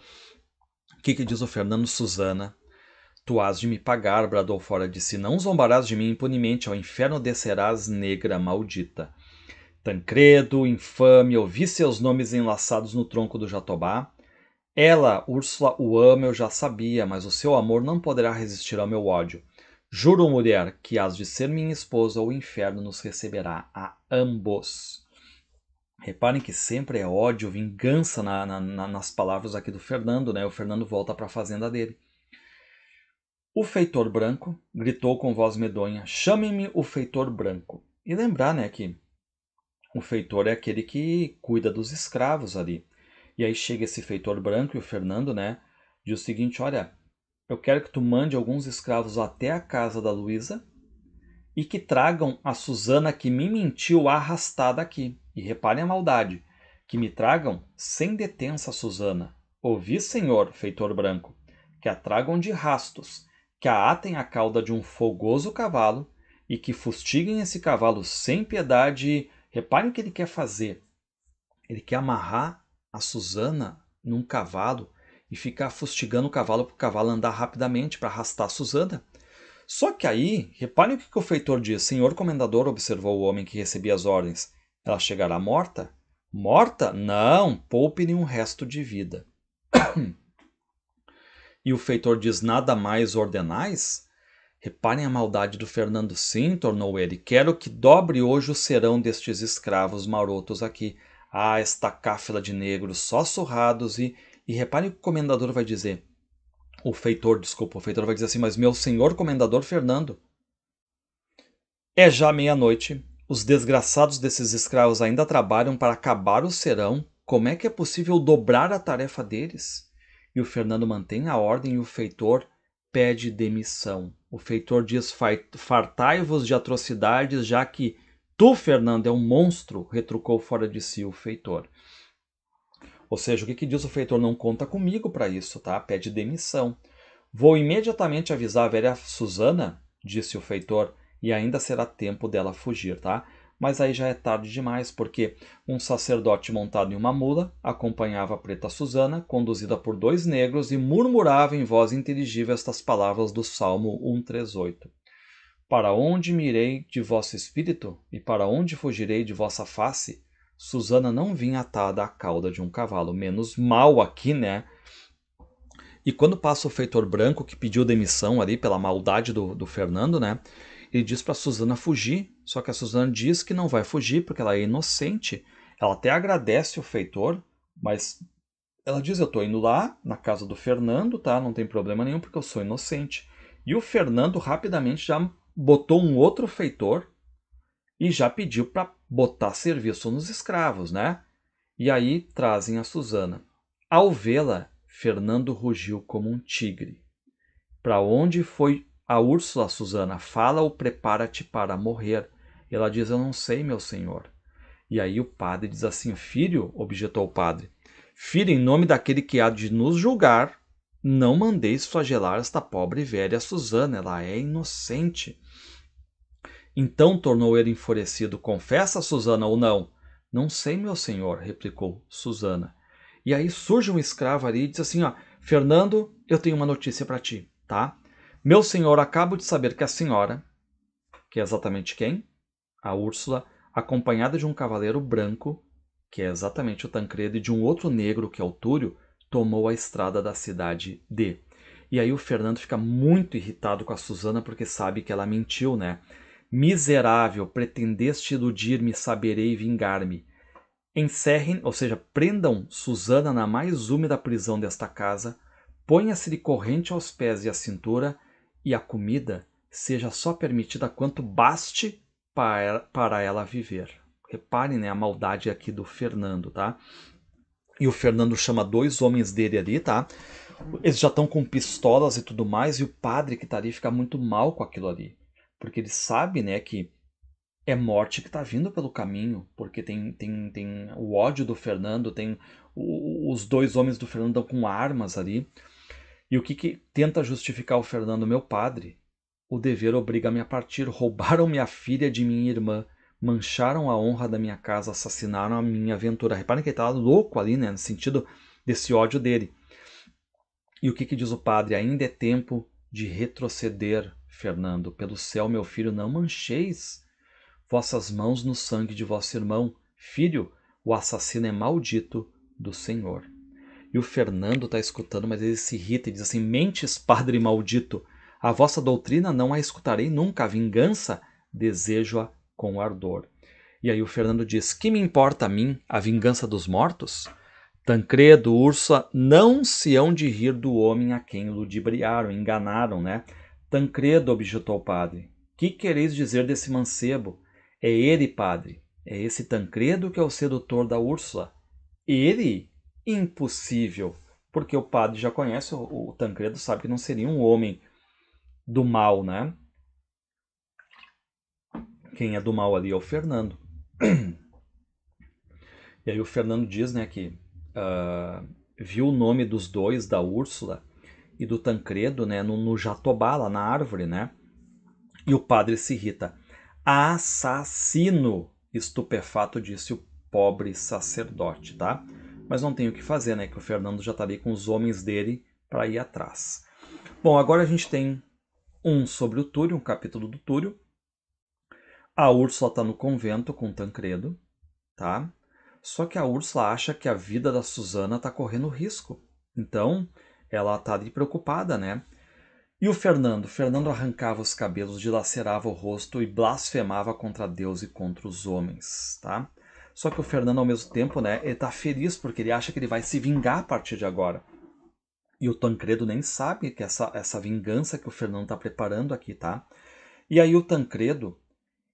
O que, que diz o Fernando? Susana, tu has de me pagar, bradou fora de si. Não zombarás de mim impunemente, ao inferno descerás, negra maldita. Tancredo, infame, ouvi seus nomes enlaçados no tronco do jatobá. Ela, Úrsula, o ama, eu já sabia, mas o seu amor não poderá resistir ao meu ódio. Juro, mulher, que as de ser minha esposa, o inferno nos receberá a ambos. Reparem que sempre é ódio, vingança na, na, na, nas palavras aqui do Fernando, né? O Fernando volta para a fazenda dele. O feitor branco gritou com voz medonha: Chame-me o feitor branco. E lembrar, né, que o feitor é aquele que cuida dos escravos ali. E aí chega esse feitor branco e o Fernando, né, diz o seguinte: Olha, eu quero que tu mande alguns escravos até a casa da Luísa e que tragam a Susana que me mentiu arrastada aqui. E reparem a maldade. Que me tragam sem detença a Susana. Ouvi, senhor, feitor branco, que a tragam de rastos, que a atem à cauda de um fogoso cavalo e que fustiguem esse cavalo sem piedade. Reparem o que ele quer fazer. Ele quer amarrar a Susana num cavalo e ficar fustigando o cavalo para o cavalo andar rapidamente para arrastar Suzana. Só que aí, reparem o que, o feitor diz. Senhor comendador, observou o homem que recebia as ordens. Ela chegará morta? Morta? Não, poupe-lhe um resto de vida. e o feitor diz: Nada mais ordenais? Reparem a maldade do Fernando. Sim, tornou ele. Quero que dobre hoje o serão destes escravos marotos aqui. Ah, esta cáfila de negros só surrados e e reparem que o comendador vai dizer, o feitor, desculpa, o feitor vai dizer assim, mas meu senhor comendador Fernando, é já meia-noite, os desgraçados desses escravos ainda trabalham para acabar o serão, como é que é possível dobrar a tarefa deles? E o Fernando mantém a ordem e o feitor pede demissão. O feitor diz: Fartai-vos de atrocidades, já que tu, Fernando, é um monstro, retrucou fora de si o feitor. Ou seja, o que, que diz o feitor? Não conta comigo para isso, tá? Pede demissão. Vou imediatamente avisar a velha Susana, disse o feitor, e ainda será tempo dela fugir, tá? Mas aí já é tarde demais, porque um sacerdote montado em uma mula acompanhava a preta Susana, conduzida por dois negros, e murmurava em voz inteligível estas palavras do Salmo 138. Para onde mirei de vosso espírito? E para onde fugirei de vossa face? Susana não vinha atada à cauda de um cavalo, menos mal aqui, né? E quando passa o feitor branco, que pediu demissão ali pela maldade do, do Fernando, né? Ele diz para Susana fugir, só que a Susana diz que não vai fugir porque ela é inocente. Ela até agradece o feitor, mas ela diz: Eu tô indo lá na casa do Fernando, tá? Não tem problema nenhum porque eu sou inocente. E o Fernando rapidamente já botou um outro feitor e já pediu para botar serviço nos escravos, né? E aí trazem a Susana. Ao vê-la, Fernando rugiu como um tigre. Para onde foi a Úrsula, Susana? Fala ou prepara-te para morrer. Ela diz: Eu não sei, meu senhor. E aí o padre diz assim: Filho, objetou o padre, filho, em nome daquele que há de nos julgar, não mandeis flagelar esta pobre velha Susana, ela é inocente. Então tornou ele enfurecido. Confessa, Susana, ou não? Não sei, meu senhor, replicou Susana. E aí surge um escravo ali e diz assim: ó, Fernando, eu tenho uma notícia para ti, tá? Meu senhor, acabo de saber que a senhora, que é exatamente quem? A Úrsula, acompanhada de um cavaleiro branco, que é exatamente o Tancredo, e de um outro negro, que é o Túlio, tomou a estrada da cidade D. E aí o Fernando fica muito irritado com a Susana porque sabe que ela mentiu, né? Miserável, pretendeste iludir-me, saberei vingar-me. Encerrem, ou seja, prendam Susana na mais úmida prisão desta casa, ponha-se-lhe corrente aos pés e à cintura, e a comida seja só permitida quanto baste para, para ela viver. Reparem né, a maldade aqui do Fernando, tá? E o Fernando chama dois homens dele ali, tá? Eles já estão com pistolas e tudo mais, e o padre que tá ali fica muito mal com aquilo ali porque ele sabe, né, que é morte que está vindo pelo caminho, porque tem, tem, tem o ódio do Fernando, tem o, os dois homens do Fernando com armas ali. E o que, que tenta justificar o Fernando, meu padre? O dever obriga-me a partir. Roubaram minha filha de minha irmã, mancharam a honra da minha casa, assassinaram a minha aventura. Reparem que ele está louco ali, né, no sentido desse ódio dele. E o que, que diz o padre? Ainda é tempo de retroceder Fernando, pelo céu, meu filho, não mancheis vossas mãos no sangue de vosso irmão. Filho, o assassino é maldito do Senhor. E o Fernando está escutando, mas ele se irrita e diz assim: Mentes, padre maldito, a vossa doutrina não a escutarei nunca, a vingança desejo-a com ardor. E aí o Fernando diz: Que me importa a mim a vingança dos mortos? Tancredo, Ursa, não se hão de rir do homem a quem ludibriaram, enganaram, né? Tancredo, objetou o padre, que quereis dizer desse mancebo? É ele, padre, é esse Tancredo que é o sedutor da Úrsula. Ele? Impossível, porque o padre já conhece o, o Tancredo, sabe que não seria um homem do mal, né? Quem é do mal ali é o Fernando. E aí o Fernando diz, né, que uh, viu o nome dos dois da Úrsula e do Tancredo, né, no, no Jatobá, lá na árvore, né? E o padre se irrita. Assassino! Estupefato disse o pobre sacerdote, tá? Mas não tem o que fazer, né? Que o Fernando já tá ali com os homens dele para ir atrás. Bom, agora a gente tem um sobre o Túlio, um capítulo do Túlio. A Úrsula tá no convento com Tancredo, tá? Só que a Úrsula acha que a vida da Susana tá correndo risco. Então, ela tá ali preocupada, né? E o Fernando? Fernando arrancava os cabelos, dilacerava o rosto e blasfemava contra Deus e contra os homens, tá? Só que o Fernando, ao mesmo tempo, né, ele tá feliz porque ele acha que ele vai se vingar a partir de agora. E o Tancredo nem sabe que essa, essa vingança que o Fernando tá preparando aqui, tá? E aí o Tancredo,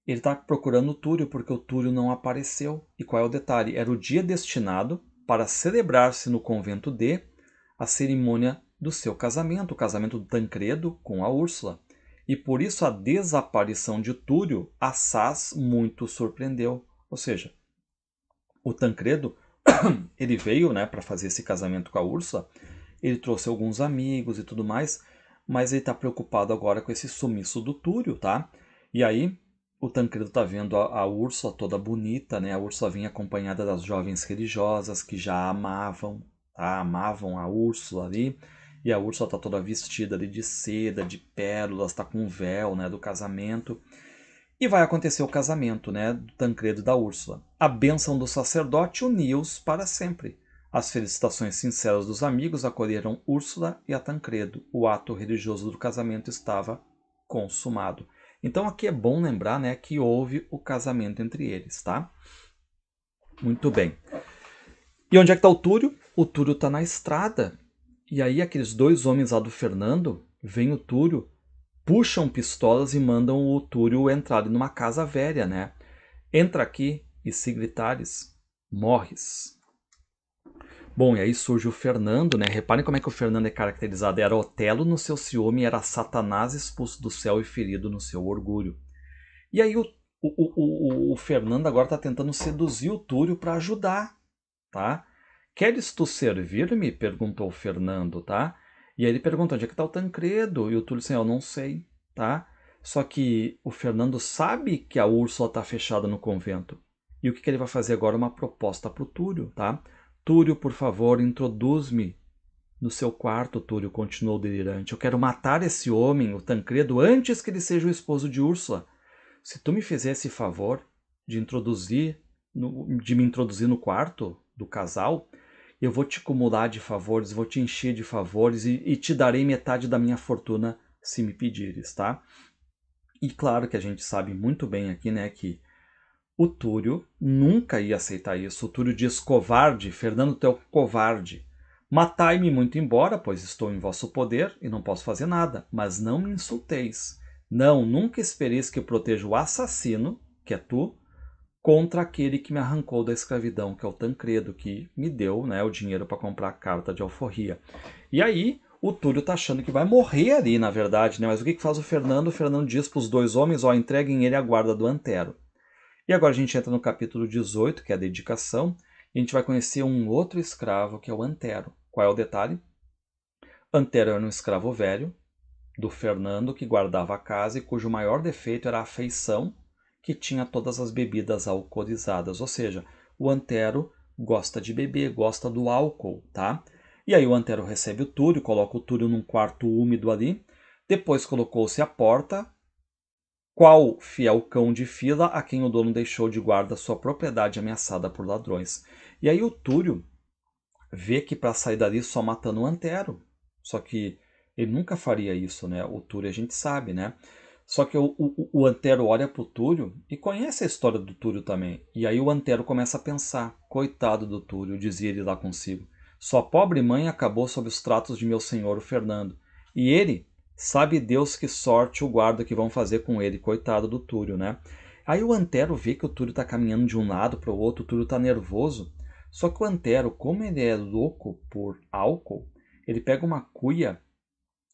ele tá procurando o Túlio porque o Túlio não apareceu. E qual é o detalhe? Era o dia destinado para celebrar-se no convento de a cerimônia do seu casamento, o casamento do Tancredo com a Úrsula. E por isso a desaparição de Túlio, Assaz muito surpreendeu. Ou seja, o Tancredo, ele veio né, para fazer esse casamento com a Úrsula, ele trouxe alguns amigos e tudo mais, mas ele está preocupado agora com esse sumiço do Túlio, tá? E aí o Tancredo está vendo a, a Úrsula toda bonita, né? A Úrsula vinha acompanhada das jovens religiosas que já a amavam, tá? amavam a Úrsula ali. E a Úrsula está toda vestida ali de seda, de pérolas, está com um véu né, do casamento. E vai acontecer o casamento né, do Tancredo e da Úrsula. A bênção do sacerdote uniu-os para sempre. As felicitações sinceras dos amigos acolheram Úrsula e a Tancredo. O ato religioso do casamento estava consumado. Então aqui é bom lembrar né, que houve o casamento entre eles, tá? Muito bem. E onde é que está o Túlio? o Túlio tá na estrada. E aí aqueles dois homens lá do Fernando, vem o Túlio, puxam pistolas e mandam o Túlio entrar numa casa velha, né? Entra aqui e se gritares, morres. Bom, e aí surge o Fernando, né? Reparem como é que o Fernando é caracterizado. Era Otelo no seu ciúme, era Satanás expulso do céu e ferido no seu orgulho. E aí o, o, o, o, o Fernando agora está tentando seduzir o Túlio para ajudar, tá? Queres tu servir-me? Perguntou Fernando, tá? E aí ele pergunta, onde é que tá o Tancredo? E o Túlio disse, assim, eu não sei, tá? Só que o Fernando sabe que a Úrsula tá fechada no convento. E o que, que ele vai fazer agora? Uma proposta pro Túlio, tá? Túlio, por favor, introduz-me no seu quarto, Túlio, continuou delirante. Eu quero matar esse homem, o Tancredo, antes que ele seja o esposo de Úrsula. Se tu me fizesse favor de introduzir, no, de me introduzir no quarto do casal, eu vou te acumular de favores, vou te encher de favores e, e te darei metade da minha fortuna se me pedires, tá? E claro que a gente sabe muito bem aqui, né, que o Túlio nunca ia aceitar isso. O Túlio diz covarde, Fernando, teu é covarde. Matai-me muito embora, pois estou em vosso poder e não posso fazer nada, mas não me insulteis. Não, nunca espereis que eu proteja o assassino, que é tu, contra aquele que me arrancou da escravidão, que é o Tancredo, que me deu né, o dinheiro para comprar a carta de alforria. E aí o Túlio tá achando que vai morrer ali, na verdade, né? Mas o que, que faz o Fernando? O Fernando diz para os dois homens, ó, entreguem ele a guarda do Antero. E agora a gente entra no capítulo 18, que é a dedicação, e a gente vai conhecer um outro escravo, que é o Antero. Qual é o detalhe? Antero era um escravo velho, do Fernando, que guardava a casa e cujo maior defeito era a afeição que tinha todas as bebidas alcoolizadas, ou seja, o antero gosta de beber, gosta do álcool, tá? E aí o antero recebe o Túlio, coloca o Túlio num quarto úmido ali, depois colocou-se a porta, qual fiel cão de fila a quem o dono deixou de guarda sua propriedade ameaçada por ladrões. E aí o Túlio vê que para sair dali só matando o antero, só que ele nunca faria isso, né? O Túlio a gente sabe, né? Só que o, o, o Antero olha pro Túlio e conhece a história do Túlio também. E aí o Antero começa a pensar: coitado do Túlio, dizia ele lá consigo. Sua pobre mãe acabou sob os tratos de meu senhor o Fernando. E ele, sabe Deus que sorte o guarda que vão fazer com ele, coitado do Túlio, né? Aí o Antero vê que o Túlio está caminhando de um lado para o outro, o Túlio está nervoso. Só que o Antero, como ele é louco por álcool, ele pega uma cuia,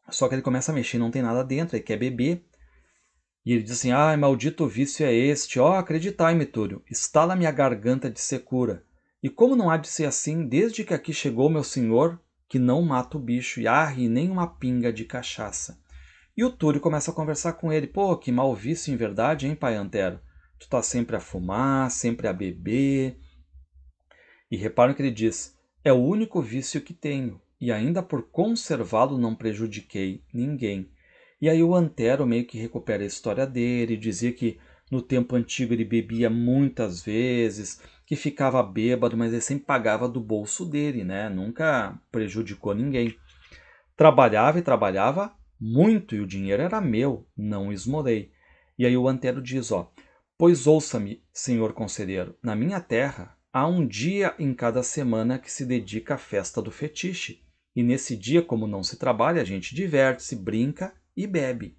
só que ele começa a mexer, não tem nada dentro, ele quer beber. E ele diz assim: Ai, maldito vício é este, ó, oh, acreditai-me, Túlio, está na minha garganta de secura. E como não há de ser assim, desde que aqui chegou meu senhor, que não mata o bicho e arre nem uma pinga de cachaça. E o Túlio começa a conversar com ele: Pô, que mau vício em verdade, hein, pai Antero? Tu tá sempre a fumar, sempre a beber. E reparam que ele diz: É o único vício que tenho, e ainda por conservá-lo não prejudiquei ninguém. E aí o Antero meio que recupera a história dele, dizia que no tempo antigo ele bebia muitas vezes, que ficava bêbado, mas ele sempre pagava do bolso dele, né? Nunca prejudicou ninguém. Trabalhava e trabalhava muito e o dinheiro era meu, não esmorei E aí o Antero diz, ó: "Pois ouça-me, senhor conselheiro, na minha terra há um dia em cada semana que se dedica à festa do fetiche. E nesse dia, como não se trabalha, a gente diverte-se, brinca e bebe.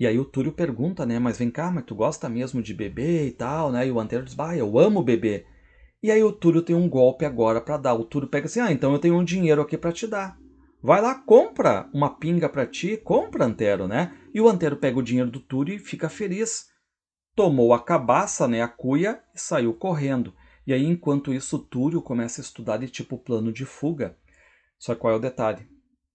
E aí o Túlio pergunta, né? Mas vem cá, mas tu gosta mesmo de beber e tal, né? E o Antero diz, bah, eu amo beber. E aí o Túlio tem um golpe agora para dar. O Túlio pega assim, ah, então eu tenho um dinheiro aqui para te dar. Vai lá, compra uma pinga para ti, compra, Antero, né? E o Antero pega o dinheiro do Túlio e fica feliz. Tomou a cabaça, né, a cuia, e saiu correndo. E aí, enquanto isso, o Túlio começa a estudar de tipo plano de fuga. Só qual é o detalhe?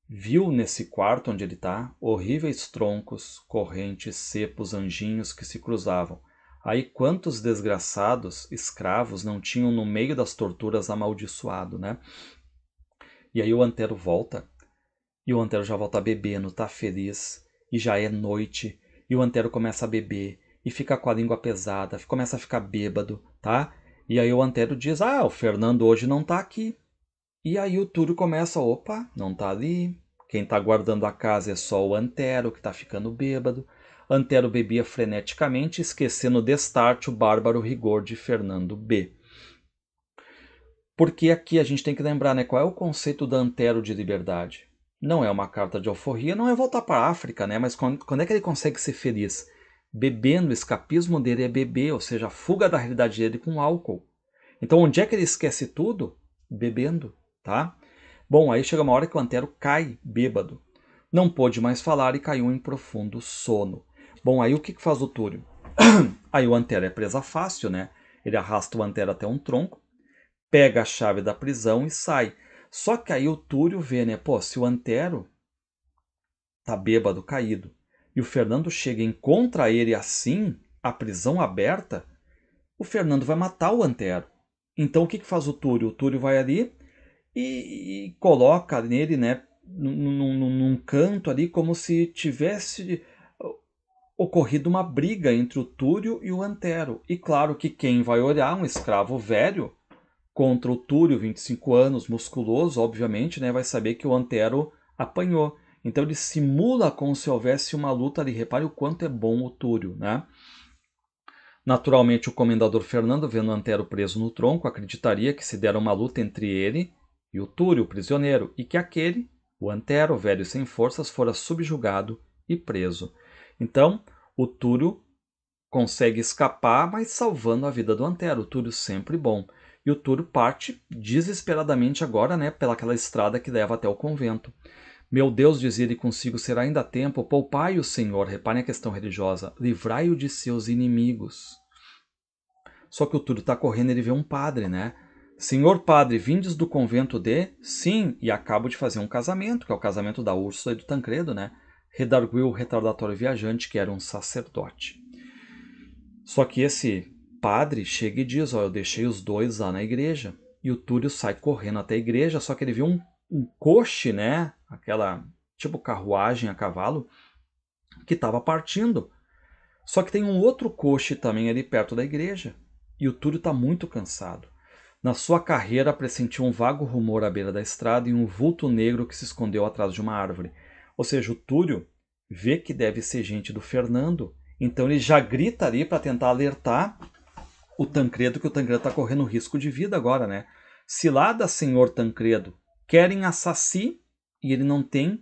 Viu nesse quarto onde ele está horríveis troncos, correntes, cepos, anjinhos que se cruzavam. Aí quantos desgraçados, escravos, não tinham no meio das torturas amaldiçoado, né? E aí o Antero volta, e o Antero já volta bebendo, tá feliz, e já é noite, e o Antero começa a beber, e fica com a língua pesada, começa a ficar bêbado, tá? E aí o Antero diz, ah, o Fernando hoje não tá aqui. E aí o Túlio começa, opa, não tá ali. Quem tá guardando a casa é só o Antero, que tá ficando bêbado. Antero bebia freneticamente, esquecendo o destarte o bárbaro rigor de Fernando B. Porque aqui a gente tem que lembrar, né, qual é o conceito da Antero de liberdade? Não é uma carta de alforria, não é voltar para a África, né? Mas quando, quando é que ele consegue ser feliz? Bebendo, o escapismo dele é beber, ou seja, a fuga da realidade dele com álcool. Então, onde é que ele esquece tudo? Bebendo tá? Bom, aí chega uma hora que o Antero cai bêbado. Não pôde mais falar e caiu em profundo sono. Bom, aí o que, que faz o Túlio? aí o Antero é presa fácil, né? Ele arrasta o Antero até um tronco, pega a chave da prisão e sai. Só que aí o Túlio vê, né? Pô, se o Antero tá bêbado, caído, e o Fernando chega e encontra ele assim, a prisão aberta, o Fernando vai matar o Antero. Então o que, que faz o Túlio? O Túlio vai ali, e, e coloca nele, né, num, num, num, canto ali, como se tivesse uh, ocorrido uma briga entre o Túlio e o Antero. E claro que quem vai olhar um escravo velho contra o Túlio, 25 anos, musculoso, obviamente, né, vai saber que o Antero apanhou. Então ele simula como se houvesse uma luta ali. Repare o quanto é bom o Túlio, né? Naturalmente, o comendador Fernando, vendo Antero preso no tronco, acreditaria que se dera uma luta entre ele e o Túrio prisioneiro, e que aquele, o Antero, velho e sem forças, fora subjugado e preso. Então, o Túrio consegue escapar, mas salvando a vida do Antero, o Túrio sempre bom. E o Túrio parte desesperadamente agora, né, pelaquela estrada que leva até o convento. Meu Deus, diz ele consigo, será ainda tempo, poupai o Senhor, reparem a questão religiosa, livrai-o de seus inimigos. Só que o Túlio está correndo, ele vê um padre, né? Senhor padre, vindes do convento de? Sim, e acabo de fazer um casamento, que é o casamento da Úrsula e do Tancredo, né? Redarguiu o retardatório viajante, que era um sacerdote. Só que esse padre chega e diz: Ó, eu deixei os dois lá na igreja. E o Túlio sai correndo até a igreja, só que ele viu um, um coche, né? Aquela tipo carruagem a cavalo, que estava partindo. Só que tem um outro coche também ali perto da igreja. E o Túlio está muito cansado. Na sua carreira, pressentiu um vago rumor à beira da estrada e um vulto negro que se escondeu atrás de uma árvore. Ou seja, o Túlio vê que deve ser gente do Fernando, então ele já grita ali para tentar alertar o Tancredo que o Tancredo está correndo risco de vida agora, né? da senhor Tancredo, querem assassi e ele não tem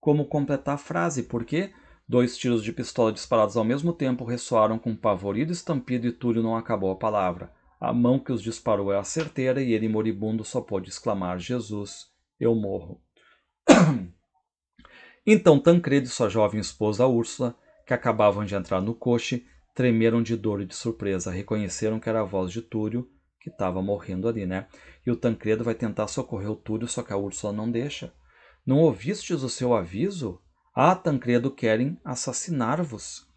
como completar a frase, porque dois tiros de pistola disparados ao mesmo tempo ressoaram com pavorido estampido e Túlio não acabou a palavra. A mão que os disparou é a certeira e ele, moribundo, só pôde exclamar: Jesus, eu morro. Então Tancredo e sua jovem esposa Úrsula, que acabavam de entrar no coche, tremeram de dor e de surpresa. Reconheceram que era a voz de Túlio, que estava morrendo ali, né? E o Tancredo vai tentar socorrer o Túlio, só que a Úrsula não deixa. Não ouvistes o seu aviso? Ah, Tancredo, querem assassinar-vos.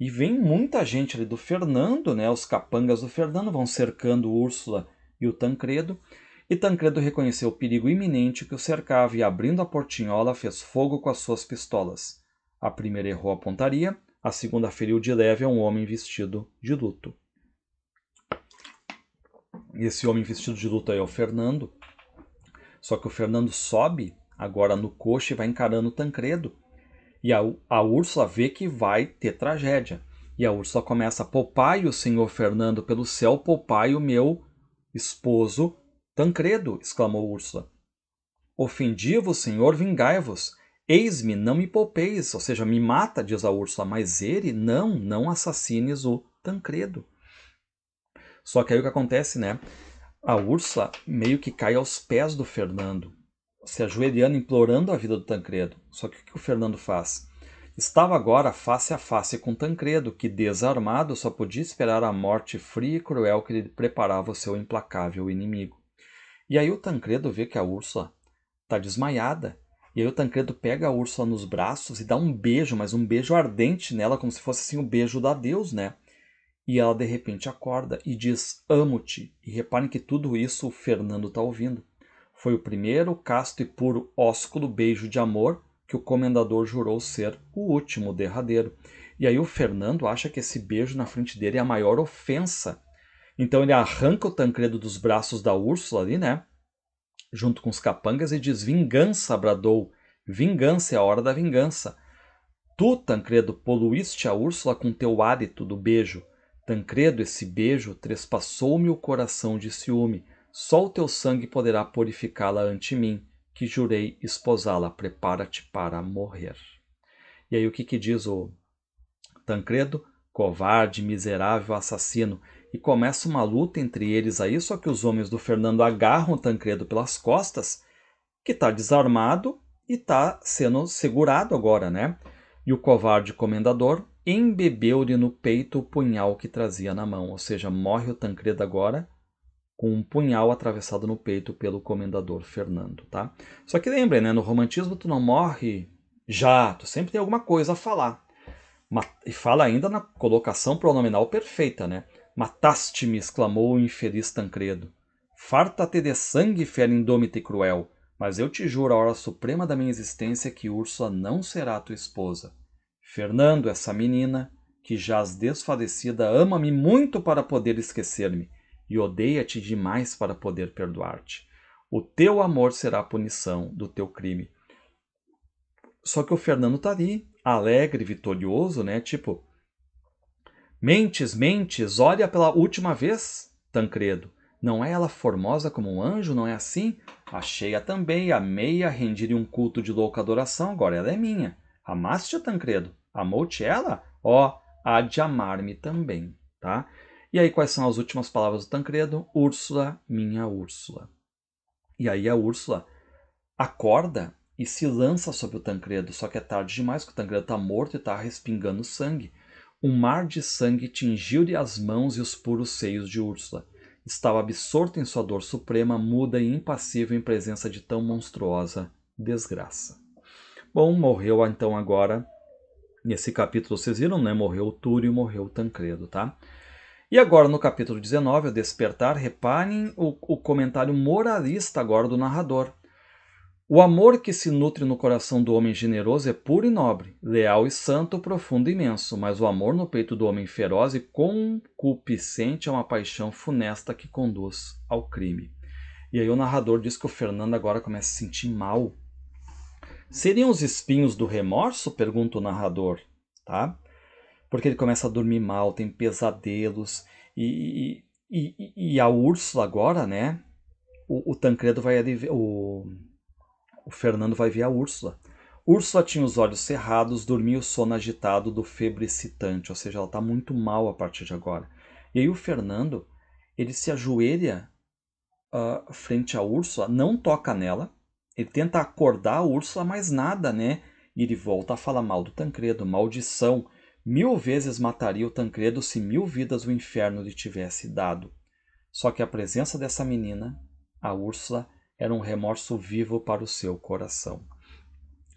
E vem muita gente ali do Fernando, né? Os capangas do Fernando vão cercando Úrsula e o Tancredo. E Tancredo reconheceu o perigo iminente que o cercava e, abrindo a portinhola, fez fogo com as suas pistolas. A primeira errou a pontaria, a segunda feriu de leve a um homem vestido de luto. E esse homem vestido de luto aí é o Fernando. Só que o Fernando sobe agora no coche e vai encarando o Tancredo. E a, a Úrsula vê que vai ter tragédia. E a Úrsula começa: Poupai o senhor Fernando, pelo céu, poupai o meu esposo Tancredo, exclamou Úrsula. Ofendi-vos, senhor, vingai-vos. Eis-me, não me poupeis, ou seja, me mata, diz a Úrsula, mas ele, não, não assassines o Tancredo. Só que aí o que acontece, né? A Úrsula meio que cai aos pés do Fernando se ajoelhando, implorando a vida do Tancredo. Só que o que o Fernando faz? Estava agora face a face com Tancredo, que, desarmado, só podia esperar a morte fria e cruel que lhe preparava o seu implacável inimigo. E aí o Tancredo vê que a Úrsula está desmaiada. E aí o Tancredo pega a Úrsula nos braços e dá um beijo, mas um beijo ardente nela, como se fosse assim o um beijo da Deus, né? E ela de repente acorda e diz: Amo-te. E reparem que tudo isso o Fernando está ouvindo. Foi o primeiro casto e puro ósculo beijo de amor que o comendador jurou ser o último, derradeiro. E aí o Fernando acha que esse beijo na frente dele é a maior ofensa. Então ele arranca o Tancredo dos braços da Úrsula ali, né? Junto com os capangas e diz: Vingança, bradou. Vingança, é a hora da vingança. Tu, Tancredo, poluíste a Úrsula com teu hálito do beijo. Tancredo, esse beijo trespassou-me o coração de ciúme. Só o teu sangue poderá purificá-la ante mim, que jurei esposá-la. Prepara-te para morrer. E aí o que, que diz o Tancredo? Covarde, miserável, assassino. E começa uma luta entre eles aí, só que os homens do Fernando agarram Tancredo pelas costas, que está desarmado e está sendo segurado agora, né? E o covarde comendador embebeu-lhe no peito o punhal que trazia na mão, ou seja, morre o Tancredo agora com um punhal atravessado no peito pelo comendador Fernando, tá? Só que lembrem, né, no romantismo tu não morre já, tu sempre tem alguma coisa a falar. E fala ainda na colocação pronominal perfeita, né? Mataste-me, exclamou o infeliz Tancredo. Farta-te de sangue, fera indômita e cruel, mas eu te juro a hora suprema da minha existência é que Úrsula não será tua esposa. Fernando, essa menina, que jaz desfalecida, ama-me muito para poder esquecer-me e odeia-te demais para poder perdoar-te. O teu amor será a punição do teu crime. Só que o Fernando tá ali, alegre, vitorioso, né? Tipo, mentes, mentes, olha pela última vez, Tancredo. Não é ela formosa como um anjo, não é assim? Achei-a também, amei-a, rendi-lhe um culto de louca adoração, agora ela é minha. Amaste-a, Tancredo? Amou-te ela? Ó, oh, há de amar-me também, tá? E aí, quais são as últimas palavras do Tancredo? Úrsula, minha Úrsula. E aí, a Úrsula acorda e se lança sobre o Tancredo, só que é tarde demais, porque o Tancredo está morto e está respingando sangue. Um mar de sangue tingiu-lhe as mãos e os puros seios de Úrsula. Estava absorto em sua dor suprema, muda e impassível em presença de tão monstruosa desgraça. Bom, morreu então agora. Nesse capítulo vocês viram, né? Morreu o Túlio, morreu o Tancredo, tá? E agora no capítulo 19, o despertar, reparem o, o comentário moralista agora do narrador. O amor que se nutre no coração do homem generoso é puro e nobre, leal e santo, profundo e imenso, mas o amor no peito do homem feroz e concupiscente é uma paixão funesta que conduz ao crime. E aí o narrador diz que o Fernando agora começa a se sentir mal. Seriam os espinhos do remorso? pergunta o narrador, tá? porque ele começa a dormir mal, tem pesadelos. E, e, e, e a Úrsula agora, né? O, o Tancredo vai ali, o, o Fernando vai ver a Úrsula. Úrsula tinha os olhos cerrados, dormia o sono agitado do febrecitante, ou seja, ela está muito mal a partir de agora. E aí o Fernando, ele se ajoelha uh, frente à Úrsula, não toca nela, ele tenta acordar a Úrsula, mas nada, né? E ele volta a falar mal do Tancredo, maldição. Mil vezes mataria o Tancredo se mil vidas o inferno lhe tivesse dado. Só que a presença dessa menina, a Úrsula, era um remorso vivo para o seu coração.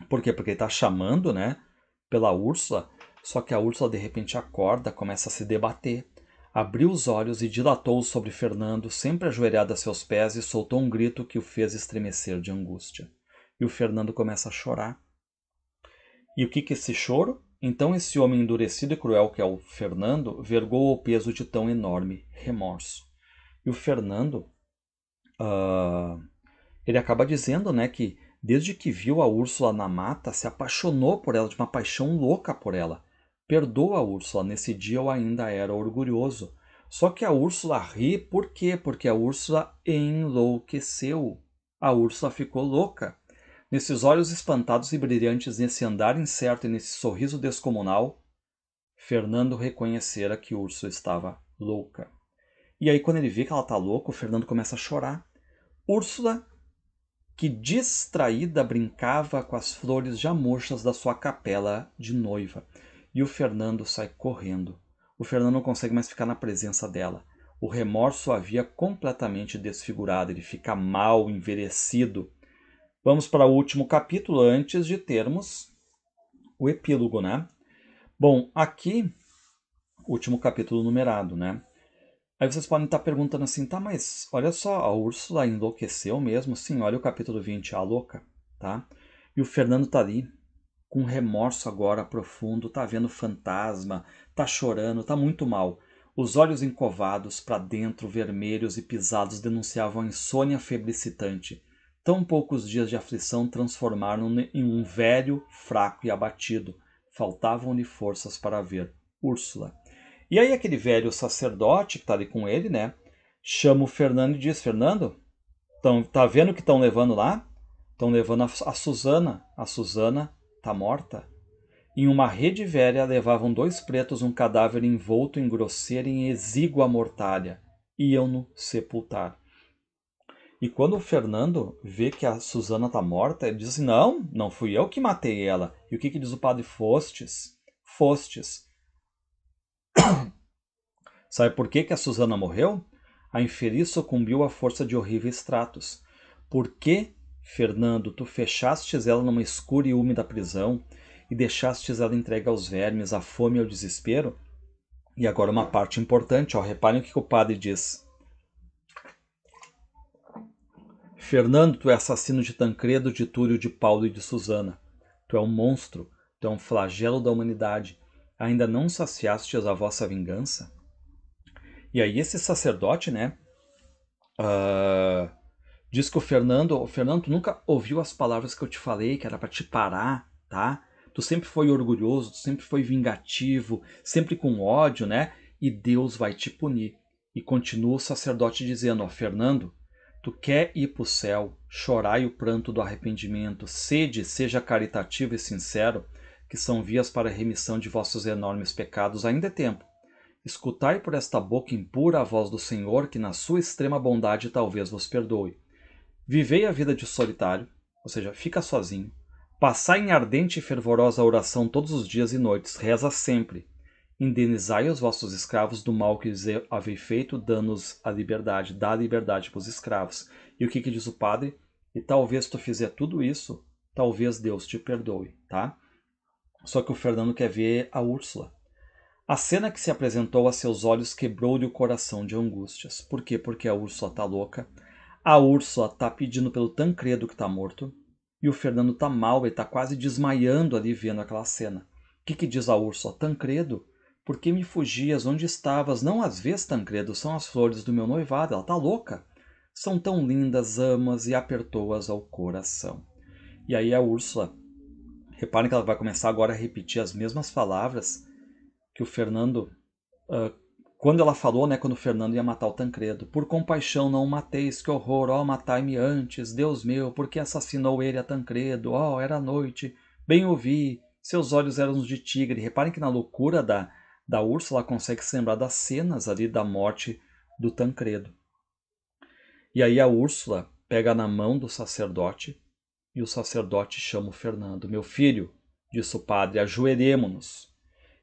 Por quê? Porque ele está chamando, né, pela Úrsula, só que a Úrsula de repente acorda, começa a se debater, abriu os olhos e dilatou-os sobre Fernando, sempre ajoelhado a seus pés, e soltou um grito que o fez estremecer de angústia. E o Fernando começa a chorar. E o que que esse choro? Então esse homem endurecido e cruel, que é o Fernando, vergou o peso de tão enorme remorso. E o Fernando, uh, ele acaba dizendo né, que desde que viu a Úrsula na mata, se apaixonou por ela, de uma paixão louca por ela. Perdoa a Úrsula, nesse dia eu ainda era orgulhoso. Só que a Úrsula ri, por quê? Porque a Úrsula enlouqueceu. A Úrsula ficou louca nesses olhos espantados e brilhantes, nesse andar incerto e nesse sorriso descomunal, Fernando reconhecera que Úrsula estava louca. E aí, quando ele vê que ela tá louca, o Fernando começa a chorar. Úrsula, que distraída brincava com as flores já murchas da sua capela de noiva. E o Fernando sai correndo. O Fernando não consegue mais ficar na presença dela. O remorso havia completamente desfigurado, ele fica mal, envelhecido. Vamos para o último capítulo antes de termos o epílogo, né? Bom, aqui, último capítulo numerado, né? Aí vocês podem estar perguntando assim, tá, mas olha só, a Úrsula enlouqueceu mesmo? Sim, olha o capítulo 20, a louca, tá? E o Fernando tá ali, com remorso agora profundo, tá vendo fantasma, tá chorando, tá muito mal. Os olhos encovados para dentro, vermelhos e pisados, denunciavam a insônia febricitante. Tão poucos dias de aflição transformaram-no em um velho, fraco e abatido. Faltavam-lhe forças para ver Úrsula. E aí aquele velho sacerdote que está ali com ele, né? Chama o Fernando e diz, Fernando, tão, tá vendo que estão levando lá? Estão levando a, a A Susana tá morta. Em uma rede velha levavam dois pretos um cadáver envolto em grosseira e exígua mortalha. Iam-no sepultar. E quando o Fernando vê que a Suzana tá morta, ele diz assim, não, não fui eu que matei ela. E o que, que diz o padre? Fostes, fostes. Sabe por que, que a Suzana morreu? A infeliz sucumbiu à força de horríveis tratos. Por que, Fernando, tu fechastes ela numa escura e úmida prisão e deixastes ela entregue aos vermes, à fome e ao desespero? E agora uma parte importante, ó, reparem o que, que o padre diz. Fernando, tu é assassino de Tancredo, de Túlio, de Paulo e de Susana. Tu é um monstro, tu é um flagelo da humanidade. Ainda não saciastes a vossa vingança? E aí esse sacerdote, né? Uh, diz que o Fernando, o Fernando, tu nunca ouviu as palavras que eu te falei, que era para te parar, tá? Tu sempre foi orgulhoso, tu sempre foi vingativo, sempre com ódio, né? E Deus vai te punir. E continua o sacerdote dizendo, ó, Fernando, Tu quer ir para o céu, chorai o pranto do arrependimento, sede, seja caritativo e sincero, que são vias para a remissão de vossos enormes pecados, ainda é tempo. Escutai por esta boca impura a voz do Senhor, que na sua extrema bondade talvez vos perdoe. Vivei a vida de solitário, ou seja, fica sozinho. Passai em ardente e fervorosa oração todos os dias e noites, reza sempre. Indenizai os vossos escravos do mal que lhes havei feito, dando-os a liberdade, dá a liberdade para os escravos. E o que, que diz o padre? E talvez tu fizer tudo isso, talvez Deus te perdoe, tá? Só que o Fernando quer ver a Úrsula. A cena que se apresentou a seus olhos quebrou-lhe o coração de angústias. Por quê? Porque a Úrsula tá louca. A Úrsula tá pedindo pelo Tancredo que tá morto. E o Fernando tá mal, ele tá quase desmaiando ali vendo aquela cena. O que, que diz a Úrsula? Tancredo, por que me fugias? Onde estavas? Não as vês, Tancredo? São as flores do meu noivado. Ela tá louca. São tão lindas, amas e apertou-as ao coração. E aí a Úrsula, reparem que ela vai começar agora a repetir as mesmas palavras que o Fernando, uh, quando ela falou, né, quando o Fernando ia matar o Tancredo. Por compaixão não o mateis, que horror, ó, oh, matai-me antes, Deus meu, porque assassinou ele a Tancredo? Ó, oh, era noite, bem ouvi, seus olhos eram os de tigre. Reparem que na loucura da da Úrsula consegue se lembrar das cenas ali da morte do Tancredo. E aí a Úrsula pega na mão do sacerdote e o sacerdote chama o Fernando. Meu filho, disse o padre, ajoelhemo-nos.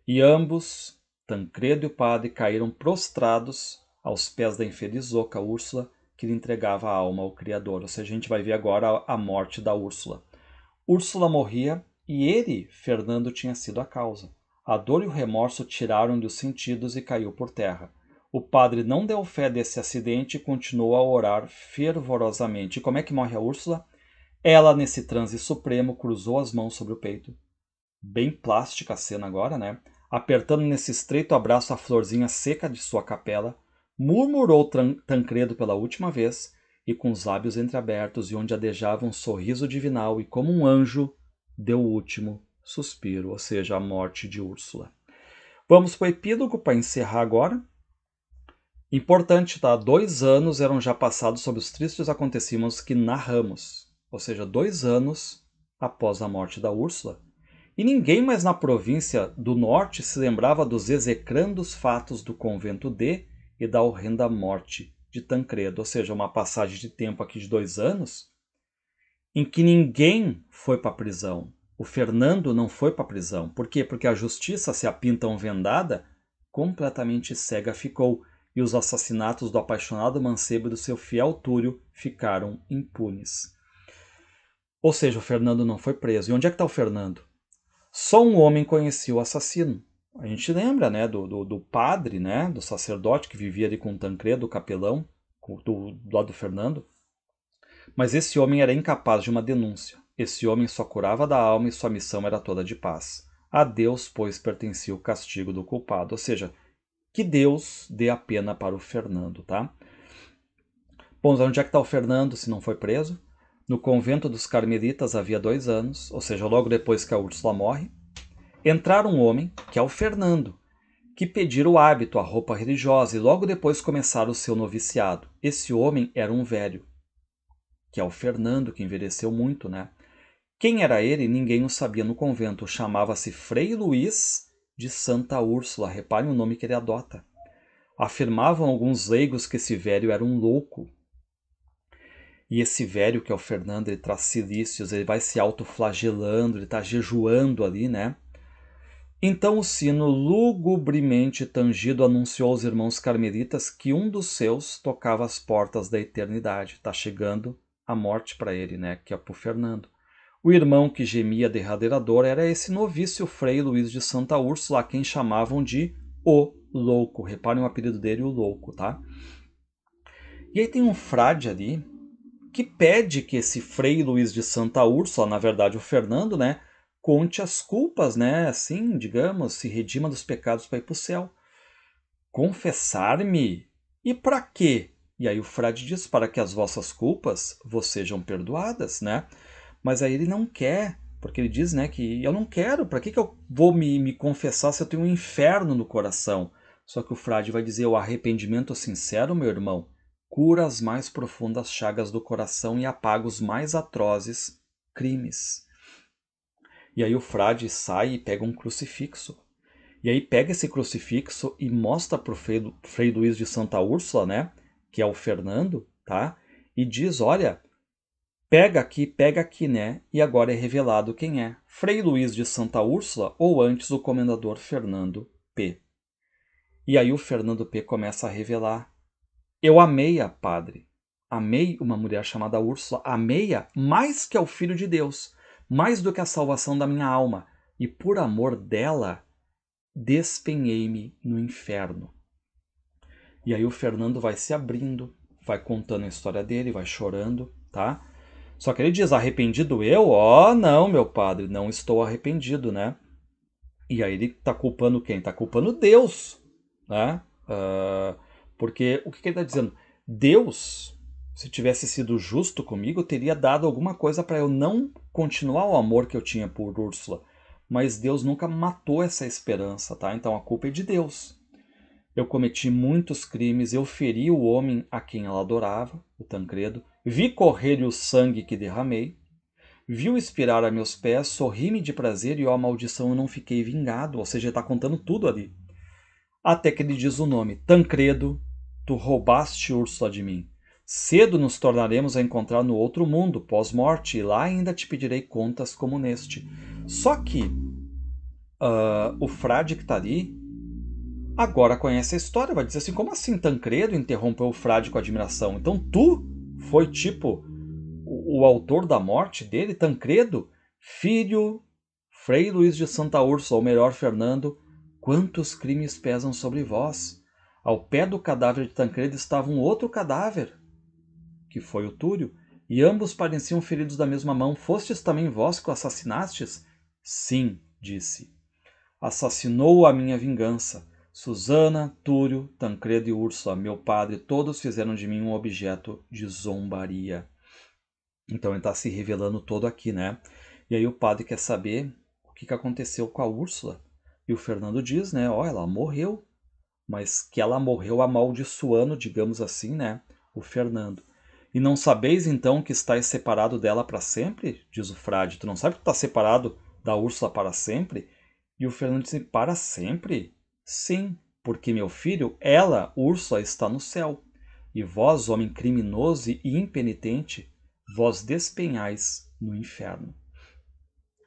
E ambos, Tancredo e o padre, caíram prostrados aos pés da infeliz oca Úrsula, que lhe entregava a alma ao Criador. Ou seja, a gente vai ver agora a morte da Úrsula. Úrsula morria e ele, Fernando, tinha sido a causa. A dor e o remorso tiraram-lhe os sentidos e caiu por terra. O padre não deu fé desse acidente e continuou a orar fervorosamente. E como é que morre a Úrsula? Ela, nesse transe supremo, cruzou as mãos sobre o peito. Bem plástica a cena agora, né? Apertando nesse estreito abraço a florzinha seca de sua capela, murmurou Tancredo pela última vez e, com os lábios entreabertos e onde adejava um sorriso divinal e como um anjo, deu o último Suspiro, ou seja, a morte de Úrsula. Vamos para o epílogo para encerrar agora. Importante, tá? Dois anos eram já passados sobre os tristes acontecimentos que narramos, ou seja, dois anos após a morte da Úrsula. E ninguém mais na província do norte se lembrava dos execrandos fatos do convento D e da horrenda morte de Tancredo, ou seja, uma passagem de tempo aqui de dois anos, em que ninguém foi para a prisão, o Fernando não foi para a prisão. Por quê? Porque a justiça, se a pintam vendada, completamente cega ficou, e os assassinatos do apaixonado mancebo e do seu fiel Túlio ficaram impunes. Ou seja, o Fernando não foi preso. E onde é que está o Fernando? Só um homem conhecia o assassino. A gente lembra né, do, do, do padre, né, do sacerdote que vivia ali com o Tancredo, o capelão, do, do lado do Fernando. Mas esse homem era incapaz de uma denúncia. Esse homem só curava da alma e sua missão era toda de paz. A Deus, pois, pertencia o castigo do culpado. Ou seja, que Deus dê a pena para o Fernando, tá? Bom, onde é que está o Fernando se não foi preso? No convento dos Carmelitas havia dois anos, ou seja, logo depois que a Úrsula morre, entrar um homem, que é o Fernando, que pedir o hábito, a roupa religiosa, e logo depois começar o seu noviciado. Esse homem era um velho, que é o Fernando, que envelheceu muito, né? Quem era ele, ninguém o sabia no convento. Chamava-se Frei Luiz de Santa Úrsula. Reparem o nome que ele adota. Afirmavam alguns leigos que esse velho era um louco. E esse velho, que é o Fernando, ele traz silícios, ele vai se autoflagelando, ele está jejuando ali, né? Então o sino, lugubremente tangido, anunciou aos irmãos carmelitas que um dos seus tocava as portas da eternidade. Está chegando a morte para ele, né? Que é para o Fernando. O irmão que gemia à derradeira dor era esse novício Frei Luiz de Santa Úrsula, a quem chamavam de O Louco. Reparem o apelido dele, O Louco, tá? E aí tem um frade ali que pede que esse Frei Luiz de Santa Úrsula, na verdade o Fernando, né, conte as culpas, né, assim, digamos, se redima dos pecados para ir para o céu. Confessar-me? E para quê? E aí o frade diz, para que as vossas culpas vos sejam perdoadas, né? Mas aí ele não quer, porque ele diz né, que eu não quero, para que, que eu vou me, me confessar se eu tenho um inferno no coração? Só que o frade vai dizer: o arrependimento sincero, meu irmão, cura as mais profundas chagas do coração e apaga os mais atrozes crimes. E aí o frade sai e pega um crucifixo. E aí pega esse crucifixo e mostra para o Frei, Frei Luiz de Santa Úrsula, né, que é o Fernando, tá? E diz: olha, Pega aqui, pega aqui, né? E agora é revelado quem é. Frei Luiz de Santa Úrsula ou antes o comendador Fernando P. E aí o Fernando P começa a revelar: Eu amei a padre. Amei uma mulher chamada Úrsula, amei-a mais que ao filho de Deus, mais do que a salvação da minha alma, e por amor dela despenhei-me no inferno. E aí o Fernando vai se abrindo, vai contando a história dele, vai chorando, tá? Só que ele diz: arrependido eu? Ó, oh, não, meu padre, não estou arrependido, né? E aí ele está culpando quem? Está culpando Deus, né? Uh, porque o que, que ele está dizendo? Deus, se tivesse sido justo comigo, teria dado alguma coisa para eu não continuar o amor que eu tinha por Úrsula. Mas Deus nunca matou essa esperança, tá? Então a culpa é de Deus. Eu cometi muitos crimes, eu feri o homem a quem ela adorava, o Tancredo. Vi correr o sangue que derramei, viu expirar a meus pés, sorri-me de prazer e, ó maldição, eu não fiquei vingado. Ou seja, está contando tudo ali. Até que ele diz o nome: Tancredo, tu roubaste urso de mim. Cedo nos tornaremos a encontrar no outro mundo, pós-morte, e lá ainda te pedirei contas como neste. Só que uh, o frade que está ali agora conhece a história, vai dizer assim: como assim Tancredo interrompeu o frade com admiração? Então tu foi tipo o, o autor da morte dele, Tancredo, filho Frei Luiz de Santa Úrsula, ou melhor, Fernando, quantos crimes pesam sobre vós? Ao pé do cadáver de Tancredo estava um outro cadáver, que foi o Túlio, e ambos pareciam feridos da mesma mão. Fostes também vós que o assassinastes? Sim, disse. Assassinou a minha vingança. Susana, Túlio, Tancredo e Úrsula, meu padre, todos fizeram de mim um objeto de zombaria. Então ele está se revelando todo aqui, né? E aí o padre quer saber o que, que aconteceu com a Úrsula. E o Fernando diz, né? Ó, oh, ela morreu. Mas que ela morreu amaldiçoando, digamos assim, né? O Fernando. E não sabeis então que estáis separado dela para sempre? Diz o frade. Tu não sabe que tu tá separado da Úrsula para sempre? E o Fernando diz: Para sempre? Sim, porque, meu filho, ela, Ursula, está no céu. E vós, homem criminoso e impenitente, vós despenhais no inferno.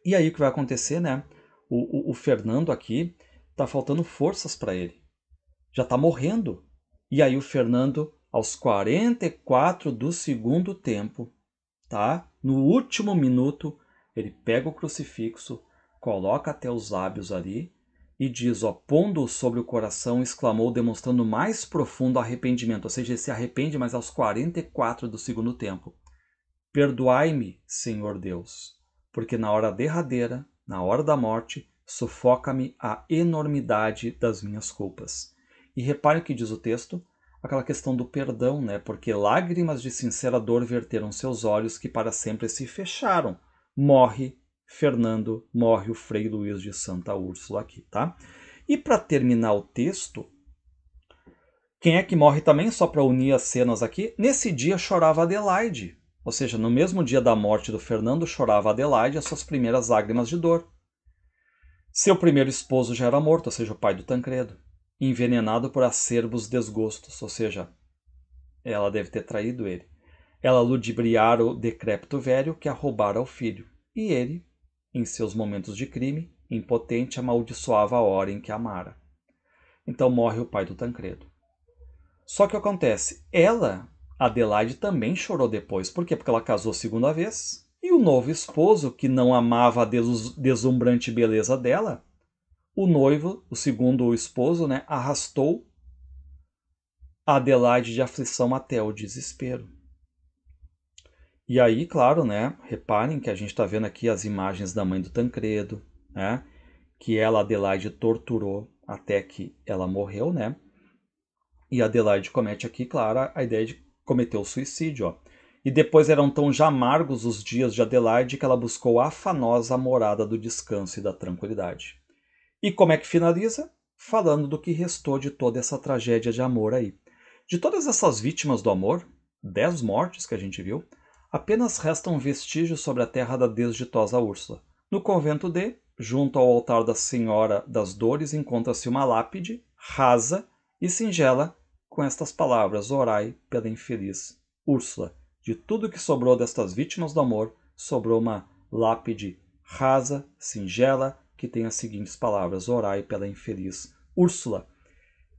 E aí o que vai acontecer, né? O, o, o Fernando aqui tá faltando forças para ele. Já tá morrendo. E aí o Fernando, aos 44 do segundo tempo, tá? No último minuto, ele pega o crucifixo, coloca até os lábios ali e diz, ó, pondo sobre o coração, exclamou, demonstrando mais profundo arrependimento, ou seja, ele se arrepende, mas aos 44 do segundo tempo. Perdoai-me, Senhor Deus, porque na hora derradeira, na hora da morte, sufoca-me a enormidade das minhas culpas. E repare o que diz o texto, aquela questão do perdão, né? Porque lágrimas de sincera dor verteram seus olhos que para sempre se fecharam. Morre Fernando morre o Frei Luiz de Santa Úrsula aqui, tá? E para terminar o texto, quem é que morre também, só para unir as cenas aqui? Nesse dia chorava Adelaide, ou seja, no mesmo dia da morte do Fernando, chorava Adelaide as suas primeiras lágrimas de dor. Seu primeiro esposo já era morto, ou seja, o pai do Tancredo, envenenado por acerbos desgostos, ou seja, ela deve ter traído ele. Ela ludibriara o decrépito velho que a roubara ao filho, e ele em seus momentos de crime, impotente, amaldiçoava a hora em que amara. Então morre o pai do Tancredo. Só que acontece, ela, Adelaide, também chorou depois. Por quê? Porque ela casou segunda vez. E o novo esposo, que não amava a deslumbrante beleza dela, o noivo, o segundo o esposo, né, arrastou Adelaide de aflição até o desespero. E aí, claro, né? Reparem que a gente está vendo aqui as imagens da mãe do Tancredo, né? Que ela, Adelaide, torturou até que ela morreu, né? E Adelaide comete aqui, claro, a ideia de cometer o suicídio, ó. E depois eram tão já amargos os dias de Adelaide que ela buscou a afanosa morada do descanso e da tranquilidade. E como é que finaliza? Falando do que restou de toda essa tragédia de amor aí. De todas essas vítimas do amor, dez mortes que a gente viu, Apenas resta um vestígio sobre a terra da desditosa Úrsula. No convento de, junto ao altar da Senhora das Dores, encontra-se uma lápide, rasa e singela, com estas palavras: Orai pela infeliz Úrsula. De tudo que sobrou destas vítimas do amor, sobrou uma lápide rasa, singela, que tem as seguintes palavras: Orai pela infeliz Úrsula.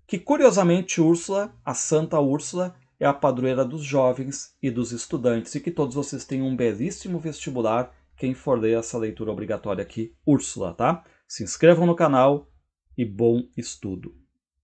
Que curiosamente Úrsula, a Santa Úrsula, é a padroeira dos jovens e dos estudantes e que todos vocês tenham um belíssimo vestibular quem for ler essa leitura obrigatória aqui, Úrsula, tá? Se inscrevam no canal e bom estudo!